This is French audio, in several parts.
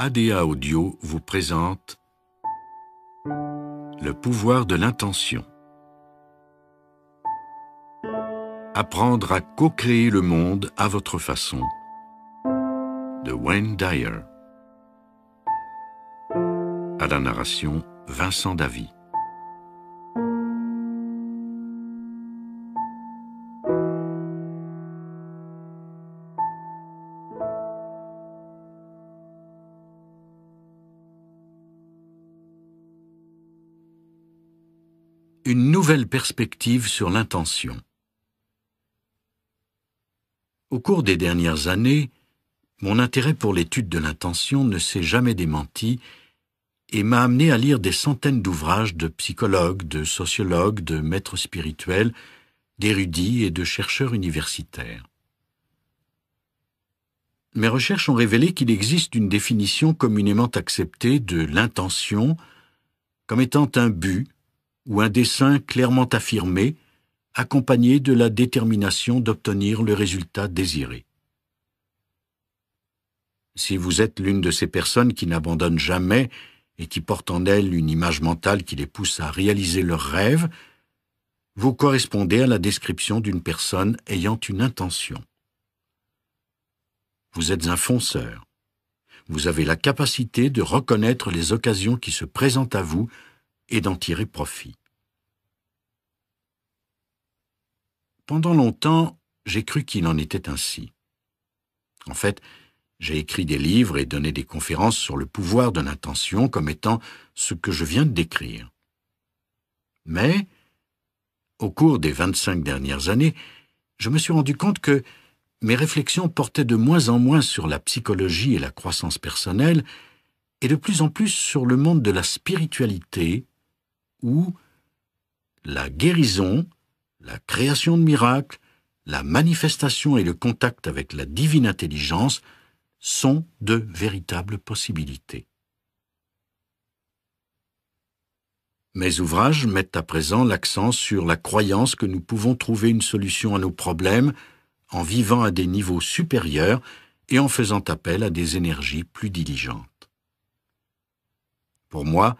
ADA Audio vous présente Le pouvoir de l'intention. Apprendre à co-créer le monde à votre façon. De Wayne Dyer. À la narration, Vincent Davy. nouvelle perspective sur l'intention. Au cours des dernières années, mon intérêt pour l'étude de l'intention ne s'est jamais démenti et m'a amené à lire des centaines d'ouvrages de psychologues, de sociologues, de maîtres spirituels, d'érudits et de chercheurs universitaires. Mes recherches ont révélé qu'il existe une définition communément acceptée de l'intention comme étant un but, ou un dessein clairement affirmé, accompagné de la détermination d'obtenir le résultat désiré. Si vous êtes l'une de ces personnes qui n'abandonnent jamais et qui portent en elles une image mentale qui les pousse à réaliser leurs rêves, vous correspondez à la description d'une personne ayant une intention. Vous êtes un fonceur. Vous avez la capacité de reconnaître les occasions qui se présentent à vous et d'en tirer profit. Pendant longtemps, j'ai cru qu'il en était ainsi. En fait, j'ai écrit des livres et donné des conférences sur le pouvoir de l'intention comme étant ce que je viens de décrire. Mais, au cours des 25 dernières années, je me suis rendu compte que mes réflexions portaient de moins en moins sur la psychologie et la croissance personnelle, et de plus en plus sur le monde de la spiritualité, où la guérison la création de miracles, la manifestation et le contact avec la divine intelligence sont de véritables possibilités. Mes ouvrages mettent à présent l'accent sur la croyance que nous pouvons trouver une solution à nos problèmes en vivant à des niveaux supérieurs et en faisant appel à des énergies plus diligentes. Pour moi,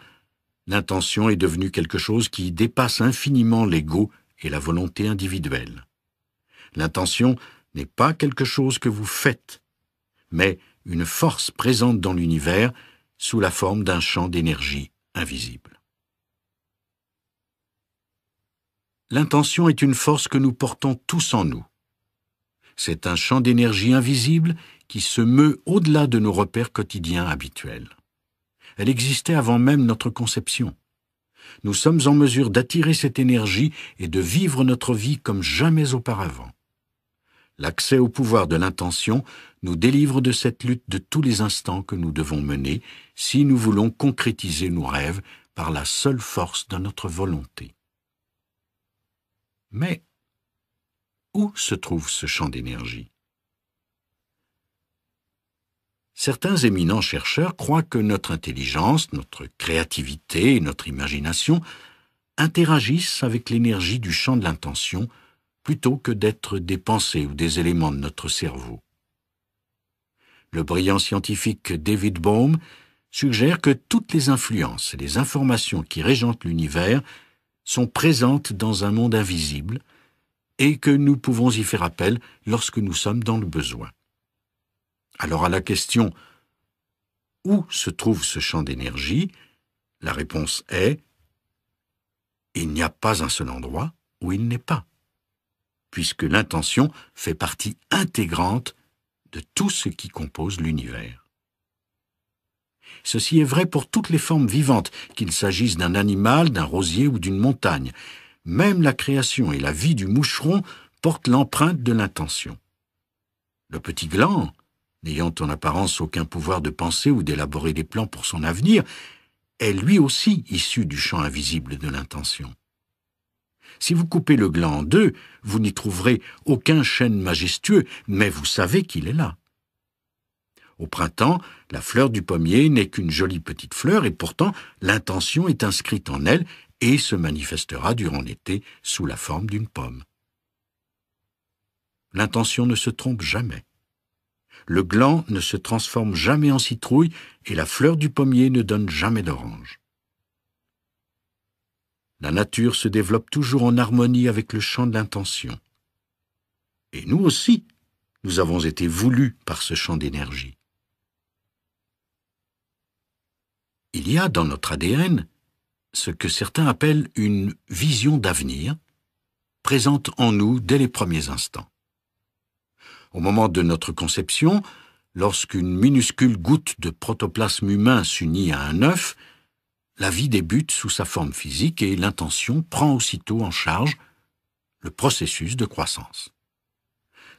l'intention est devenue quelque chose qui dépasse infiniment l'ego et la volonté individuelle. L'intention n'est pas quelque chose que vous faites, mais une force présente dans l'univers sous la forme d'un champ d'énergie invisible. L'intention est une force que nous portons tous en nous. C'est un champ d'énergie invisible qui se meut au-delà de nos repères quotidiens habituels. Elle existait avant même notre conception nous sommes en mesure d'attirer cette énergie et de vivre notre vie comme jamais auparavant. L'accès au pouvoir de l'intention nous délivre de cette lutte de tous les instants que nous devons mener si nous voulons concrétiser nos rêves par la seule force de notre volonté. Mais où se trouve ce champ d'énergie Certains éminents chercheurs croient que notre intelligence, notre créativité et notre imagination interagissent avec l'énergie du champ de l'intention plutôt que d'être des pensées ou des éléments de notre cerveau. Le brillant scientifique David Bohm suggère que toutes les influences et les informations qui régentent l'univers sont présentes dans un monde invisible et que nous pouvons y faire appel lorsque nous sommes dans le besoin. Alors à la question Où se trouve ce champ d'énergie la réponse est Il n'y a pas un seul endroit où il n'est pas, puisque l'intention fait partie intégrante de tout ce qui compose l'univers. Ceci est vrai pour toutes les formes vivantes, qu'il s'agisse d'un animal, d'un rosier ou d'une montagne. Même la création et la vie du moucheron portent l'empreinte de l'intention. Le petit gland, n'ayant en apparence aucun pouvoir de penser ou d'élaborer des plans pour son avenir, est lui aussi issu du champ invisible de l'intention. Si vous coupez le gland en deux, vous n'y trouverez aucun chêne majestueux, mais vous savez qu'il est là. Au printemps, la fleur du pommier n'est qu'une jolie petite fleur et pourtant l'intention est inscrite en elle et se manifestera durant l'été sous la forme d'une pomme. L'intention ne se trompe jamais le gland ne se transforme jamais en citrouille et la fleur du pommier ne donne jamais d'orange. La nature se développe toujours en harmonie avec le champ de l'intention. Et nous aussi, nous avons été voulus par ce champ d'énergie. Il y a dans notre ADN ce que certains appellent une vision d'avenir, présente en nous dès les premiers instants. Au moment de notre conception, lorsqu'une minuscule goutte de protoplasme humain s'unit à un œuf, la vie débute sous sa forme physique et l'intention prend aussitôt en charge le processus de croissance.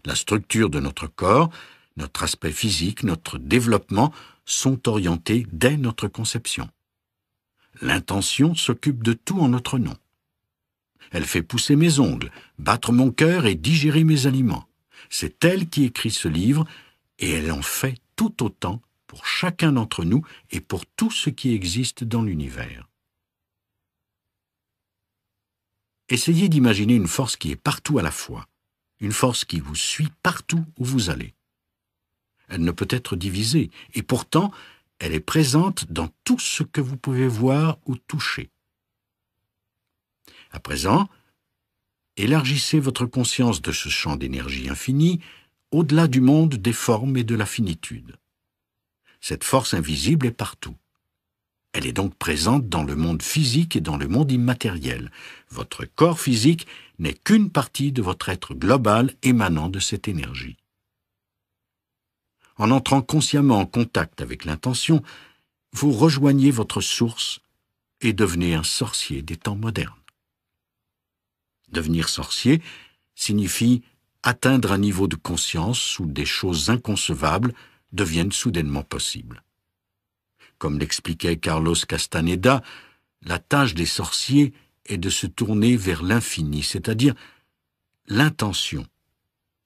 La structure de notre corps, notre aspect physique, notre développement sont orientés dès notre conception. L'intention s'occupe de tout en notre nom. Elle fait pousser mes ongles, battre mon cœur et digérer mes aliments. C'est elle qui écrit ce livre, et elle en fait tout autant pour chacun d'entre nous et pour tout ce qui existe dans l'univers. Essayez d'imaginer une force qui est partout à la fois, une force qui vous suit partout où vous allez. Elle ne peut être divisée, et pourtant elle est présente dans tout ce que vous pouvez voir ou toucher. À présent, Élargissez votre conscience de ce champ d'énergie infinie au-delà du monde des formes et de la finitude. Cette force invisible est partout. Elle est donc présente dans le monde physique et dans le monde immatériel. Votre corps physique n'est qu'une partie de votre être global émanant de cette énergie. En entrant consciemment en contact avec l'intention, vous rejoignez votre source et devenez un sorcier des temps modernes. Devenir sorcier signifie atteindre un niveau de conscience où des choses inconcevables deviennent soudainement possibles. Comme l'expliquait Carlos Castaneda, la tâche des sorciers est de se tourner vers l'infini, c'est-à-dire l'intention.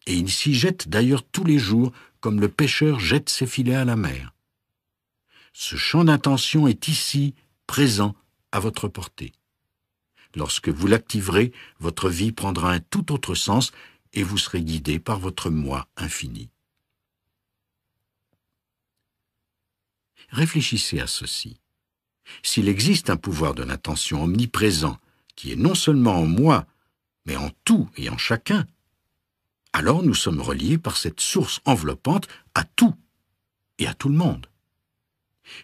Et ils s'y jettent d'ailleurs tous les jours, comme le pêcheur jette ses filets à la mer. Ce champ d'intention est ici, présent, à votre portée. Lorsque vous l'activerez, votre vie prendra un tout autre sens et vous serez guidé par votre moi infini. Réfléchissez à ceci. S'il existe un pouvoir de l'intention omniprésent, qui est non seulement en moi, mais en tout et en chacun, alors nous sommes reliés par cette source enveloppante à tout et à tout le monde.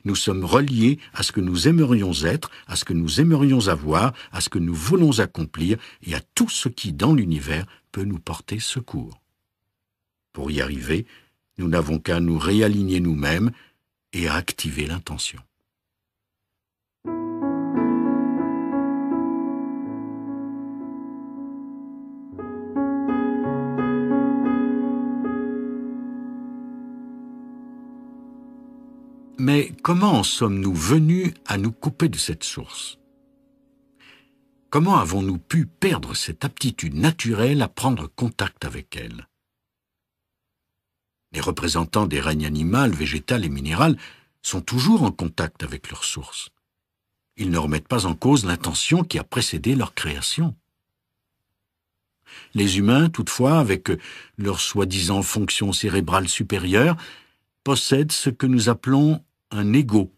Nous sommes reliés à ce que nous aimerions être, à ce que nous aimerions avoir, à ce que nous voulons accomplir et à tout ce qui, dans l'univers, peut nous porter secours. Pour y arriver, nous n'avons qu'à nous réaligner nous-mêmes et à activer l'intention. Mais comment sommes-nous venus à nous couper de cette source Comment avons-nous pu perdre cette aptitude naturelle à prendre contact avec elle Les représentants des règnes animal, végétal et minéral sont toujours en contact avec leur source. Ils ne remettent pas en cause l'intention qui a précédé leur création. Les humains, toutefois, avec leur soi-disant fonction cérébrale supérieure, possèdent ce que nous appelons un ego,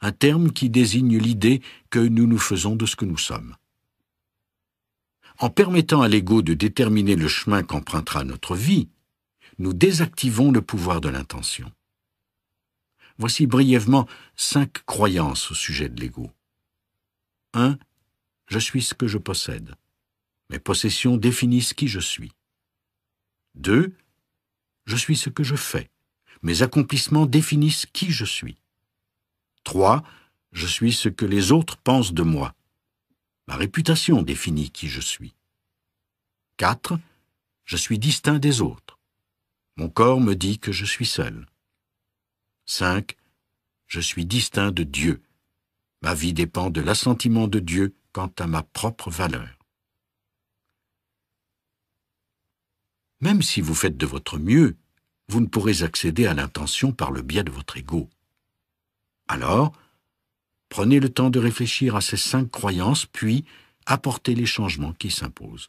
un terme qui désigne l'idée que nous nous faisons de ce que nous sommes. En permettant à l'ego de déterminer le chemin qu'empruntera notre vie, nous désactivons le pouvoir de l'intention. Voici brièvement cinq croyances au sujet de l'ego. 1. Je suis ce que je possède. Mes possessions définissent qui je suis. 2. Je suis ce que je fais. Mes accomplissements définissent qui je suis. 3. Je suis ce que les autres pensent de moi. Ma réputation définit qui je suis. 4. Je suis distinct des autres. Mon corps me dit que je suis seul. 5. Je suis distinct de Dieu. Ma vie dépend de l'assentiment de Dieu quant à ma propre valeur. Même si vous faites de votre mieux vous ne pourrez accéder à l'intention par le biais de votre ego. Alors, prenez le temps de réfléchir à ces cinq croyances, puis apportez les changements qui s'imposent.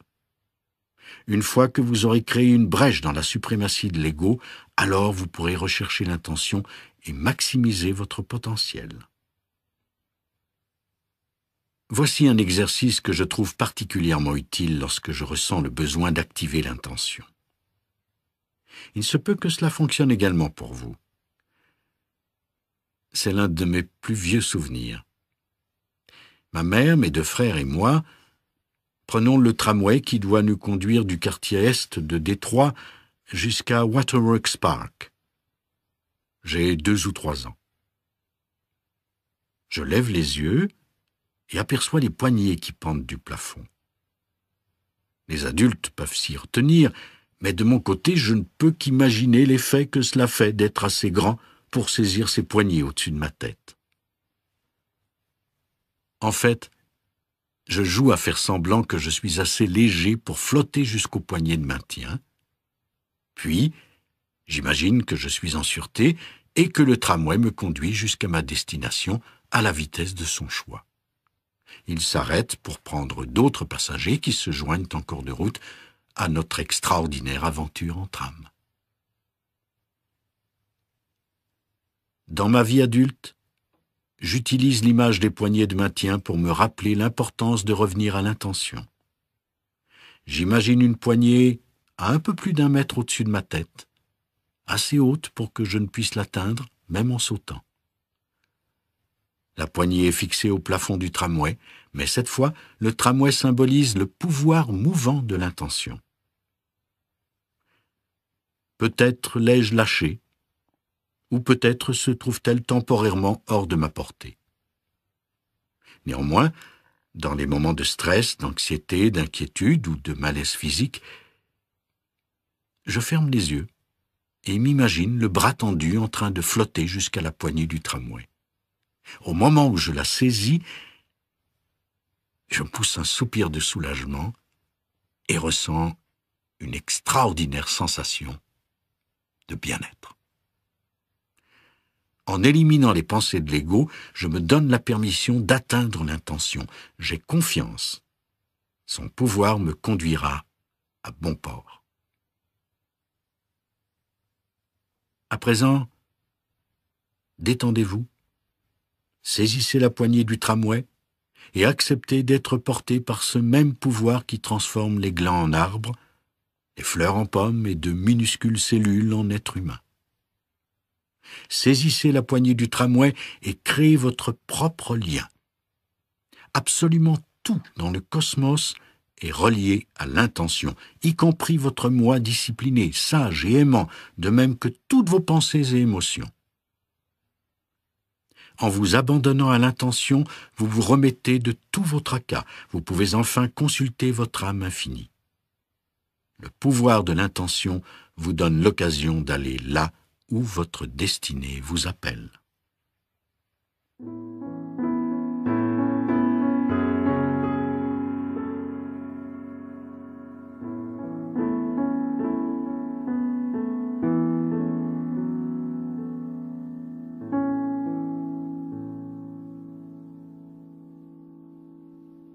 Une fois que vous aurez créé une brèche dans la suprématie de l'ego, alors vous pourrez rechercher l'intention et maximiser votre potentiel. Voici un exercice que je trouve particulièrement utile lorsque je ressens le besoin d'activer l'intention. Il se peut que cela fonctionne également pour vous. C'est l'un de mes plus vieux souvenirs. Ma mère, mes deux frères et moi prenons le tramway qui doit nous conduire du quartier est de Détroit jusqu'à Waterworks Park. J'ai deux ou trois ans. Je lève les yeux et aperçois les poignées qui pendent du plafond. Les adultes peuvent s'y retenir, mais de mon côté je ne peux qu'imaginer l'effet que cela fait d'être assez grand pour saisir ses poignets au-dessus de ma tête. En fait, je joue à faire semblant que je suis assez léger pour flotter jusqu'au poignet de maintien. Puis, j'imagine que je suis en sûreté et que le tramway me conduit jusqu'à ma destination à la vitesse de son choix. Il s'arrête pour prendre d'autres passagers qui se joignent en cours de route à notre extraordinaire aventure en trame. Dans ma vie adulte, j'utilise l'image des poignées de maintien pour me rappeler l'importance de revenir à l'intention. J'imagine une poignée à un peu plus d'un mètre au-dessus de ma tête, assez haute pour que je ne puisse l'atteindre même en sautant. La poignée est fixée au plafond du tramway, mais cette fois, le tramway symbolise le pouvoir mouvant de l'intention. Peut-être l'ai-je lâchée, ou peut-être se trouve-t-elle temporairement hors de ma portée. Néanmoins, dans les moments de stress, d'anxiété, d'inquiétude ou de malaise physique, je ferme les yeux et m'imagine le bras tendu en train de flotter jusqu'à la poignée du tramway. Au moment où je la saisis, je pousse un soupir de soulagement et ressens une extraordinaire sensation de bien-être. En éliminant les pensées de l'ego, je me donne la permission d'atteindre l'intention. J'ai confiance. Son pouvoir me conduira à bon port. À présent, détendez-vous, saisissez la poignée du tramway et acceptez d'être porté par ce même pouvoir qui transforme les glands en arbres, des fleurs en pommes et de minuscules cellules en être humain. Saisissez la poignée du tramway et créez votre propre lien. Absolument tout dans le cosmos est relié à l'intention, y compris votre moi discipliné, sage et aimant, de même que toutes vos pensées et émotions. En vous abandonnant à l'intention, vous vous remettez de tout votre tracas, vous pouvez enfin consulter votre âme infinie. Le pouvoir de l'intention vous donne l'occasion d'aller là où votre destinée vous appelle.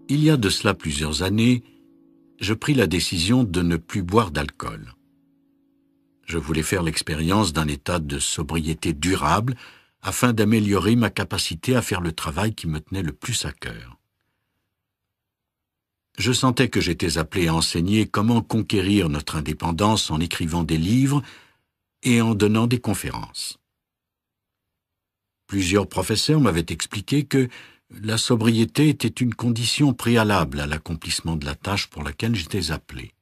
Il y a de cela plusieurs années, je pris la décision de ne plus boire d'alcool. Je voulais faire l'expérience d'un état de sobriété durable afin d'améliorer ma capacité à faire le travail qui me tenait le plus à cœur. Je sentais que j'étais appelé à enseigner comment conquérir notre indépendance en écrivant des livres et en donnant des conférences. Plusieurs professeurs m'avaient expliqué que la sobriété était une condition préalable à l'accomplissement de la tâche pour laquelle j'étais appelé.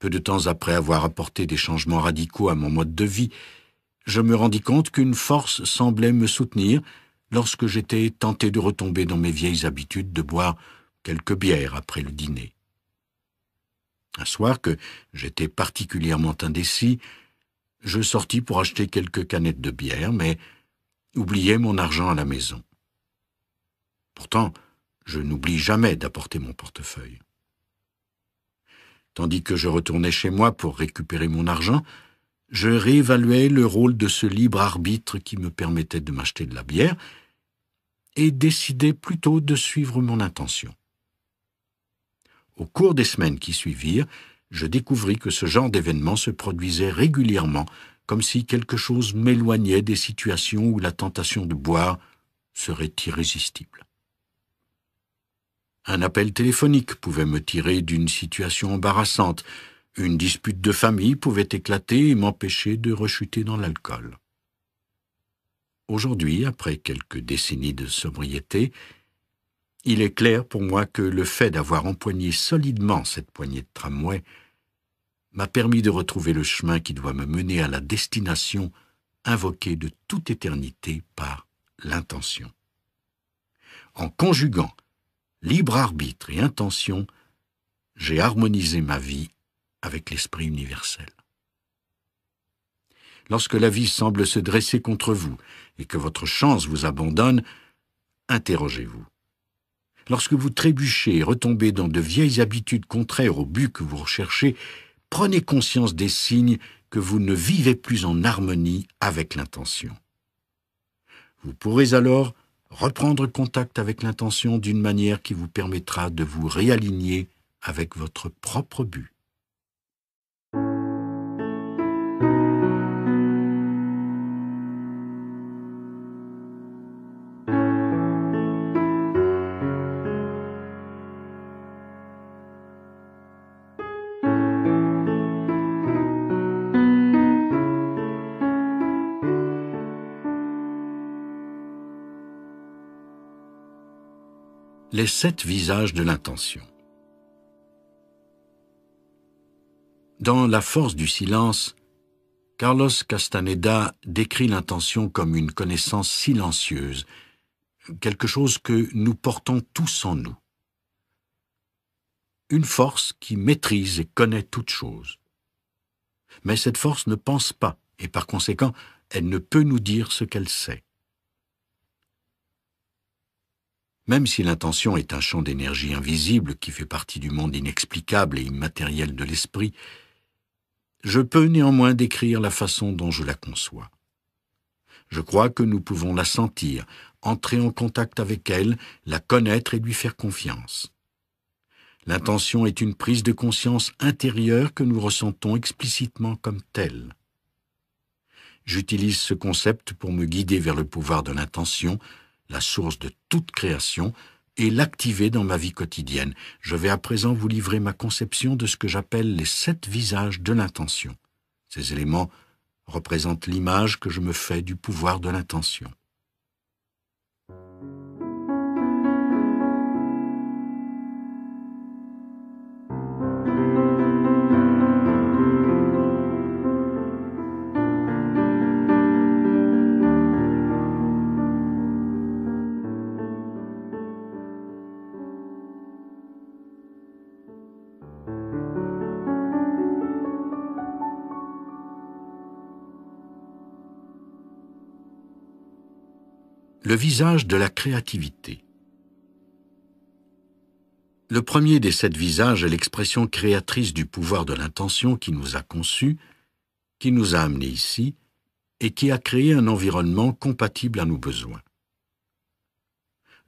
Peu de temps après avoir apporté des changements radicaux à mon mode de vie, je me rendis compte qu'une force semblait me soutenir lorsque j'étais tenté de retomber dans mes vieilles habitudes de boire quelques bières après le dîner. Un soir que j'étais particulièrement indécis, je sortis pour acheter quelques canettes de bière, mais oubliais mon argent à la maison. Pourtant, je n'oublie jamais d'apporter mon portefeuille. Tandis que je retournais chez moi pour récupérer mon argent, je réévaluais le rôle de ce libre arbitre qui me permettait de m'acheter de la bière et décidais plutôt de suivre mon intention. Au cours des semaines qui suivirent, je découvris que ce genre d'événement se produisait régulièrement comme si quelque chose m'éloignait des situations où la tentation de boire serait irrésistible. Un appel téléphonique pouvait me tirer d'une situation embarrassante, une dispute de famille pouvait éclater et m'empêcher de rechuter dans l'alcool. Aujourd'hui, après quelques décennies de sobriété, il est clair pour moi que le fait d'avoir empoigné solidement cette poignée de tramway m'a permis de retrouver le chemin qui doit me mener à la destination invoquée de toute éternité par l'intention. En conjuguant libre arbitre et intention, j'ai harmonisé ma vie avec l'esprit universel. Lorsque la vie semble se dresser contre vous et que votre chance vous abandonne, interrogez-vous. Lorsque vous trébuchez et retombez dans de vieilles habitudes contraires au but que vous recherchez, prenez conscience des signes que vous ne vivez plus en harmonie avec l'intention. Vous pourrez alors reprendre contact avec l'intention d'une manière qui vous permettra de vous réaligner avec votre propre but. les sept visages de l'intention. Dans La force du silence, Carlos Castaneda décrit l'intention comme une connaissance silencieuse, quelque chose que nous portons tous en nous. Une force qui maîtrise et connaît toute chose. Mais cette force ne pense pas, et par conséquent, elle ne peut nous dire ce qu'elle sait. Même si l'intention est un champ d'énergie invisible qui fait partie du monde inexplicable et immatériel de l'esprit, je peux néanmoins décrire la façon dont je la conçois. Je crois que nous pouvons la sentir, entrer en contact avec elle, la connaître et lui faire confiance. L'intention est une prise de conscience intérieure que nous ressentons explicitement comme telle. J'utilise ce concept pour me guider vers le pouvoir de l'intention, la source de toute création, et l'activer dans ma vie quotidienne. Je vais à présent vous livrer ma conception de ce que j'appelle les sept visages de l'intention. Ces éléments représentent l'image que je me fais du pouvoir de l'intention. le visage de la créativité. Le premier des sept visages est l'expression créatrice du pouvoir de l'intention qui nous a conçus, qui nous a amenés ici, et qui a créé un environnement compatible à nos besoins.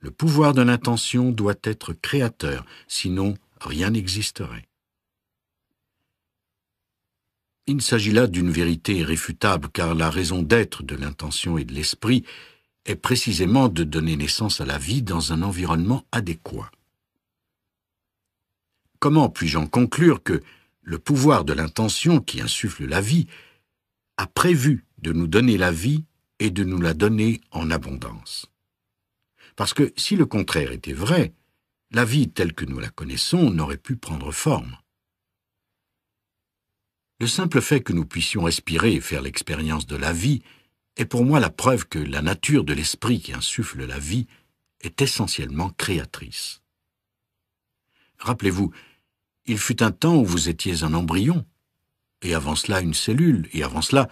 Le pouvoir de l'intention doit être créateur, sinon rien n'existerait. Il s'agit là d'une vérité irréfutable car la raison d'être de l'intention et de l'esprit est précisément de donner naissance à la vie dans un environnement adéquat. Comment puis-je en conclure que le pouvoir de l'intention qui insuffle la vie a prévu de nous donner la vie et de nous la donner en abondance Parce que si le contraire était vrai, la vie telle que nous la connaissons n'aurait pu prendre forme. Le simple fait que nous puissions respirer et faire l'expérience de la vie est pour moi la preuve que la nature de l'esprit qui insuffle la vie est essentiellement créatrice. Rappelez-vous, il fut un temps où vous étiez un embryon, et avant cela une cellule, et avant cela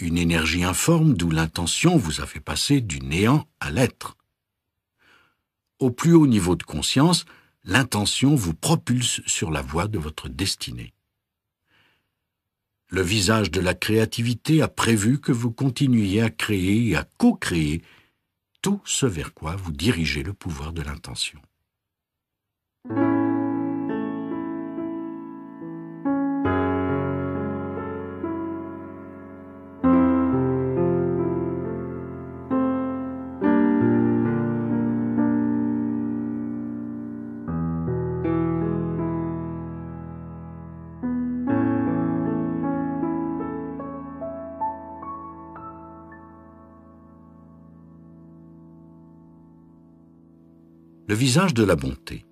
une énergie informe d'où l'intention vous a fait passer du néant à l'être. Au plus haut niveau de conscience, l'intention vous propulse sur la voie de votre destinée. Le visage de la créativité a prévu que vous continuiez à créer et à co-créer tout ce vers quoi vous dirigez le pouvoir de l'intention. visage de la bonté.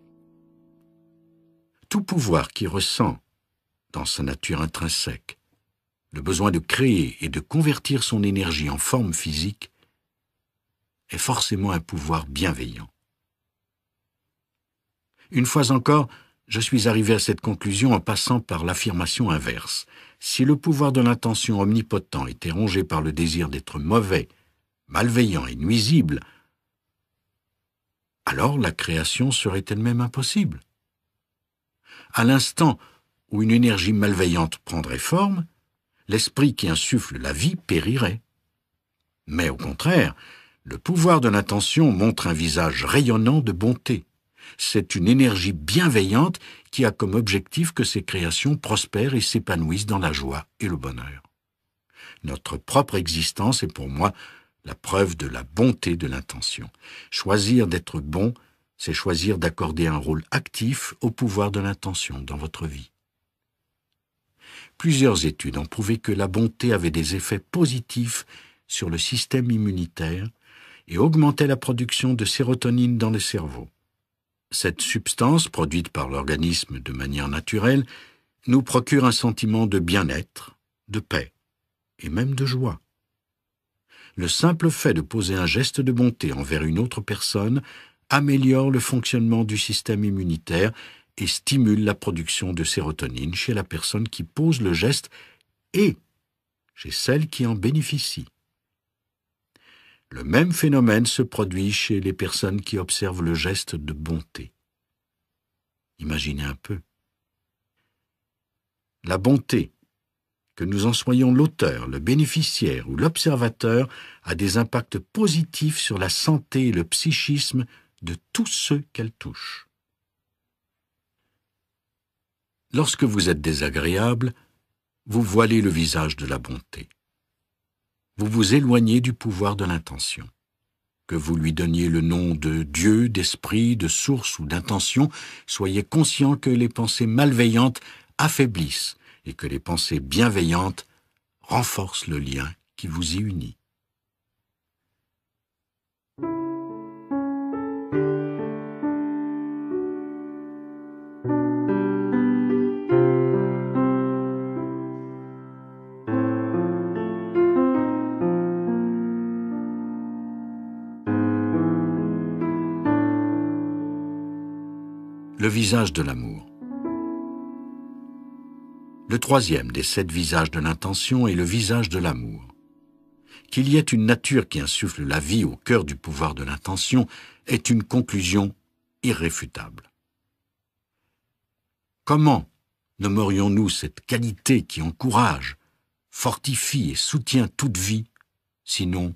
Tout pouvoir qui ressent, dans sa nature intrinsèque, le besoin de créer et de convertir son énergie en forme physique, est forcément un pouvoir bienveillant. Une fois encore, je suis arrivé à cette conclusion en passant par l'affirmation inverse. Si le pouvoir de l'intention omnipotent était rongé par le désir d'être mauvais, malveillant et nuisible, alors la création serait elle-même impossible. À l'instant où une énergie malveillante prendrait forme, l'esprit qui insuffle la vie périrait. Mais au contraire, le pouvoir de l'intention montre un visage rayonnant de bonté. C'est une énergie bienveillante qui a comme objectif que ses créations prospèrent et s'épanouissent dans la joie et le bonheur. Notre propre existence est pour moi la preuve de la bonté de l'intention. Choisir d'être bon, c'est choisir d'accorder un rôle actif au pouvoir de l'intention dans votre vie. Plusieurs études ont prouvé que la bonté avait des effets positifs sur le système immunitaire et augmentait la production de sérotonine dans le cerveau. Cette substance, produite par l'organisme de manière naturelle, nous procure un sentiment de bien-être, de paix et même de joie le simple fait de poser un geste de bonté envers une autre personne améliore le fonctionnement du système immunitaire et stimule la production de sérotonine chez la personne qui pose le geste et chez celle qui en bénéficie. Le même phénomène se produit chez les personnes qui observent le geste de bonté. Imaginez un peu. La bonté, que nous en soyons l'auteur, le bénéficiaire ou l'observateur, a des impacts positifs sur la santé et le psychisme de tous ceux qu'elle touche. Lorsque vous êtes désagréable, vous voilez le visage de la bonté. Vous vous éloignez du pouvoir de l'intention. Que vous lui donniez le nom de Dieu, d'esprit, de source ou d'intention, soyez conscient que les pensées malveillantes affaiblissent, et que les pensées bienveillantes renforcent le lien qui vous y unit. le visage de l'amour. Le troisième des sept visages de l'intention est le visage de l'amour. Qu'il y ait une nature qui insuffle la vie au cœur du pouvoir de l'intention est une conclusion irréfutable. Comment nommerions-nous cette qualité qui encourage, fortifie et soutient toute vie, sinon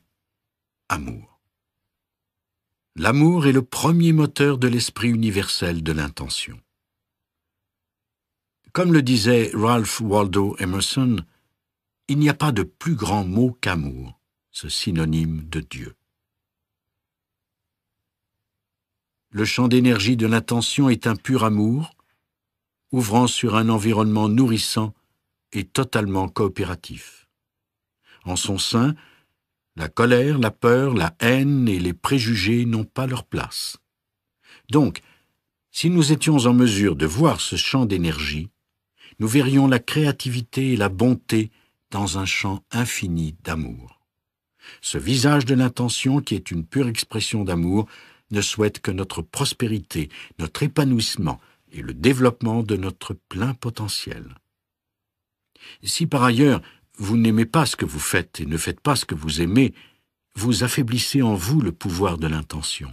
amour L'amour est le premier moteur de l'esprit universel de l'intention. Comme le disait Ralph Waldo Emerson, il n'y a pas de plus grand mot qu'amour, ce synonyme de Dieu. Le champ d'énergie de l'intention est un pur amour, ouvrant sur un environnement nourrissant et totalement coopératif. En son sein, la colère, la peur, la haine et les préjugés n'ont pas leur place. Donc, si nous étions en mesure de voir ce champ d'énergie, nous verrions la créativité et la bonté dans un champ infini d'amour. Ce visage de l'intention, qui est une pure expression d'amour, ne souhaite que notre prospérité, notre épanouissement et le développement de notre plein potentiel. Si par ailleurs vous n'aimez pas ce que vous faites et ne faites pas ce que vous aimez, vous affaiblissez en vous le pouvoir de l'intention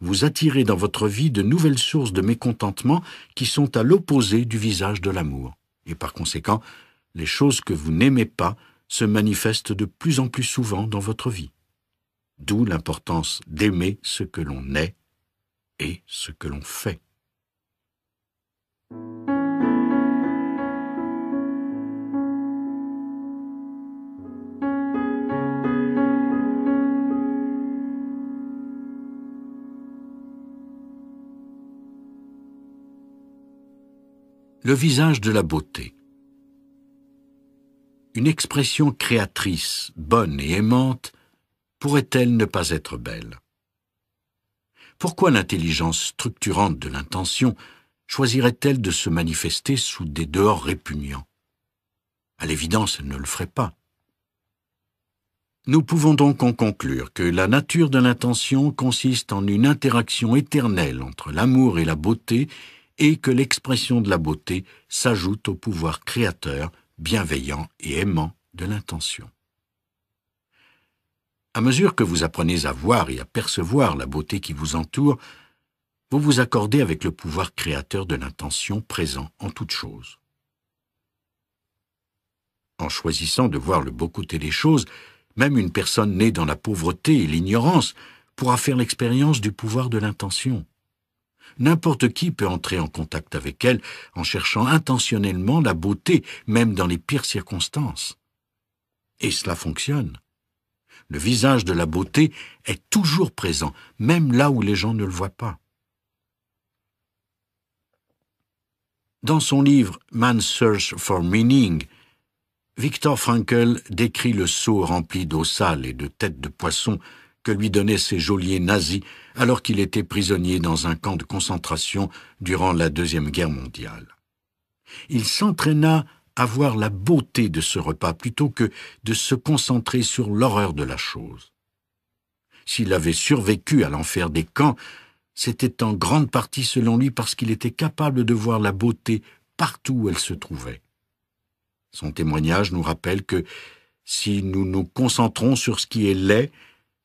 vous attirez dans votre vie de nouvelles sources de mécontentement qui sont à l'opposé du visage de l'amour. Et par conséquent, les choses que vous n'aimez pas se manifestent de plus en plus souvent dans votre vie. D'où l'importance d'aimer ce que l'on est et ce que l'on fait. le visage de la beauté. Une expression créatrice, bonne et aimante, pourrait-elle ne pas être belle Pourquoi l'intelligence structurante de l'intention choisirait-elle de se manifester sous des dehors répugnants À l'évidence, elle ne le ferait pas. Nous pouvons donc en conclure que la nature de l'intention consiste en une interaction éternelle entre l'amour et la beauté et que l'expression de la beauté s'ajoute au pouvoir créateur, bienveillant et aimant de l'intention. À mesure que vous apprenez à voir et à percevoir la beauté qui vous entoure, vous vous accordez avec le pouvoir créateur de l'intention présent en toute chose. En choisissant de voir le beau côté des choses, même une personne née dans la pauvreté et l'ignorance pourra faire l'expérience du pouvoir de l'intention. N'importe qui peut entrer en contact avec elle en cherchant intentionnellement la beauté, même dans les pires circonstances. Et cela fonctionne. Le visage de la beauté est toujours présent, même là où les gens ne le voient pas. Dans son livre Man's Search for Meaning, Victor Frankl décrit le seau rempli d'eau sale et de têtes de poisson que lui donnaient ses geôliers nazis alors qu'il était prisonnier dans un camp de concentration durant la Deuxième Guerre mondiale. Il s'entraîna à voir la beauté de ce repas plutôt que de se concentrer sur l'horreur de la chose. S'il avait survécu à l'enfer des camps, c'était en grande partie selon lui parce qu'il était capable de voir la beauté partout où elle se trouvait. Son témoignage nous rappelle que si nous nous concentrons sur ce qui est laid,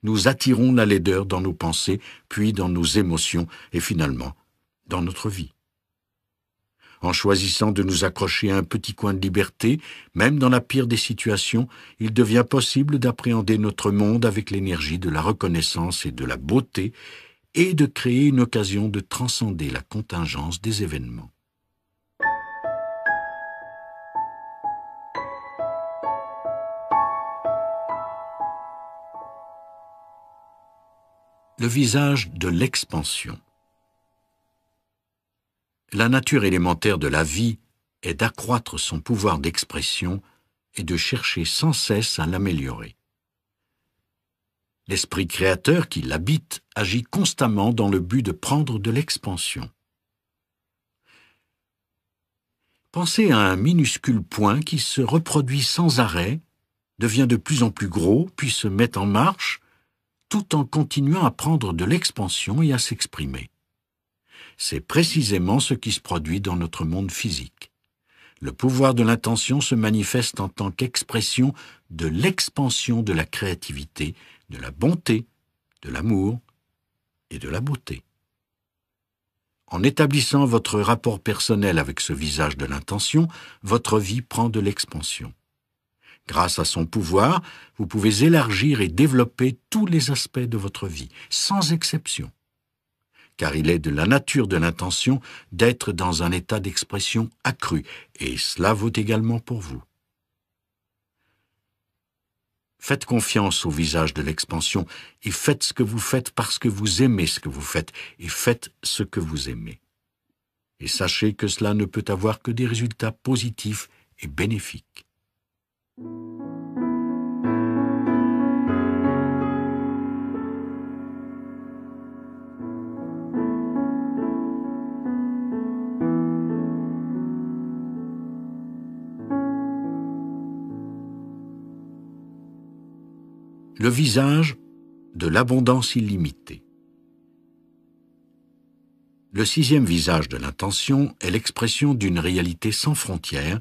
nous attirons la laideur dans nos pensées, puis dans nos émotions et finalement dans notre vie. En choisissant de nous accrocher à un petit coin de liberté, même dans la pire des situations, il devient possible d'appréhender notre monde avec l'énergie de la reconnaissance et de la beauté, et de créer une occasion de transcender la contingence des événements. le visage de l'expansion. La nature élémentaire de la vie est d'accroître son pouvoir d'expression et de chercher sans cesse à l'améliorer. L'esprit créateur qui l'habite agit constamment dans le but de prendre de l'expansion. Pensez à un minuscule point qui se reproduit sans arrêt, devient de plus en plus gros, puis se met en marche, tout en continuant à prendre de l'expansion et à s'exprimer. C'est précisément ce qui se produit dans notre monde physique. Le pouvoir de l'intention se manifeste en tant qu'expression de l'expansion de la créativité, de la bonté, de l'amour et de la beauté. En établissant votre rapport personnel avec ce visage de l'intention, votre vie prend de l'expansion. Grâce à son pouvoir, vous pouvez élargir et développer tous les aspects de votre vie, sans exception. Car il est de la nature de l'intention d'être dans un état d'expression accru, et cela vaut également pour vous. Faites confiance au visage de l'expansion et faites ce que vous faites parce que vous aimez ce que vous faites et faites ce que vous aimez. Et sachez que cela ne peut avoir que des résultats positifs et bénéfiques le visage de l'abondance illimitée. Le sixième visage de l'intention est l'expression d'une réalité sans frontières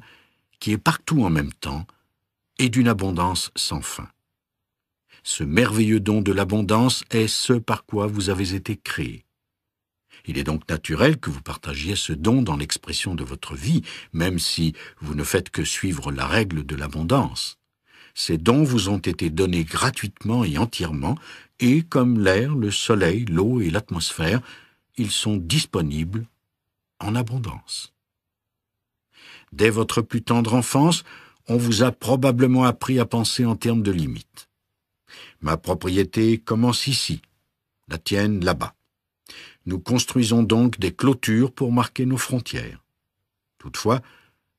qui est partout en même temps, et d'une abondance sans fin. Ce merveilleux don de l'abondance est ce par quoi vous avez été créé. Il est donc naturel que vous partagiez ce don dans l'expression de votre vie, même si vous ne faites que suivre la règle de l'abondance. Ces dons vous ont été donnés gratuitement et entièrement, et comme l'air, le soleil, l'eau et l'atmosphère, ils sont disponibles en abondance. Dès votre plus tendre enfance, on vous a probablement appris à penser en termes de limites. Ma propriété commence ici, la tienne là-bas. Nous construisons donc des clôtures pour marquer nos frontières. Toutefois,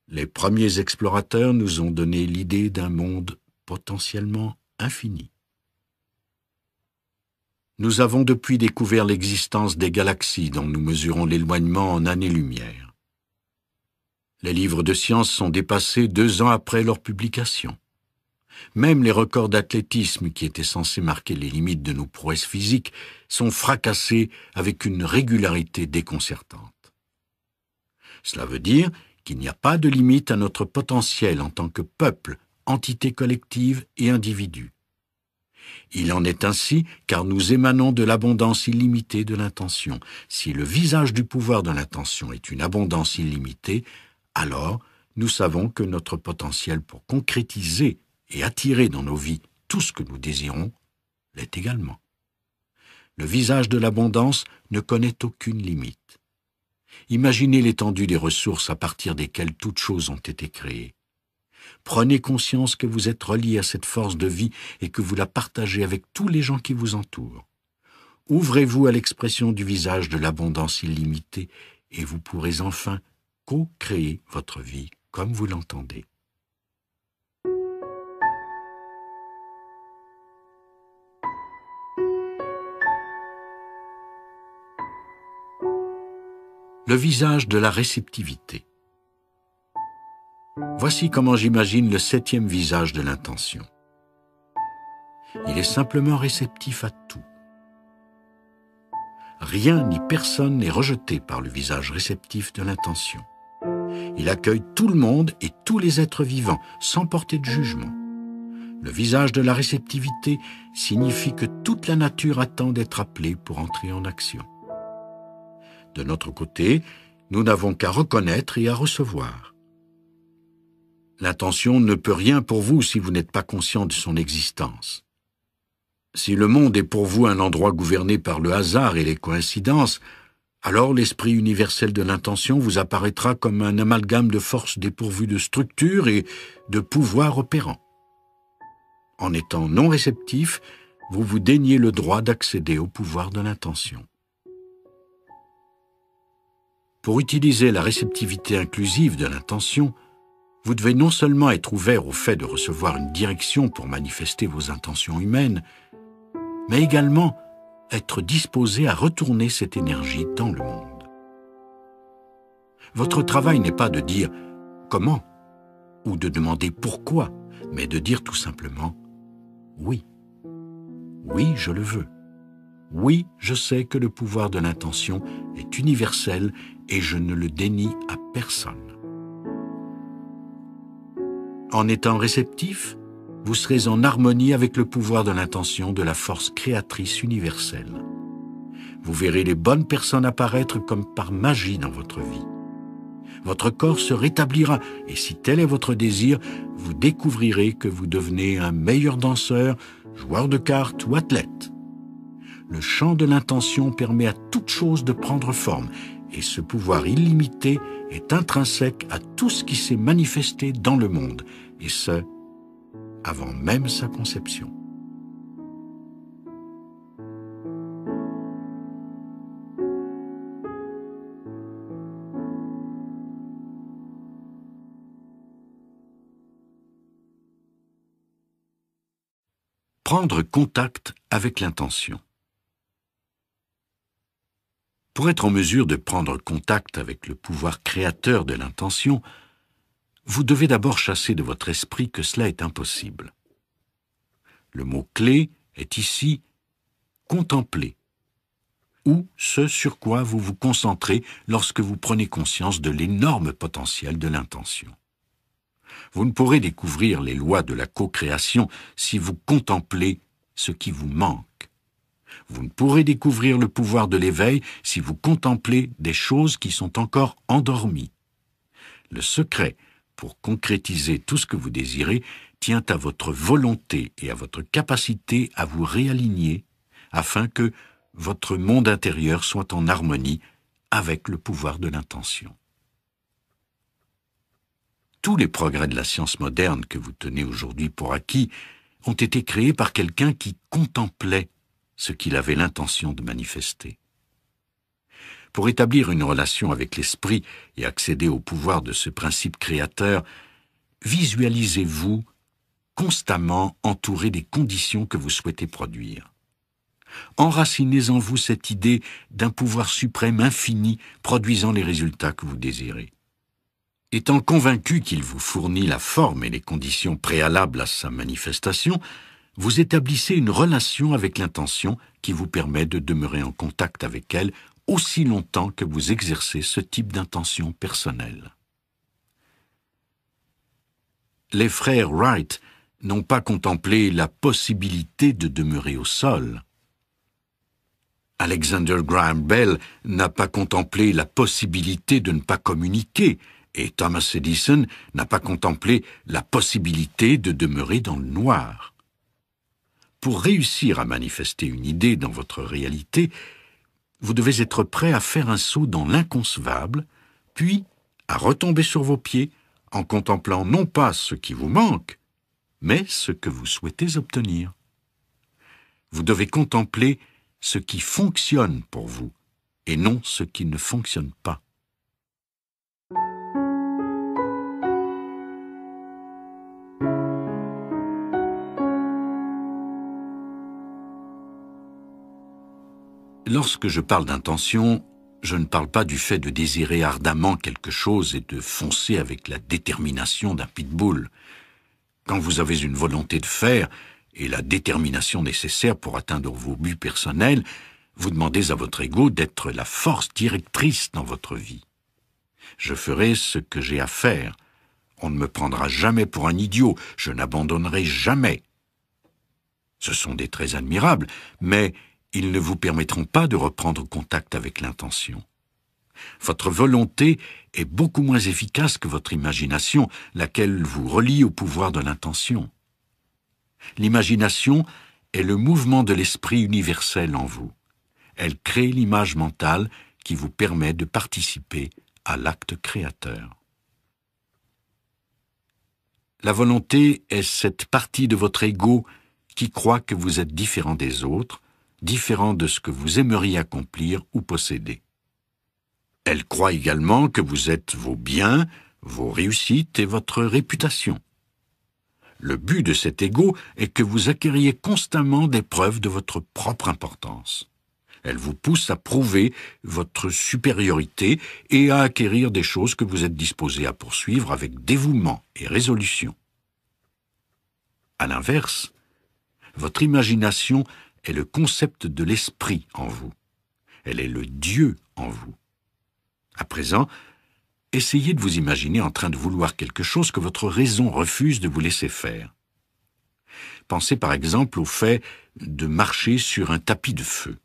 les premiers explorateurs nous ont donné l'idée d'un monde potentiellement infini. Nous avons depuis découvert l'existence des galaxies dont nous mesurons l'éloignement en années-lumière. Les livres de science sont dépassés deux ans après leur publication. Même les records d'athlétisme qui étaient censés marquer les limites de nos prouesses physiques sont fracassés avec une régularité déconcertante. Cela veut dire qu'il n'y a pas de limite à notre potentiel en tant que peuple, entité collective et individu. Il en est ainsi car nous émanons de l'abondance illimitée de l'intention. Si le visage du pouvoir de l'intention est une abondance illimitée, alors nous savons que notre potentiel pour concrétiser et attirer dans nos vies tout ce que nous désirons l'est également. Le visage de l'abondance ne connaît aucune limite. Imaginez l'étendue des ressources à partir desquelles toutes choses ont été créées. Prenez conscience que vous êtes relié à cette force de vie et que vous la partagez avec tous les gens qui vous entourent. Ouvrez-vous à l'expression du visage de l'abondance illimitée et vous pourrez enfin co créer votre vie comme vous l'entendez. Le visage de la réceptivité. Voici comment j'imagine le septième visage de l'intention. Il est simplement réceptif à tout. Rien ni personne n'est rejeté par le visage réceptif de l'intention. Il accueille tout le monde et tous les êtres vivants, sans porter de jugement. Le visage de la réceptivité signifie que toute la nature attend d'être appelée pour entrer en action. De notre côté, nous n'avons qu'à reconnaître et à recevoir. L'intention ne peut rien pour vous si vous n'êtes pas conscient de son existence. Si le monde est pour vous un endroit gouverné par le hasard et les coïncidences, alors l'esprit universel de l'intention vous apparaîtra comme un amalgame de forces dépourvues de structure et de pouvoir opérant. En étant non réceptif, vous vous déniez le droit d'accéder au pouvoir de l'intention. Pour utiliser la réceptivité inclusive de l'intention, vous devez non seulement être ouvert au fait de recevoir une direction pour manifester vos intentions humaines, mais également être disposé à retourner cette énergie dans le monde. Votre travail n'est pas de dire « comment ?» ou de demander « pourquoi ?», mais de dire tout simplement « oui ». Oui, je le veux. Oui, je sais que le pouvoir de l'intention est universel et je ne le dénie à personne. En étant réceptif, vous serez en harmonie avec le pouvoir de l'intention de la force créatrice universelle. Vous verrez les bonnes personnes apparaître comme par magie dans votre vie. Votre corps se rétablira et si tel est votre désir, vous découvrirez que vous devenez un meilleur danseur, joueur de cartes ou athlète. Le champ de l'intention permet à toute chose de prendre forme et ce pouvoir illimité est intrinsèque à tout ce qui s'est manifesté dans le monde, et ce, avant même sa conception. Prendre contact avec l'intention. Pour être en mesure de prendre contact avec le pouvoir créateur de l'intention, vous devez d'abord chasser de votre esprit que cela est impossible. Le mot-clé est ici contempler, ou ce sur quoi vous vous concentrez lorsque vous prenez conscience de l'énorme potentiel de l'intention. Vous ne pourrez découvrir les lois de la co-création si vous contemplez ce qui vous manque. Vous ne pourrez découvrir le pouvoir de l'éveil si vous contemplez des choses qui sont encore endormies. Le secret pour concrétiser tout ce que vous désirez tient à votre volonté et à votre capacité à vous réaligner afin que votre monde intérieur soit en harmonie avec le pouvoir de l'intention. Tous les progrès de la science moderne que vous tenez aujourd'hui pour acquis ont été créés par quelqu'un qui contemplait ce qu'il avait l'intention de manifester. Pour établir une relation avec l'esprit et accéder au pouvoir de ce principe créateur, visualisez-vous constamment entouré des conditions que vous souhaitez produire. Enracinez en vous cette idée d'un pouvoir suprême infini produisant les résultats que vous désirez. Étant convaincu qu'il vous fournit la forme et les conditions préalables à sa manifestation, vous établissez une relation avec l'intention qui vous permet de demeurer en contact avec elle aussi longtemps que vous exercez ce type d'intention personnelle. Les frères Wright n'ont pas contemplé la possibilité de demeurer au sol. Alexander Graham Bell n'a pas contemplé la possibilité de ne pas communiquer, et Thomas Edison n'a pas contemplé la possibilité de demeurer dans le noir. Pour réussir à manifester une idée dans votre réalité, vous devez être prêt à faire un saut dans l'inconcevable, puis à retomber sur vos pieds en contemplant non pas ce qui vous manque, mais ce que vous souhaitez obtenir. Vous devez contempler ce qui fonctionne pour vous et non ce qui ne fonctionne pas. Lorsque je parle d'intention, je ne parle pas du fait de désirer ardemment quelque chose et de foncer avec la détermination d'un pitbull. Quand vous avez une volonté de faire et la détermination nécessaire pour atteindre vos buts personnels, vous demandez à votre ego d'être la force directrice dans votre vie. Je ferai ce que j'ai à faire. On ne me prendra jamais pour un idiot. Je n'abandonnerai jamais. Ce sont des traits admirables, mais ils ne vous permettront pas de reprendre contact avec l'intention. Votre volonté est beaucoup moins efficace que votre imagination, laquelle vous relie au pouvoir de l'intention. L'imagination est le mouvement de l'esprit universel en vous. Elle crée l'image mentale qui vous permet de participer à l'acte créateur. La volonté est cette partie de votre ego qui croit que vous êtes différent des autres différent de ce que vous aimeriez accomplir ou posséder. Elle croit également que vous êtes vos biens, vos réussites et votre réputation. Le but de cet ego est que vous acquériez constamment des preuves de votre propre importance. Elle vous pousse à prouver votre supériorité et à acquérir des choses que vous êtes disposé à poursuivre avec dévouement et résolution. À l'inverse, votre imagination est le concept de l'esprit en vous. Elle est le Dieu en vous. À présent, essayez de vous imaginer en train de vouloir quelque chose que votre raison refuse de vous laisser faire. Pensez par exemple au fait de marcher sur un tapis de feu.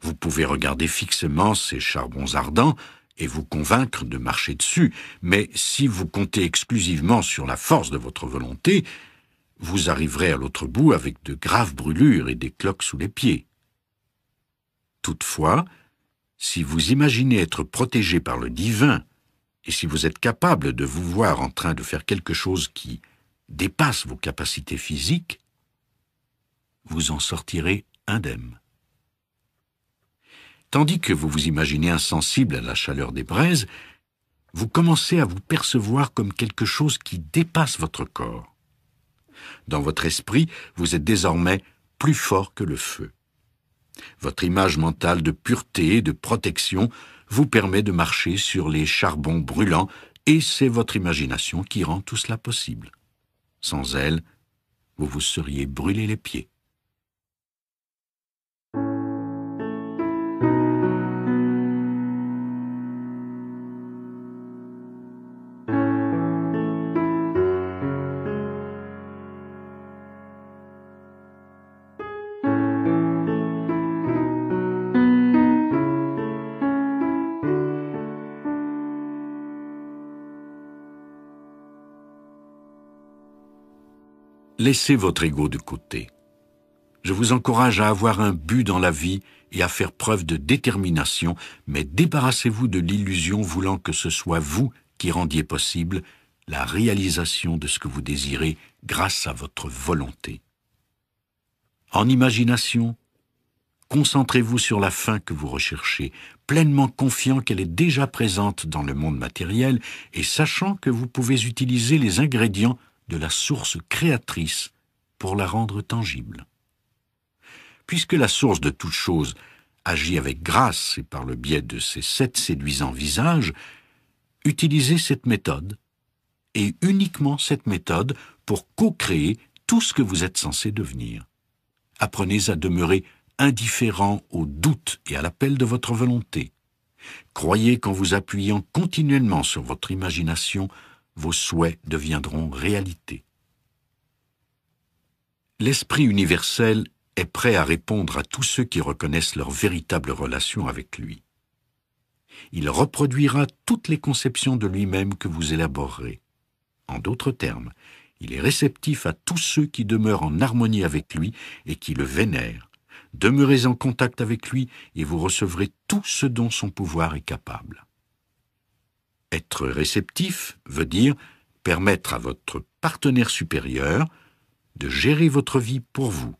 Vous pouvez regarder fixement ces charbons ardents et vous convaincre de marcher dessus, mais si vous comptez exclusivement sur la force de votre volonté, vous arriverez à l'autre bout avec de graves brûlures et des cloques sous les pieds. Toutefois, si vous imaginez être protégé par le divin, et si vous êtes capable de vous voir en train de faire quelque chose qui dépasse vos capacités physiques, vous en sortirez indemne. Tandis que vous vous imaginez insensible à la chaleur des braises, vous commencez à vous percevoir comme quelque chose qui dépasse votre corps. Dans votre esprit, vous êtes désormais plus fort que le feu. Votre image mentale de pureté et de protection vous permet de marcher sur les charbons brûlants, et c'est votre imagination qui rend tout cela possible. Sans elle, vous vous seriez brûlé les pieds. Laissez votre ego de côté. Je vous encourage à avoir un but dans la vie et à faire preuve de détermination, mais débarrassez-vous de l'illusion voulant que ce soit vous qui rendiez possible la réalisation de ce que vous désirez grâce à votre volonté. En imagination, concentrez-vous sur la fin que vous recherchez, pleinement confiant qu'elle est déjà présente dans le monde matériel et sachant que vous pouvez utiliser les ingrédients de la source créatrice pour la rendre tangible. Puisque la source de toute chose agit avec grâce et par le biais de ses sept séduisants visages, utilisez cette méthode, et uniquement cette méthode, pour co-créer tout ce que vous êtes censé devenir. Apprenez à demeurer indifférent aux doutes et à l'appel de votre volonté. Croyez qu'en vous appuyant continuellement sur votre imagination, vos souhaits deviendront réalité. L'Esprit universel est prêt à répondre à tous ceux qui reconnaissent leur véritable relation avec lui. Il reproduira toutes les conceptions de lui-même que vous élaborerez. En d'autres termes, il est réceptif à tous ceux qui demeurent en harmonie avec lui et qui le vénèrent. Demeurez en contact avec lui et vous recevrez tout ce dont son pouvoir est capable. Être réceptif veut dire permettre à votre partenaire supérieur de gérer votre vie pour vous.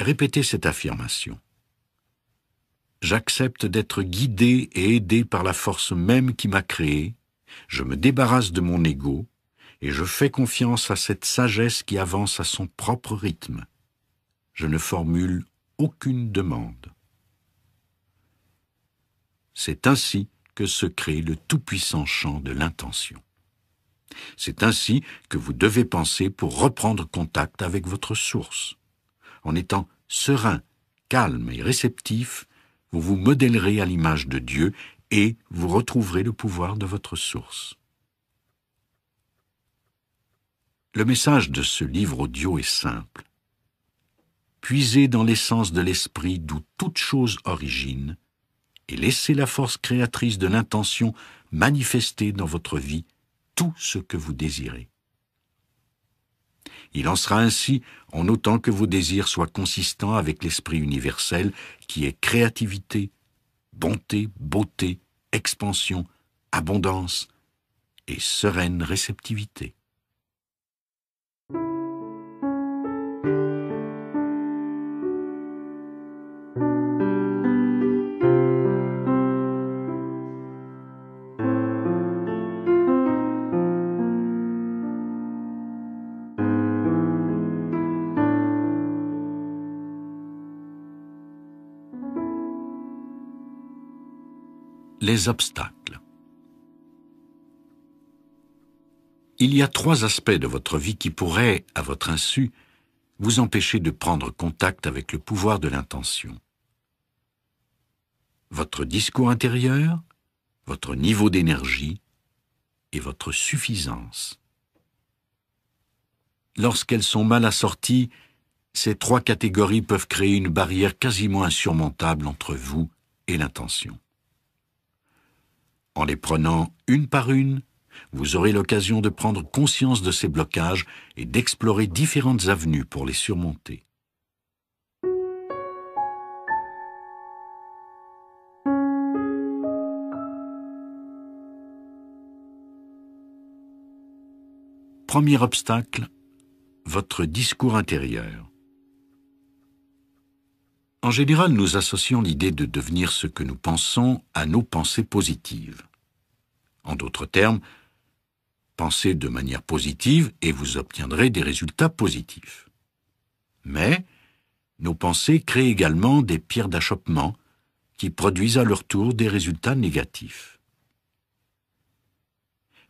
Répétez cette affirmation. J'accepte d'être guidé et aidé par la force même qui m'a créé, je me débarrasse de mon ego et je fais confiance à cette sagesse qui avance à son propre rythme. Je ne formule aucune demande. C'est ainsi que se crée le tout-puissant champ de l'intention. C'est ainsi que vous devez penser pour reprendre contact avec votre source. En étant serein, calme et réceptif, vous vous modélerez à l'image de Dieu et vous retrouverez le pouvoir de votre source. Le message de ce livre audio est simple. Puisez dans l'essence de l'esprit d'où toute chose origine et laissez la force créatrice de l'intention manifester dans votre vie tout ce que vous désirez. Il en sera ainsi en autant que vos désirs soient consistants avec l'esprit universel qui est créativité, bonté, beauté, expansion, abondance et sereine réceptivité. Il y a trois aspects de votre vie qui pourraient, à votre insu, vous empêcher de prendre contact avec le pouvoir de l'intention. Votre discours intérieur, votre niveau d'énergie et votre suffisance. Lorsqu'elles sont mal assorties, ces trois catégories peuvent créer une barrière quasiment insurmontable entre vous et l'intention. En les prenant une par une, vous aurez l'occasion de prendre conscience de ces blocages et d'explorer différentes avenues pour les surmonter. Premier obstacle, votre discours intérieur. En général, nous associons l'idée de devenir ce que nous pensons à nos pensées positives. En d'autres termes, pensez de manière positive et vous obtiendrez des résultats positifs. Mais nos pensées créent également des pierres d'achoppement qui produisent à leur tour des résultats négatifs.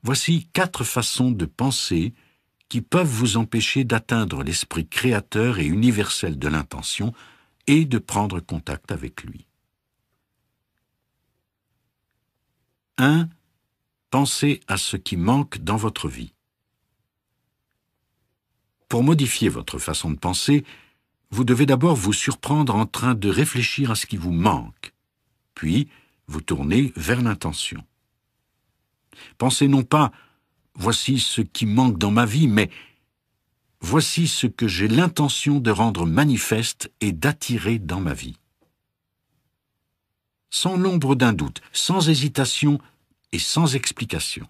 Voici quatre façons de penser qui peuvent vous empêcher d'atteindre l'esprit créateur et universel de l'intention et de prendre contact avec lui. 1. Pensez à ce qui manque dans votre vie. Pour modifier votre façon de penser, vous devez d'abord vous surprendre en train de réfléchir à ce qui vous manque, puis vous tourner vers l'intention. Pensez non pas ⁇ Voici ce qui manque dans ma vie ⁇ mais ⁇ voici ce que j'ai l'intention de rendre manifeste et d'attirer dans ma vie. Sans l'ombre d'un doute, sans hésitation et sans explication.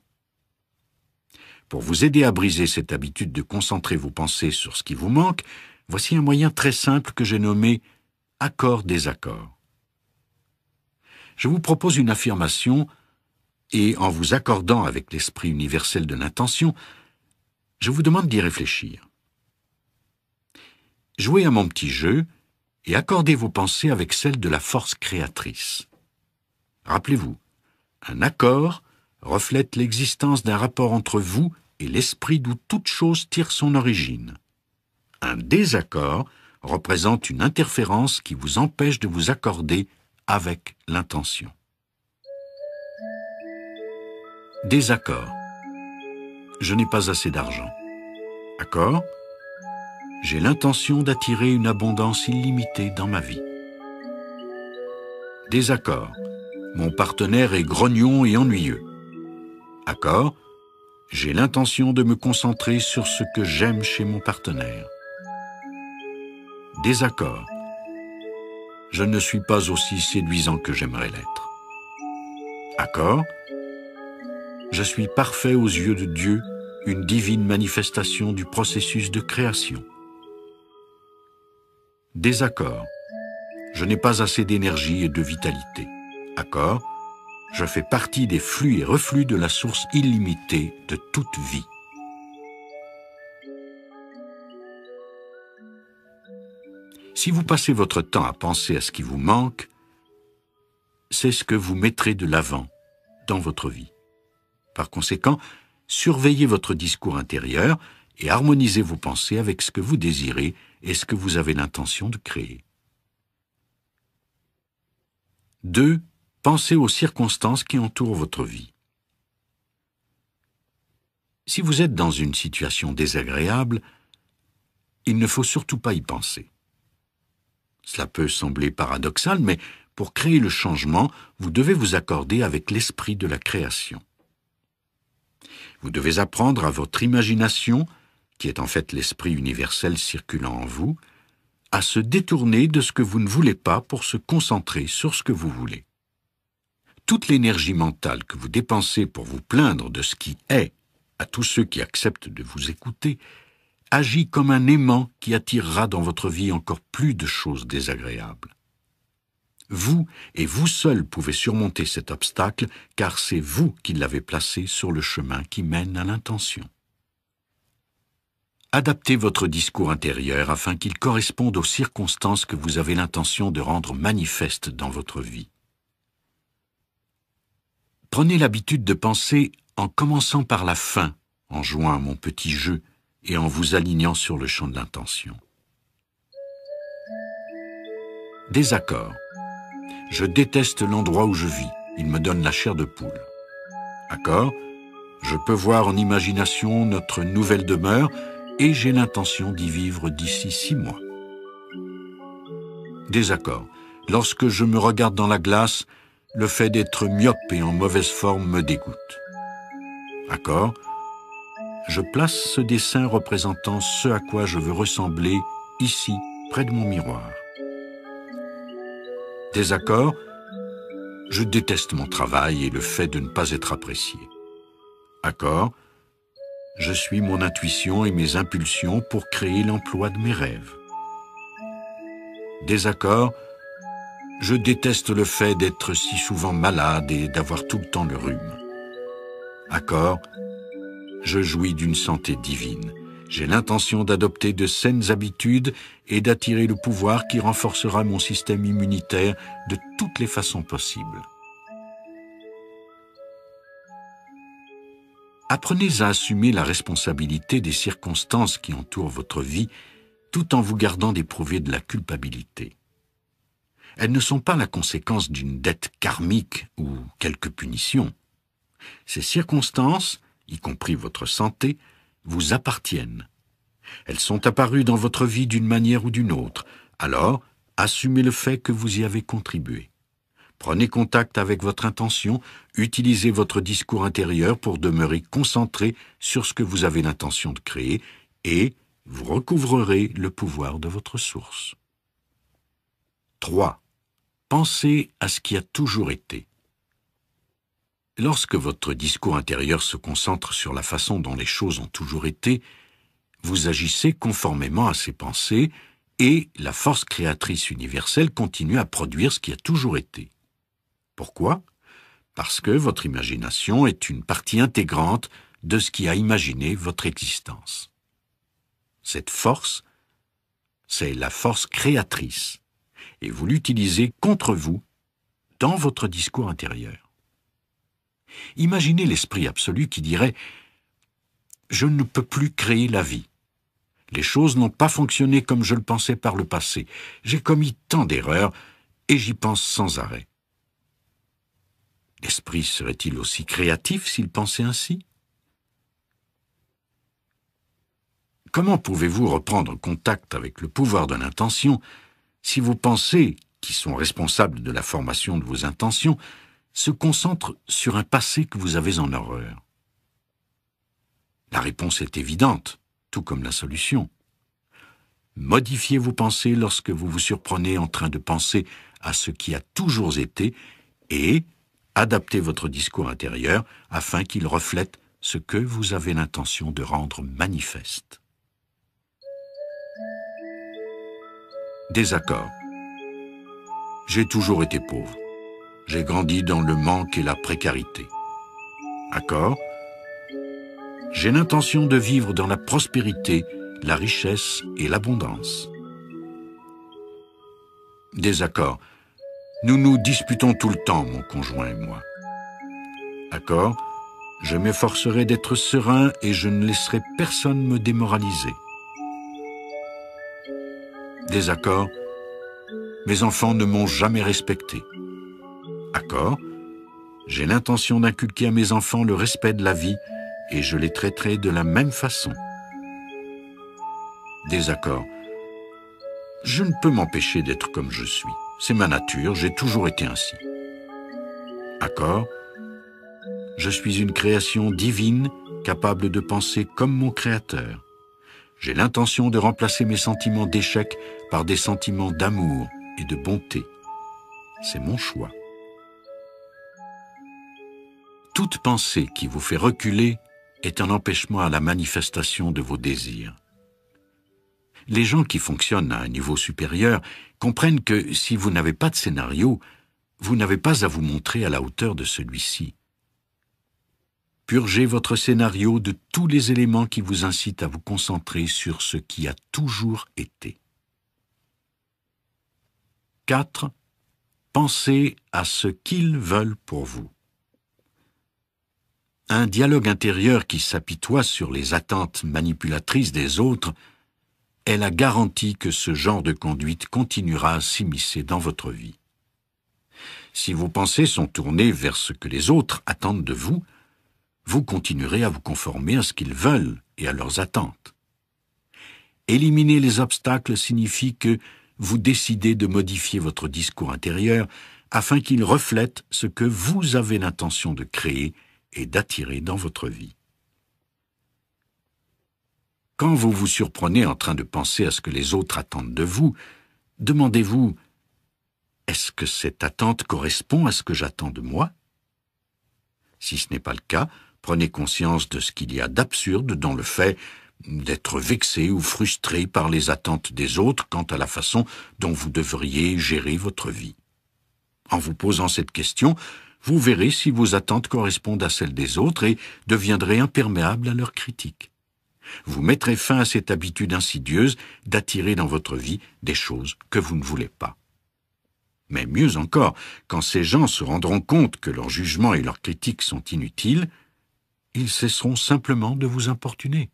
Pour vous aider à briser cette habitude de concentrer vos pensées sur ce qui vous manque, voici un moyen très simple que j'ai nommé accord-désaccord. Je vous propose une affirmation et en vous accordant avec l'esprit universel de l'intention, je vous demande d'y réfléchir jouez à mon petit jeu et accordez vos pensées avec celles de la force créatrice. Rappelez-vous, un accord reflète l'existence d'un rapport entre vous et l'esprit d'où toute chose tire son origine. Un désaccord représente une interférence qui vous empêche de vous accorder avec l'intention. Désaccord. Je n'ai pas assez d'argent. Accord j'ai l'intention d'attirer une abondance illimitée dans ma vie. Désaccord. Mon partenaire est grognon et ennuyeux. Accord. J'ai l'intention de me concentrer sur ce que j'aime chez mon partenaire. Désaccord. Je ne suis pas aussi séduisant que j'aimerais l'être. Accord. Je suis parfait aux yeux de Dieu, une divine manifestation du processus de création. Désaccord. Je n'ai pas assez d'énergie et de vitalité. Accord. Je fais partie des flux et reflux de la source illimitée de toute vie. Si vous passez votre temps à penser à ce qui vous manque, c'est ce que vous mettrez de l'avant dans votre vie. Par conséquent, surveillez votre discours intérieur et harmonisez vos pensées avec ce que vous désirez et ce que vous avez l'intention de créer. 2. Pensez aux circonstances qui entourent votre vie. Si vous êtes dans une situation désagréable, il ne faut surtout pas y penser. Cela peut sembler paradoxal, mais pour créer le changement, vous devez vous accorder avec l'esprit de la création. Vous devez apprendre à votre imagination qui est en fait l'esprit universel circulant en vous, à se détourner de ce que vous ne voulez pas pour se concentrer sur ce que vous voulez. Toute l'énergie mentale que vous dépensez pour vous plaindre de ce qui est, à tous ceux qui acceptent de vous écouter, agit comme un aimant qui attirera dans votre vie encore plus de choses désagréables. Vous et vous seul pouvez surmonter cet obstacle, car c'est vous qui l'avez placé sur le chemin qui mène à l'intention. Adaptez votre discours intérieur afin qu'il corresponde aux circonstances que vous avez l'intention de rendre manifestes dans votre vie. Prenez l'habitude de penser en commençant par la fin, en jouant à mon petit jeu et en vous alignant sur le champ de l'intention. Désaccord. Je déteste l'endroit où je vis. Il me donne la chair de poule. Accord. Je peux voir en imagination notre nouvelle demeure et j'ai l'intention d'y vivre d'ici six mois. Désaccord. Lorsque je me regarde dans la glace, le fait d'être myope et en mauvaise forme me dégoûte. Accord. Je place ce dessin représentant ce à quoi je veux ressembler ici, près de mon miroir. Désaccord. Je déteste mon travail et le fait de ne pas être apprécié. Accord je suis mon intuition et mes impulsions pour créer l'emploi de mes rêves. Désaccord, je déteste le fait d'être si souvent malade et d'avoir tout le temps le rhume. Accord, je jouis d'une santé divine. J'ai l'intention d'adopter de saines habitudes et d'attirer le pouvoir qui renforcera mon système immunitaire de toutes les façons possibles. Apprenez à assumer la responsabilité des circonstances qui entourent votre vie tout en vous gardant d'éprouver de la culpabilité. Elles ne sont pas la conséquence d'une dette karmique ou quelque punition. Ces circonstances, y compris votre santé, vous appartiennent. Elles sont apparues dans votre vie d'une manière ou d'une autre, alors assumez le fait que vous y avez contribué. Prenez contact avec votre intention, utilisez votre discours intérieur pour demeurer concentré sur ce que vous avez l'intention de créer et vous recouvrerez le pouvoir de votre source. 3. Pensez à ce qui a toujours été. Lorsque votre discours intérieur se concentre sur la façon dont les choses ont toujours été, vous agissez conformément à ces pensées et la force créatrice universelle continue à produire ce qui a toujours été. Pourquoi Parce que votre imagination est une partie intégrante de ce qui a imaginé votre existence. Cette force, c'est la force créatrice, et vous l'utilisez contre vous dans votre discours intérieur. Imaginez l'esprit absolu qui dirait ⁇ Je ne peux plus créer la vie. Les choses n'ont pas fonctionné comme je le pensais par le passé. J'ai commis tant d'erreurs et j'y pense sans arrêt. Esprit serait-il aussi créatif s'il pensait ainsi Comment pouvez-vous reprendre contact avec le pouvoir de l'intention si vos pensées, qui sont responsables de la formation de vos intentions, se concentrent sur un passé que vous avez en horreur La réponse est évidente, tout comme la solution. Modifiez vos pensées lorsque vous vous surprenez en train de penser à ce qui a toujours été et Adaptez votre discours intérieur afin qu'il reflète ce que vous avez l'intention de rendre manifeste. Désaccord. J'ai toujours été pauvre. J'ai grandi dans le manque et la précarité. Accord J'ai l'intention de vivre dans la prospérité, la richesse et l'abondance. Désaccord. Nous nous disputons tout le temps, mon conjoint et moi. D'accord Je m'efforcerai d'être serein et je ne laisserai personne me démoraliser. Désaccord Mes enfants ne m'ont jamais respecté. Accord J'ai l'intention d'inculquer à mes enfants le respect de la vie et je les traiterai de la même façon. Désaccord Je ne peux m'empêcher d'être comme je suis. C'est ma nature, j'ai toujours été ainsi. Accord Je suis une création divine capable de penser comme mon Créateur. J'ai l'intention de remplacer mes sentiments d'échec par des sentiments d'amour et de bonté. C'est mon choix. Toute pensée qui vous fait reculer est un empêchement à la manifestation de vos désirs les gens qui fonctionnent à un niveau supérieur comprennent que si vous n'avez pas de scénario, vous n'avez pas à vous montrer à la hauteur de celui-ci. Purgez votre scénario de tous les éléments qui vous incitent à vous concentrer sur ce qui a toujours été. 4. Pensez à ce qu'ils veulent pour vous. Un dialogue intérieur qui s'apitoie sur les attentes manipulatrices des autres elle a garanti que ce genre de conduite continuera à s'immiscer dans votre vie. Si vos pensées sont tournées vers ce que les autres attendent de vous, vous continuerez à vous conformer à ce qu'ils veulent et à leurs attentes. Éliminer les obstacles signifie que vous décidez de modifier votre discours intérieur afin qu'il reflète ce que vous avez l'intention de créer et d'attirer dans votre vie. Quand vous vous surprenez en train de penser à ce que les autres attendent de vous, demandez-vous Est-ce que cette attente correspond à ce que j'attends de moi Si ce n'est pas le cas, prenez conscience de ce qu'il y a d'absurde dans le fait d'être vexé ou frustré par les attentes des autres quant à la façon dont vous devriez gérer votre vie. En vous posant cette question, vous verrez si vos attentes correspondent à celles des autres et deviendrez imperméable à leurs critiques. Vous mettrez fin à cette habitude insidieuse d'attirer dans votre vie des choses que vous ne voulez pas. Mais mieux encore, quand ces gens se rendront compte que leurs jugements et leurs critiques sont inutiles, ils cesseront simplement de vous importuner.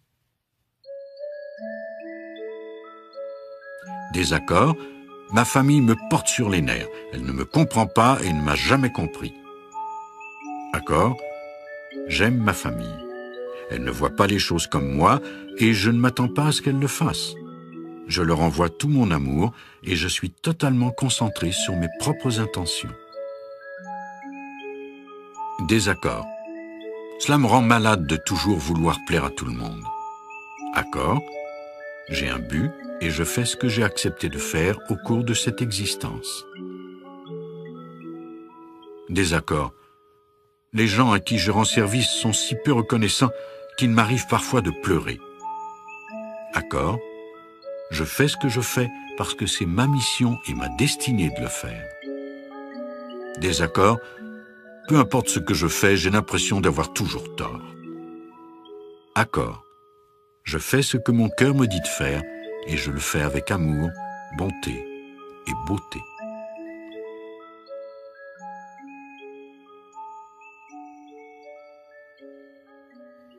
Désaccord, ma famille me porte sur les nerfs, elle ne me comprend pas et ne m'a jamais compris. Accord, j'aime ma famille. Elle ne voit pas les choses comme moi et je ne m'attends pas à ce qu'elle le fasse. Je leur envoie tout mon amour et je suis totalement concentré sur mes propres intentions. Désaccord. Cela me rend malade de toujours vouloir plaire à tout le monde. Accord. J'ai un but et je fais ce que j'ai accepté de faire au cours de cette existence. Désaccord. Les gens à qui je rends service sont si peu reconnaissants qu'il m'arrive parfois de pleurer. Accord Je fais ce que je fais parce que c'est ma mission et ma destinée de le faire. Désaccord Peu importe ce que je fais, j'ai l'impression d'avoir toujours tort. Accord Je fais ce que mon cœur me dit de faire et je le fais avec amour, bonté et beauté.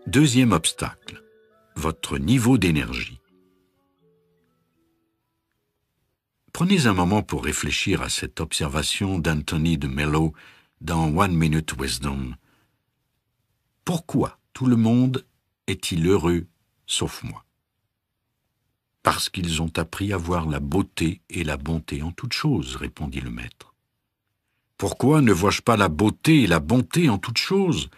Deuxième obstacle, votre niveau d'énergie. Prenez un moment pour réfléchir à cette observation d'Anthony de Mello dans One Minute Wisdom. Pourquoi tout le monde est-il heureux sauf moi Parce qu'ils ont appris à voir la beauté et la bonté en toutes choses, répondit le maître. Pourquoi ne vois-je pas la beauté et la bonté en toutes choses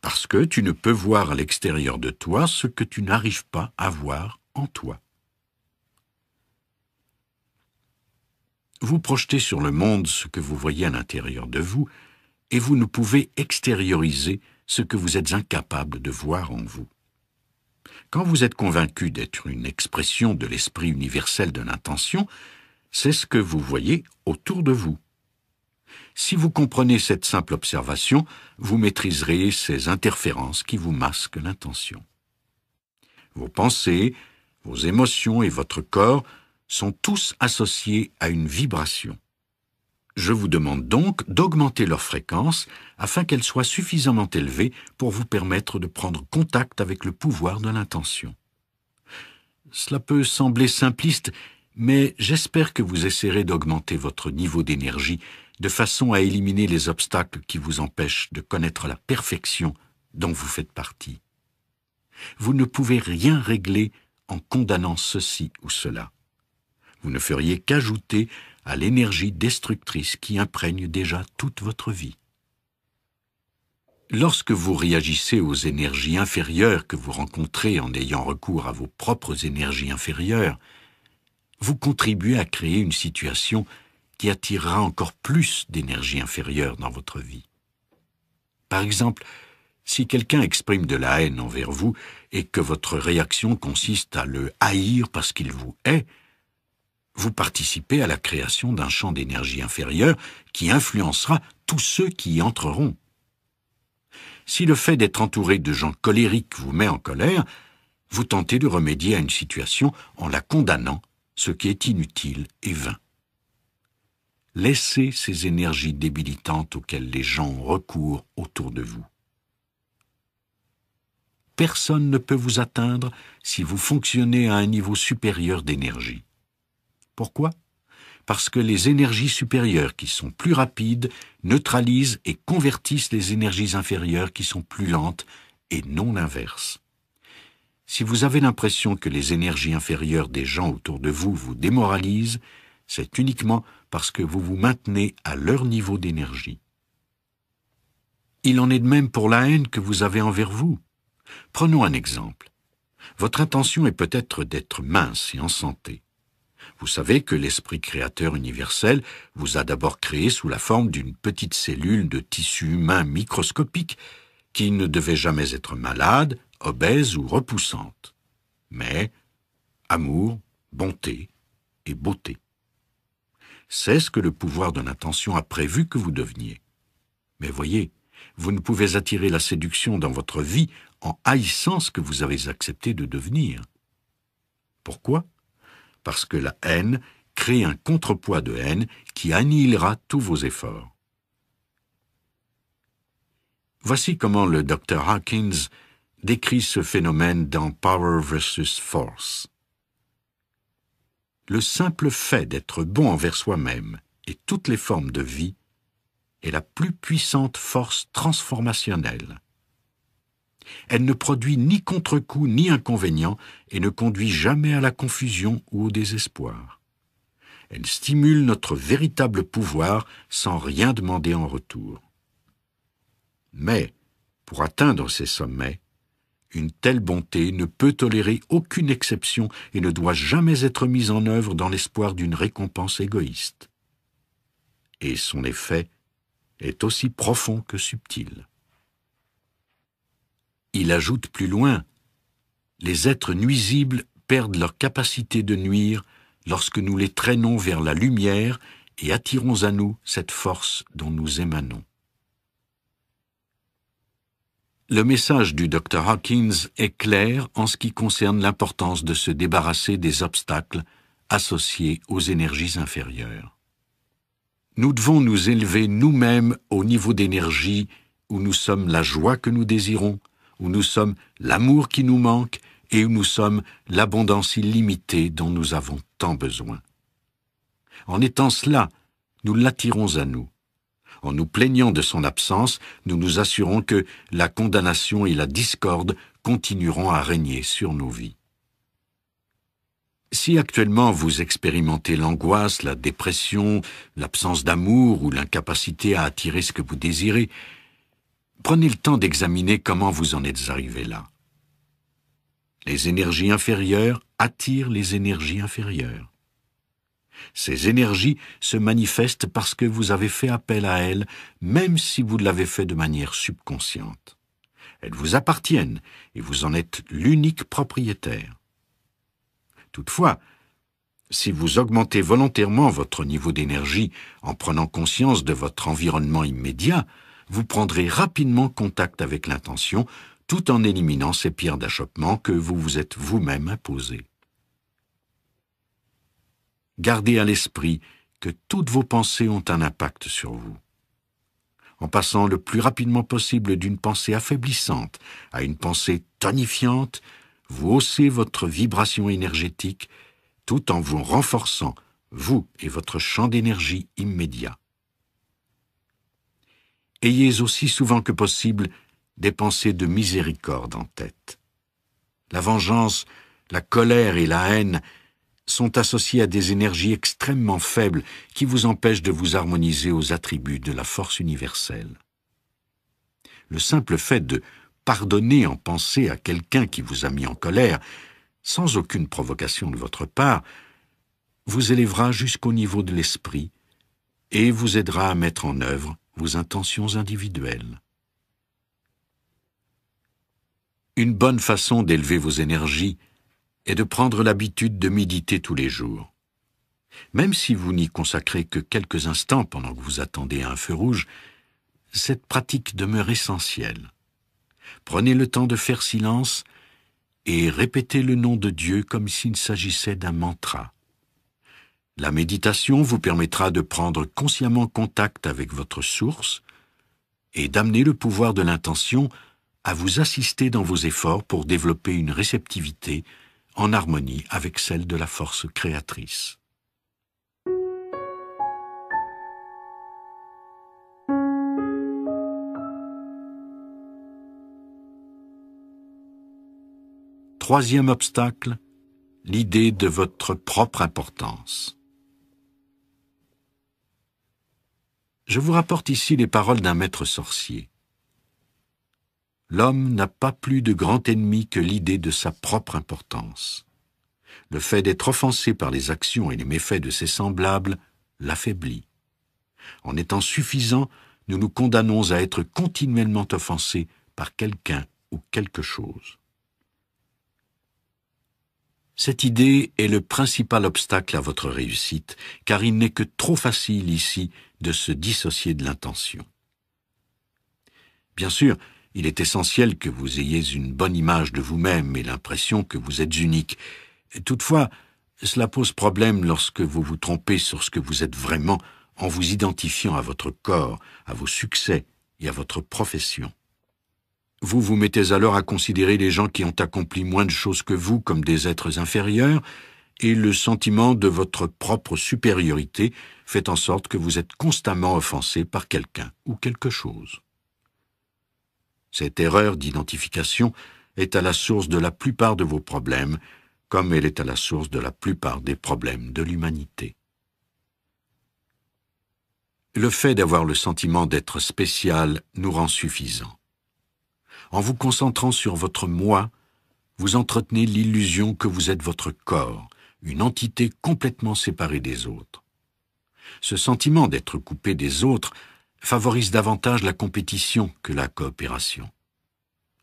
parce que tu ne peux voir à l'extérieur de toi ce que tu n'arrives pas à voir en toi. Vous projetez sur le monde ce que vous voyez à l'intérieur de vous, et vous ne pouvez extérioriser ce que vous êtes incapable de voir en vous. Quand vous êtes convaincu d'être une expression de l'esprit universel de l'intention, c'est ce que vous voyez autour de vous. Si vous comprenez cette simple observation, vous maîtriserez ces interférences qui vous masquent l'intention. Vos pensées, vos émotions et votre corps sont tous associés à une vibration. Je vous demande donc d'augmenter leur fréquence afin qu'elle soit suffisamment élevée pour vous permettre de prendre contact avec le pouvoir de l'intention. Cela peut sembler simpliste, mais j'espère que vous essaierez d'augmenter votre niveau d'énergie de façon à éliminer les obstacles qui vous empêchent de connaître la perfection dont vous faites partie. Vous ne pouvez rien régler en condamnant ceci ou cela. Vous ne feriez qu'ajouter à l'énergie destructrice qui imprègne déjà toute votre vie. Lorsque vous réagissez aux énergies inférieures que vous rencontrez en ayant recours à vos propres énergies inférieures, vous contribuez à créer une situation qui attirera encore plus d'énergie inférieure dans votre vie. Par exemple, si quelqu'un exprime de la haine envers vous et que votre réaction consiste à le haïr parce qu'il vous hait, vous participez à la création d'un champ d'énergie inférieure qui influencera tous ceux qui y entreront. Si le fait d'être entouré de gens colériques vous met en colère, vous tentez de remédier à une situation en la condamnant, ce qui est inutile et vain. Laissez ces énergies débilitantes auxquelles les gens ont recours autour de vous. Personne ne peut vous atteindre si vous fonctionnez à un niveau supérieur d'énergie. Pourquoi Parce que les énergies supérieures qui sont plus rapides neutralisent et convertissent les énergies inférieures qui sont plus lentes et non l'inverse. Si vous avez l'impression que les énergies inférieures des gens autour de vous vous démoralisent, c'est uniquement parce que vous vous maintenez à leur niveau d'énergie. Il en est de même pour la haine que vous avez envers vous. Prenons un exemple. Votre intention est peut-être d'être mince et en santé. Vous savez que l'esprit créateur universel vous a d'abord créé sous la forme d'une petite cellule de tissu humain microscopique qui ne devait jamais être malade, obèse ou repoussante. Mais amour, bonté et beauté c'est ce que le pouvoir de l'intention a prévu que vous deveniez. Mais voyez, vous ne pouvez attirer la séduction dans votre vie en haïssant ce que vous avez accepté de devenir. Pourquoi Parce que la haine crée un contrepoids de haine qui annihilera tous vos efforts. Voici comment le docteur Hawkins décrit ce phénomène dans Power versus Force le simple fait d'être bon envers soi-même et toutes les formes de vie est la plus puissante force transformationnelle. Elle ne produit ni contre-coup ni inconvénient et ne conduit jamais à la confusion ou au désespoir. Elle stimule notre véritable pouvoir sans rien demander en retour. Mais, pour atteindre ces sommets, une telle bonté ne peut tolérer aucune exception et ne doit jamais être mise en œuvre dans l'espoir d'une récompense égoïste. Et son effet est aussi profond que subtil. Il ajoute plus loin, Les êtres nuisibles perdent leur capacité de nuire lorsque nous les traînons vers la lumière et attirons à nous cette force dont nous émanons. Le message du Dr Hawkins est clair en ce qui concerne l'importance de se débarrasser des obstacles associés aux énergies inférieures. Nous devons nous élever nous-mêmes au niveau d'énergie où nous sommes la joie que nous désirons, où nous sommes l'amour qui nous manque et où nous sommes l'abondance illimitée dont nous avons tant besoin. En étant cela, nous l'attirons à nous. En nous plaignant de son absence, nous nous assurons que la condamnation et la discorde continueront à régner sur nos vies. Si actuellement vous expérimentez l'angoisse, la dépression, l'absence d'amour ou l'incapacité à attirer ce que vous désirez, prenez le temps d'examiner comment vous en êtes arrivé là. Les énergies inférieures attirent les énergies inférieures. Ces énergies se manifestent parce que vous avez fait appel à elles, même si vous l'avez fait de manière subconsciente. Elles vous appartiennent et vous en êtes l'unique propriétaire. Toutefois, si vous augmentez volontairement votre niveau d'énergie en prenant conscience de votre environnement immédiat, vous prendrez rapidement contact avec l'intention tout en éliminant ces pierres d'achoppement que vous vous êtes vous-même imposées. Gardez à l'esprit que toutes vos pensées ont un impact sur vous. En passant le plus rapidement possible d'une pensée affaiblissante à une pensée tonifiante, vous haussez votre vibration énergétique tout en vous renforçant, vous et votre champ d'énergie immédiat. Ayez aussi souvent que possible des pensées de miséricorde en tête. La vengeance, la colère et la haine sont associés à des énergies extrêmement faibles qui vous empêchent de vous harmoniser aux attributs de la force universelle. Le simple fait de pardonner en pensée à quelqu'un qui vous a mis en colère, sans aucune provocation de votre part, vous élèvera jusqu'au niveau de l'esprit et vous aidera à mettre en œuvre vos intentions individuelles. Une bonne façon d'élever vos énergies et de prendre l'habitude de méditer tous les jours. Même si vous n'y consacrez que quelques instants pendant que vous attendez un feu rouge, cette pratique demeure essentielle. Prenez le temps de faire silence et répétez le nom de Dieu comme s'il s'agissait d'un mantra. La méditation vous permettra de prendre consciemment contact avec votre source et d'amener le pouvoir de l'intention à vous assister dans vos efforts pour développer une réceptivité en harmonie avec celle de la force créatrice. Troisième obstacle, l'idée de votre propre importance. Je vous rapporte ici les paroles d'un maître sorcier l'homme n'a pas plus de grand ennemi que l'idée de sa propre importance. Le fait d'être offensé par les actions et les méfaits de ses semblables l'affaiblit. En étant suffisant, nous nous condamnons à être continuellement offensés par quelqu'un ou quelque chose. Cette idée est le principal obstacle à votre réussite, car il n'est que trop facile ici de se dissocier de l'intention. Bien sûr, il est essentiel que vous ayez une bonne image de vous-même et l'impression que vous êtes unique. Toutefois, cela pose problème lorsque vous vous trompez sur ce que vous êtes vraiment en vous identifiant à votre corps, à vos succès et à votre profession. Vous vous mettez alors à considérer les gens qui ont accompli moins de choses que vous comme des êtres inférieurs, et le sentiment de votre propre supériorité fait en sorte que vous êtes constamment offensé par quelqu'un ou quelque chose. Cette erreur d'identification est à la source de la plupart de vos problèmes, comme elle est à la source de la plupart des problèmes de l'humanité. Le fait d'avoir le sentiment d'être spécial nous rend suffisants. En vous concentrant sur votre moi, vous entretenez l'illusion que vous êtes votre corps, une entité complètement séparée des autres. Ce sentiment d'être coupé des autres favorise davantage la compétition que la coopération.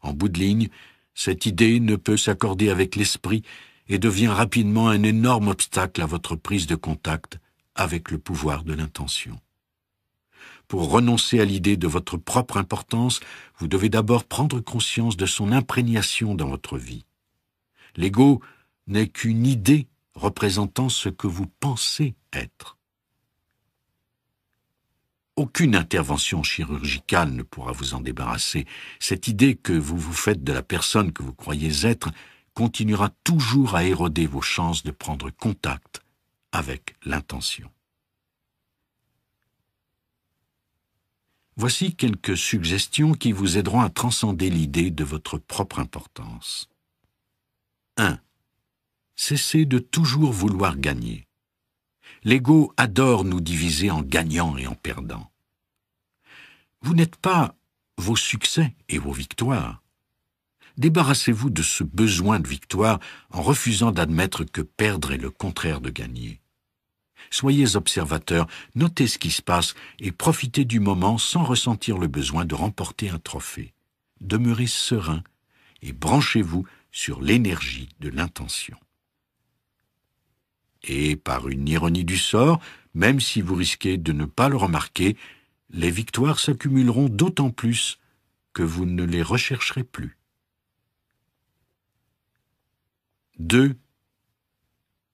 En bout de ligne, cette idée ne peut s'accorder avec l'esprit et devient rapidement un énorme obstacle à votre prise de contact avec le pouvoir de l'intention. Pour renoncer à l'idée de votre propre importance, vous devez d'abord prendre conscience de son imprégnation dans votre vie. L'ego n'est qu'une idée représentant ce que vous pensez être. Aucune intervention chirurgicale ne pourra vous en débarrasser. Cette idée que vous vous faites de la personne que vous croyez être continuera toujours à éroder vos chances de prendre contact avec l'intention. Voici quelques suggestions qui vous aideront à transcender l'idée de votre propre importance. 1. Cessez de toujours vouloir gagner. L'ego adore nous diviser en gagnant et en perdant. Vous n'êtes pas vos succès et vos victoires. Débarrassez-vous de ce besoin de victoire en refusant d'admettre que perdre est le contraire de gagner. Soyez observateur, notez ce qui se passe et profitez du moment sans ressentir le besoin de remporter un trophée. Demeurez serein et branchez-vous sur l'énergie de l'intention. Et par une ironie du sort, même si vous risquez de ne pas le remarquer, les victoires s'accumuleront d'autant plus que vous ne les rechercherez plus. 2.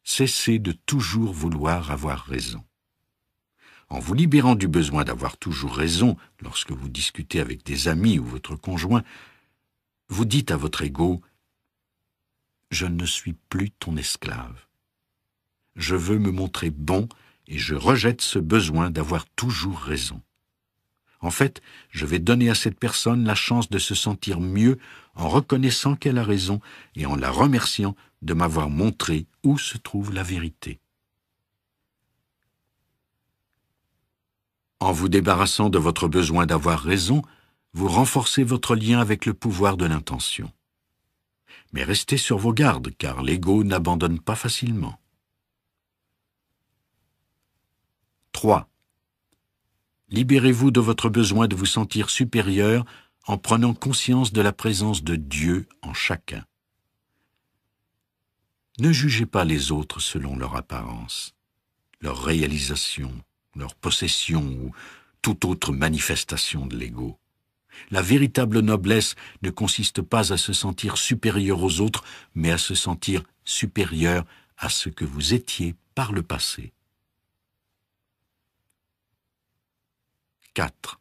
Cessez de toujours vouloir avoir raison. En vous libérant du besoin d'avoir toujours raison lorsque vous discutez avec des amis ou votre conjoint, vous dites à votre ego ⁇ Je ne suis plus ton esclave je veux me montrer bon et je rejette ce besoin d'avoir toujours raison. En fait, je vais donner à cette personne la chance de se sentir mieux en reconnaissant qu'elle a raison et en la remerciant de m'avoir montré où se trouve la vérité. En vous débarrassant de votre besoin d'avoir raison, vous renforcez votre lien avec le pouvoir de l'intention. Mais restez sur vos gardes, car l'ego n'abandonne pas facilement. 3. Libérez-vous de votre besoin de vous sentir supérieur en prenant conscience de la présence de Dieu en chacun. Ne jugez pas les autres selon leur apparence, leur réalisation, leur possession ou toute autre manifestation de l'ego. La véritable noblesse ne consiste pas à se sentir supérieur aux autres, mais à se sentir supérieur à ce que vous étiez par le passé. 4.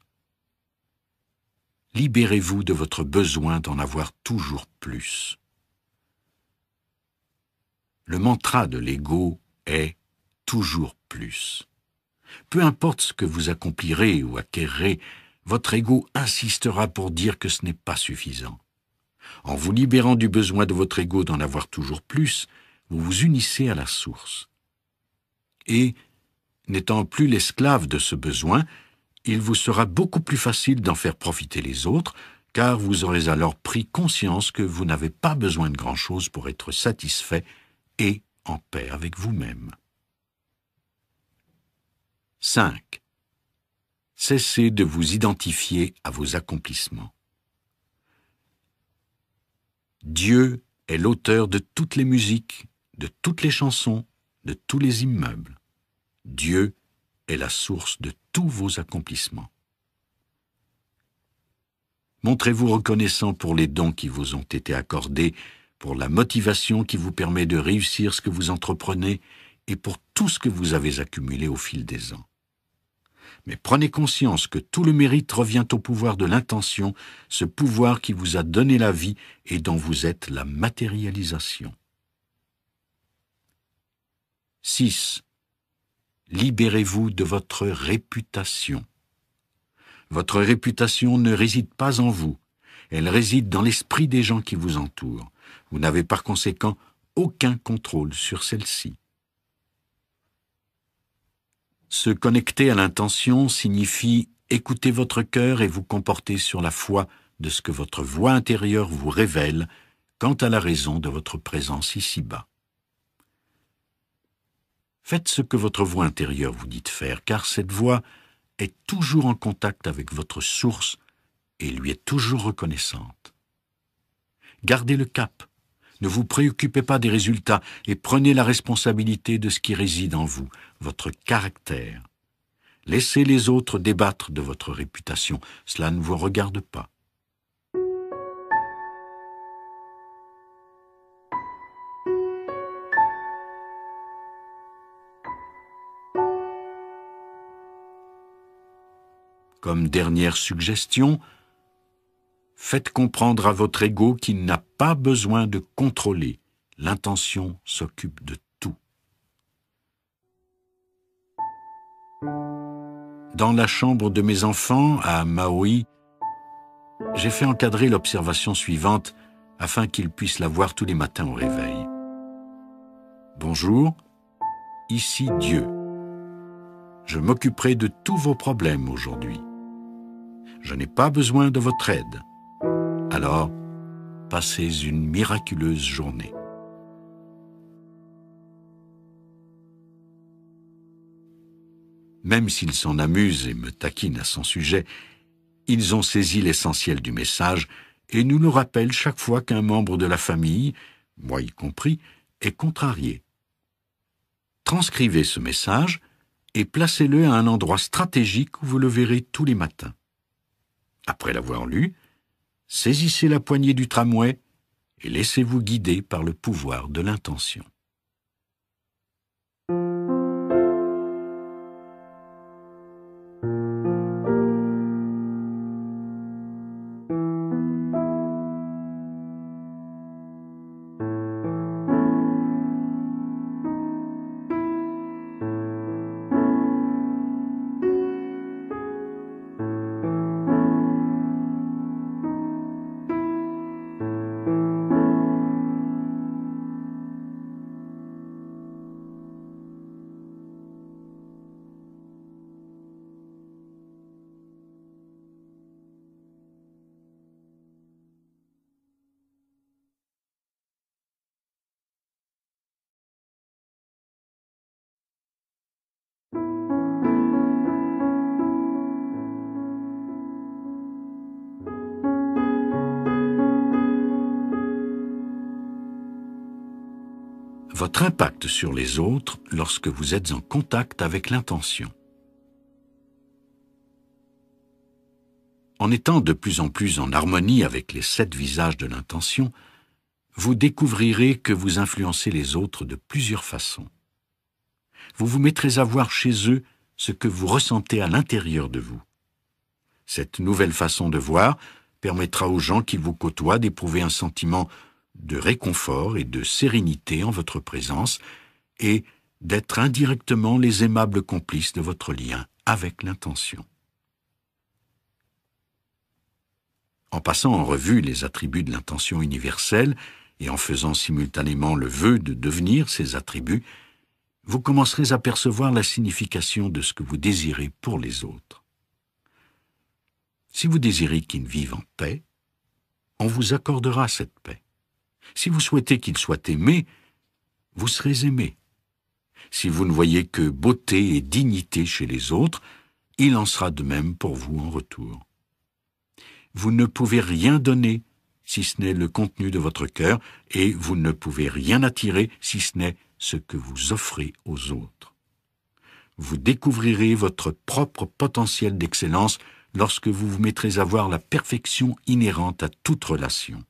Libérez-vous de votre besoin d'en avoir toujours plus. Le mantra de l'ego est toujours plus. Peu importe ce que vous accomplirez ou acquérez, votre ego insistera pour dire que ce n'est pas suffisant. En vous libérant du besoin de votre ego d'en avoir toujours plus, vous vous unissez à la source. Et, n'étant plus l'esclave de ce besoin, il vous sera beaucoup plus facile d'en faire profiter les autres, car vous aurez alors pris conscience que vous n'avez pas besoin de grand-chose pour être satisfait et en paix avec vous-même. 5. Cessez de vous identifier à vos accomplissements. Dieu est l'auteur de toutes les musiques, de toutes les chansons, de tous les immeubles. Dieu est la source de tous vos accomplissements. Montrez-vous reconnaissant pour les dons qui vous ont été accordés, pour la motivation qui vous permet de réussir ce que vous entreprenez et pour tout ce que vous avez accumulé au fil des ans. Mais prenez conscience que tout le mérite revient au pouvoir de l'intention, ce pouvoir qui vous a donné la vie et dont vous êtes la matérialisation. 6. Libérez-vous de votre réputation. Votre réputation ne réside pas en vous, elle réside dans l'esprit des gens qui vous entourent. Vous n'avez par conséquent aucun contrôle sur celle-ci. Se connecter à l'intention signifie écouter votre cœur et vous comporter sur la foi de ce que votre voix intérieure vous révèle quant à la raison de votre présence ici-bas. Faites ce que votre voix intérieure vous dit de faire, car cette voix est toujours en contact avec votre source et lui est toujours reconnaissante. Gardez le cap, ne vous préoccupez pas des résultats et prenez la responsabilité de ce qui réside en vous, votre caractère. Laissez les autres débattre de votre réputation, cela ne vous regarde pas. Comme dernière suggestion, faites comprendre à votre ego qu'il n'a pas besoin de contrôler. L'intention s'occupe de tout. Dans la chambre de mes enfants, à Maui, j'ai fait encadrer l'observation suivante afin qu'ils puissent la voir tous les matins au réveil. Bonjour, ici Dieu. Je m'occuperai de tous vos problèmes aujourd'hui je n'ai pas besoin de votre aide. Alors, passez une miraculeuse journée. Même s'ils s'en amusent et me taquinent à son sujet, ils ont saisi l'essentiel du message et nous le rappellent chaque fois qu'un membre de la famille, moi y compris, est contrarié. Transcrivez ce message et placez-le à un endroit stratégique où vous le verrez tous les matins après l'avoir lu, saisissez la poignée du tramway et laissez-vous guider par le pouvoir de l'intention. votre impact sur les autres lorsque vous êtes en contact avec l'intention. En étant de plus en plus en harmonie avec les sept visages de l'intention, vous découvrirez que vous influencez les autres de plusieurs façons. Vous vous mettrez à voir chez eux ce que vous ressentez à l'intérieur de vous. Cette nouvelle façon de voir permettra aux gens qui vous côtoient d'éprouver un sentiment de réconfort et de sérénité en votre présence, et d'être indirectement les aimables complices de votre lien avec l'intention. En passant en revue les attributs de l'intention universelle et en faisant simultanément le vœu de devenir ces attributs, vous commencerez à percevoir la signification de ce que vous désirez pour les autres. Si vous désirez qu'ils vivent en paix, on vous accordera cette paix. Si vous souhaitez qu'il soit aimé, vous serez aimé. Si vous ne voyez que beauté et dignité chez les autres, il en sera de même pour vous en retour. Vous ne pouvez rien donner si ce n'est le contenu de votre cœur, et vous ne pouvez rien attirer si ce n'est ce que vous offrez aux autres. Vous découvrirez votre propre potentiel d'excellence lorsque vous vous mettrez à voir la perfection inhérente à toute relation.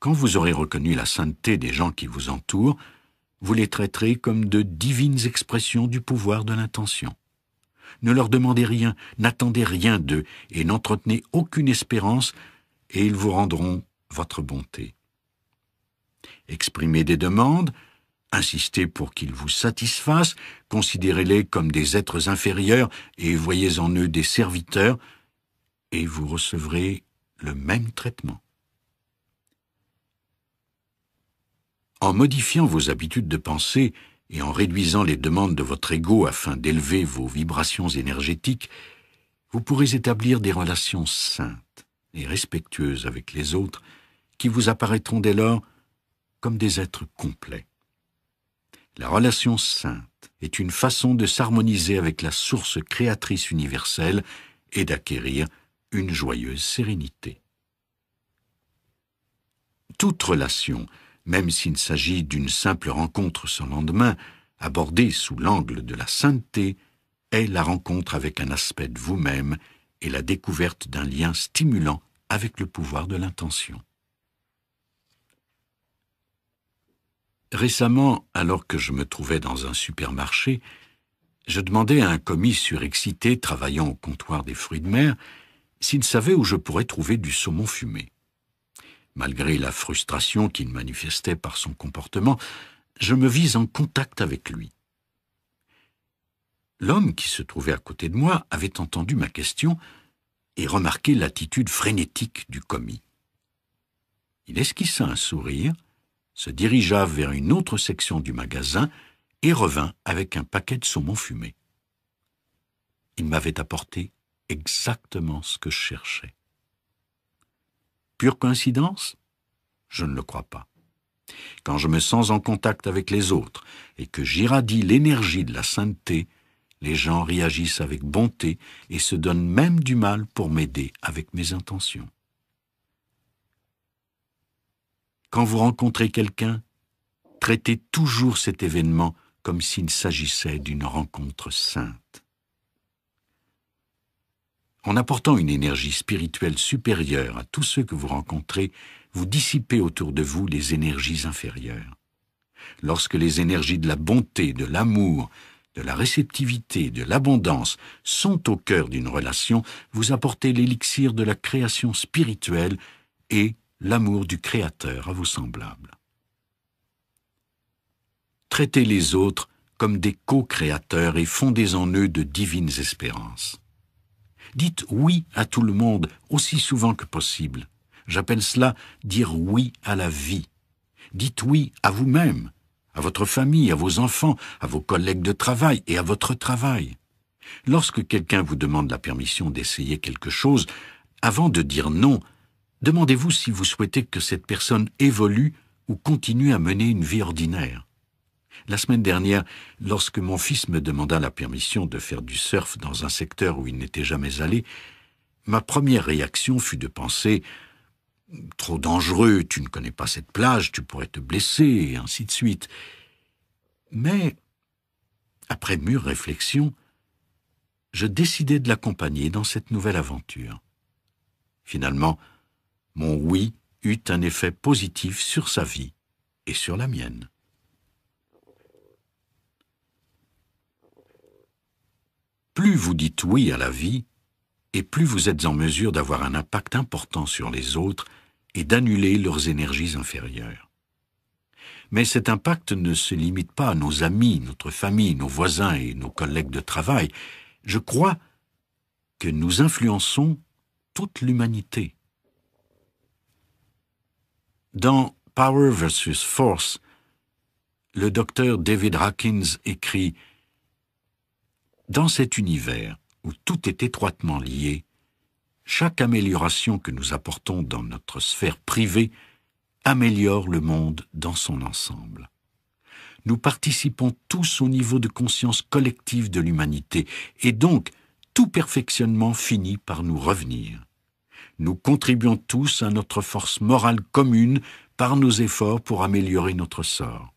Quand vous aurez reconnu la sainteté des gens qui vous entourent, vous les traiterez comme de divines expressions du pouvoir de l'intention. Ne leur demandez rien, n'attendez rien d'eux, et n'entretenez aucune espérance, et ils vous rendront votre bonté. Exprimez des demandes, insistez pour qu'ils vous satisfassent, considérez-les comme des êtres inférieurs et voyez en eux des serviteurs, et vous recevrez le même traitement. En modifiant vos habitudes de pensée et en réduisant les demandes de votre ego afin d'élever vos vibrations énergétiques, vous pourrez établir des relations saintes et respectueuses avec les autres qui vous apparaîtront dès lors comme des êtres complets. La relation sainte est une façon de s'harmoniser avec la source créatrice universelle et d'acquérir une joyeuse sérénité. Toute relation, même s'il s'agit d'une simple rencontre sans lendemain, abordée sous l'angle de la sainteté, est la rencontre avec un aspect de vous-même et la découverte d'un lien stimulant avec le pouvoir de l'intention. Récemment, alors que je me trouvais dans un supermarché, je demandais à un commis surexcité travaillant au comptoir des fruits de mer s'il savait où je pourrais trouver du saumon fumé. Malgré la frustration qu'il manifestait par son comportement, je me vis en contact avec lui. L'homme qui se trouvait à côté de moi avait entendu ma question et remarqué l'attitude frénétique du commis. Il esquissa un sourire, se dirigea vers une autre section du magasin et revint avec un paquet de saumon fumé. Il m'avait apporté exactement ce que je cherchais. Pure coïncidence Je ne le crois pas. Quand je me sens en contact avec les autres et que j'irradie l'énergie de la sainteté, les gens réagissent avec bonté et se donnent même du mal pour m'aider avec mes intentions. Quand vous rencontrez quelqu'un, traitez toujours cet événement comme s'il s'agissait d'une rencontre sainte. En apportant une énergie spirituelle supérieure à tous ceux que vous rencontrez, vous dissipez autour de vous les énergies inférieures. Lorsque les énergies de la bonté, de l'amour, de la réceptivité, de l'abondance sont au cœur d'une relation, vous apportez l'élixir de la création spirituelle et l'amour du Créateur à vos semblables. Traitez les autres comme des co-créateurs et fondez en eux de divines espérances. Dites oui à tout le monde aussi souvent que possible. J'appelle cela dire oui à la vie. Dites oui à vous-même, à votre famille, à vos enfants, à vos collègues de travail et à votre travail. Lorsque quelqu'un vous demande la permission d'essayer quelque chose, avant de dire non, demandez-vous si vous souhaitez que cette personne évolue ou continue à mener une vie ordinaire. La semaine dernière, lorsque mon fils me demanda la permission de faire du surf dans un secteur où il n'était jamais allé, ma première réaction fut de penser Trop dangereux, tu ne connais pas cette plage, tu pourrais te blesser, et ainsi de suite. Mais, après mûre réflexion, je décidai de l'accompagner dans cette nouvelle aventure. Finalement, mon oui eut un effet positif sur sa vie et sur la mienne. plus vous dites oui à la vie, et plus vous êtes en mesure d'avoir un impact important sur les autres et d'annuler leurs énergies inférieures. Mais cet impact ne se limite pas à nos amis, notre famille, nos voisins et nos collègues de travail. Je crois que nous influençons toute l'humanité. Dans Power versus Force, le docteur David Hawkins écrit ⁇ dans cet univers où tout est étroitement lié, chaque amélioration que nous apportons dans notre sphère privée améliore le monde dans son ensemble. Nous participons tous au niveau de conscience collective de l'humanité, et donc tout perfectionnement finit par nous revenir. Nous contribuons tous à notre force morale commune par nos efforts pour améliorer notre sort.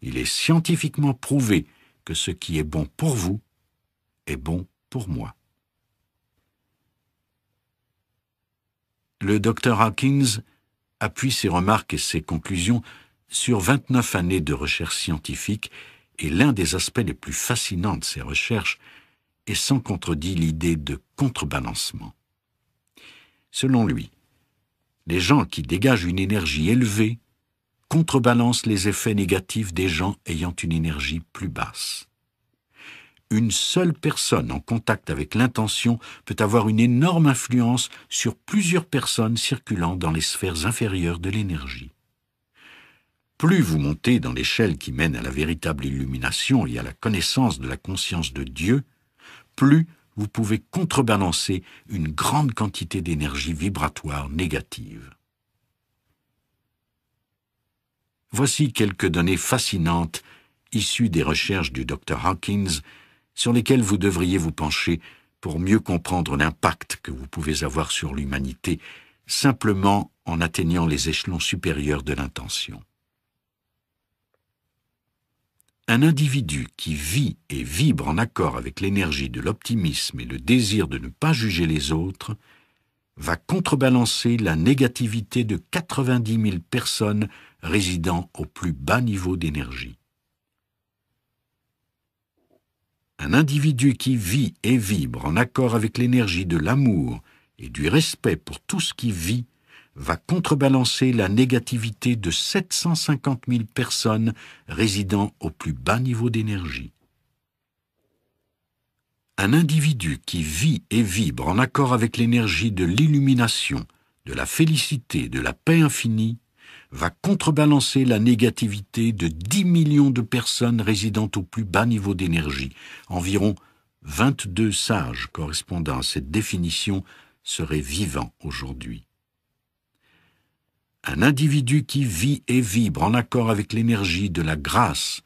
Il est scientifiquement prouvé que ce qui est bon pour vous est bon pour moi. Le docteur Hawkins appuie ses remarques et ses conclusions sur 29 années de recherche scientifique et l'un des aspects les plus fascinants de ses recherches est sans contredit l'idée de contrebalancement. Selon lui, les gens qui dégagent une énergie élevée contrebalancent les effets négatifs des gens ayant une énergie plus basse une seule personne en contact avec l'intention peut avoir une énorme influence sur plusieurs personnes circulant dans les sphères inférieures de l'énergie. Plus vous montez dans l'échelle qui mène à la véritable illumination et à la connaissance de la conscience de Dieu, plus vous pouvez contrebalancer une grande quantité d'énergie vibratoire négative. Voici quelques données fascinantes issues des recherches du Dr Hawkins sur lesquels vous devriez vous pencher pour mieux comprendre l'impact que vous pouvez avoir sur l'humanité simplement en atteignant les échelons supérieurs de l'intention. Un individu qui vit et vibre en accord avec l'énergie de l'optimisme et le désir de ne pas juger les autres va contrebalancer la négativité de 90 000 personnes résidant au plus bas niveau d'énergie. un individu qui vit et vibre en accord avec l'énergie de l'amour et du respect pour tout ce qui vit va contrebalancer la négativité de 750 000 personnes résidant au plus bas niveau d'énergie. Un individu qui vit et vibre en accord avec l'énergie de l'illumination, de la félicité, de la paix infinie, va contrebalancer la négativité de 10 millions de personnes résidant au plus bas niveau d'énergie. Environ 22 sages correspondant à cette définition seraient vivants aujourd'hui. Un individu qui vit et vibre en accord avec l'énergie de la grâce,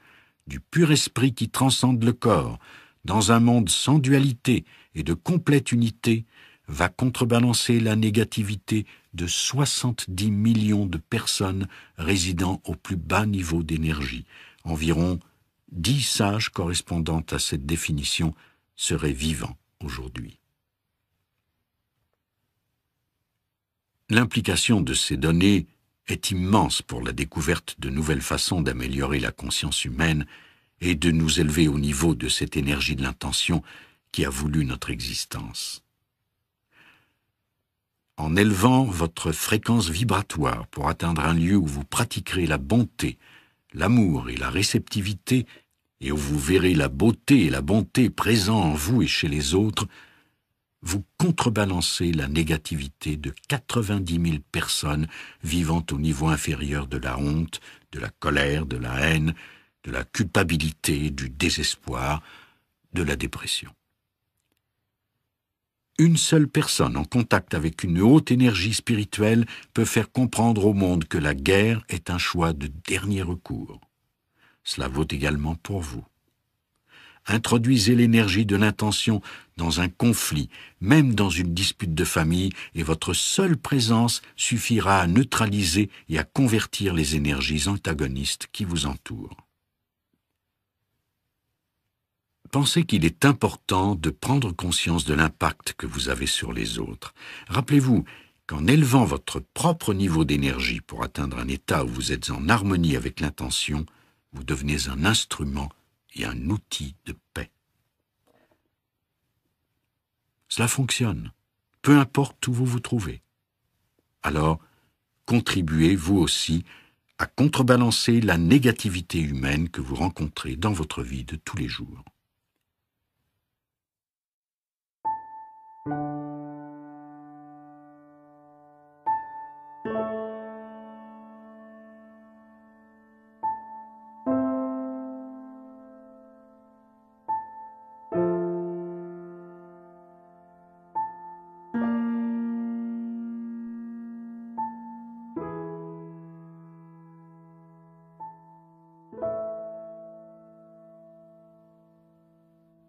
du pur esprit qui transcende le corps, dans un monde sans dualité et de complète unité, va contrebalancer la négativité de 70 millions de personnes résidant au plus bas niveau d'énergie. Environ 10 sages correspondant à cette définition seraient vivants aujourd'hui. L'implication de ces données est immense pour la découverte de nouvelles façons d'améliorer la conscience humaine et de nous élever au niveau de cette énergie de l'intention qui a voulu notre existence en élevant votre fréquence vibratoire pour atteindre un lieu où vous pratiquerez la bonté, l'amour et la réceptivité, et où vous verrez la beauté et la bonté présents en vous et chez les autres, vous contrebalancez la négativité de 90 000 personnes vivant au niveau inférieur de la honte, de la colère, de la haine, de la culpabilité, du désespoir, de la dépression. Une seule personne en contact avec une haute énergie spirituelle peut faire comprendre au monde que la guerre est un choix de dernier recours. Cela vaut également pour vous. Introduisez l'énergie de l'intention dans un conflit, même dans une dispute de famille, et votre seule présence suffira à neutraliser et à convertir les énergies antagonistes qui vous entourent. pensez qu'il est important de prendre conscience de l'impact que vous avez sur les autres. Rappelez-vous qu'en élevant votre propre niveau d'énergie pour atteindre un état où vous êtes en harmonie avec l'intention, vous devenez un instrument et un outil de paix. Cela fonctionne, peu importe où vous vous trouvez. Alors, contribuez vous aussi à contrebalancer la négativité humaine que vous rencontrez dans votre vie de tous les jours.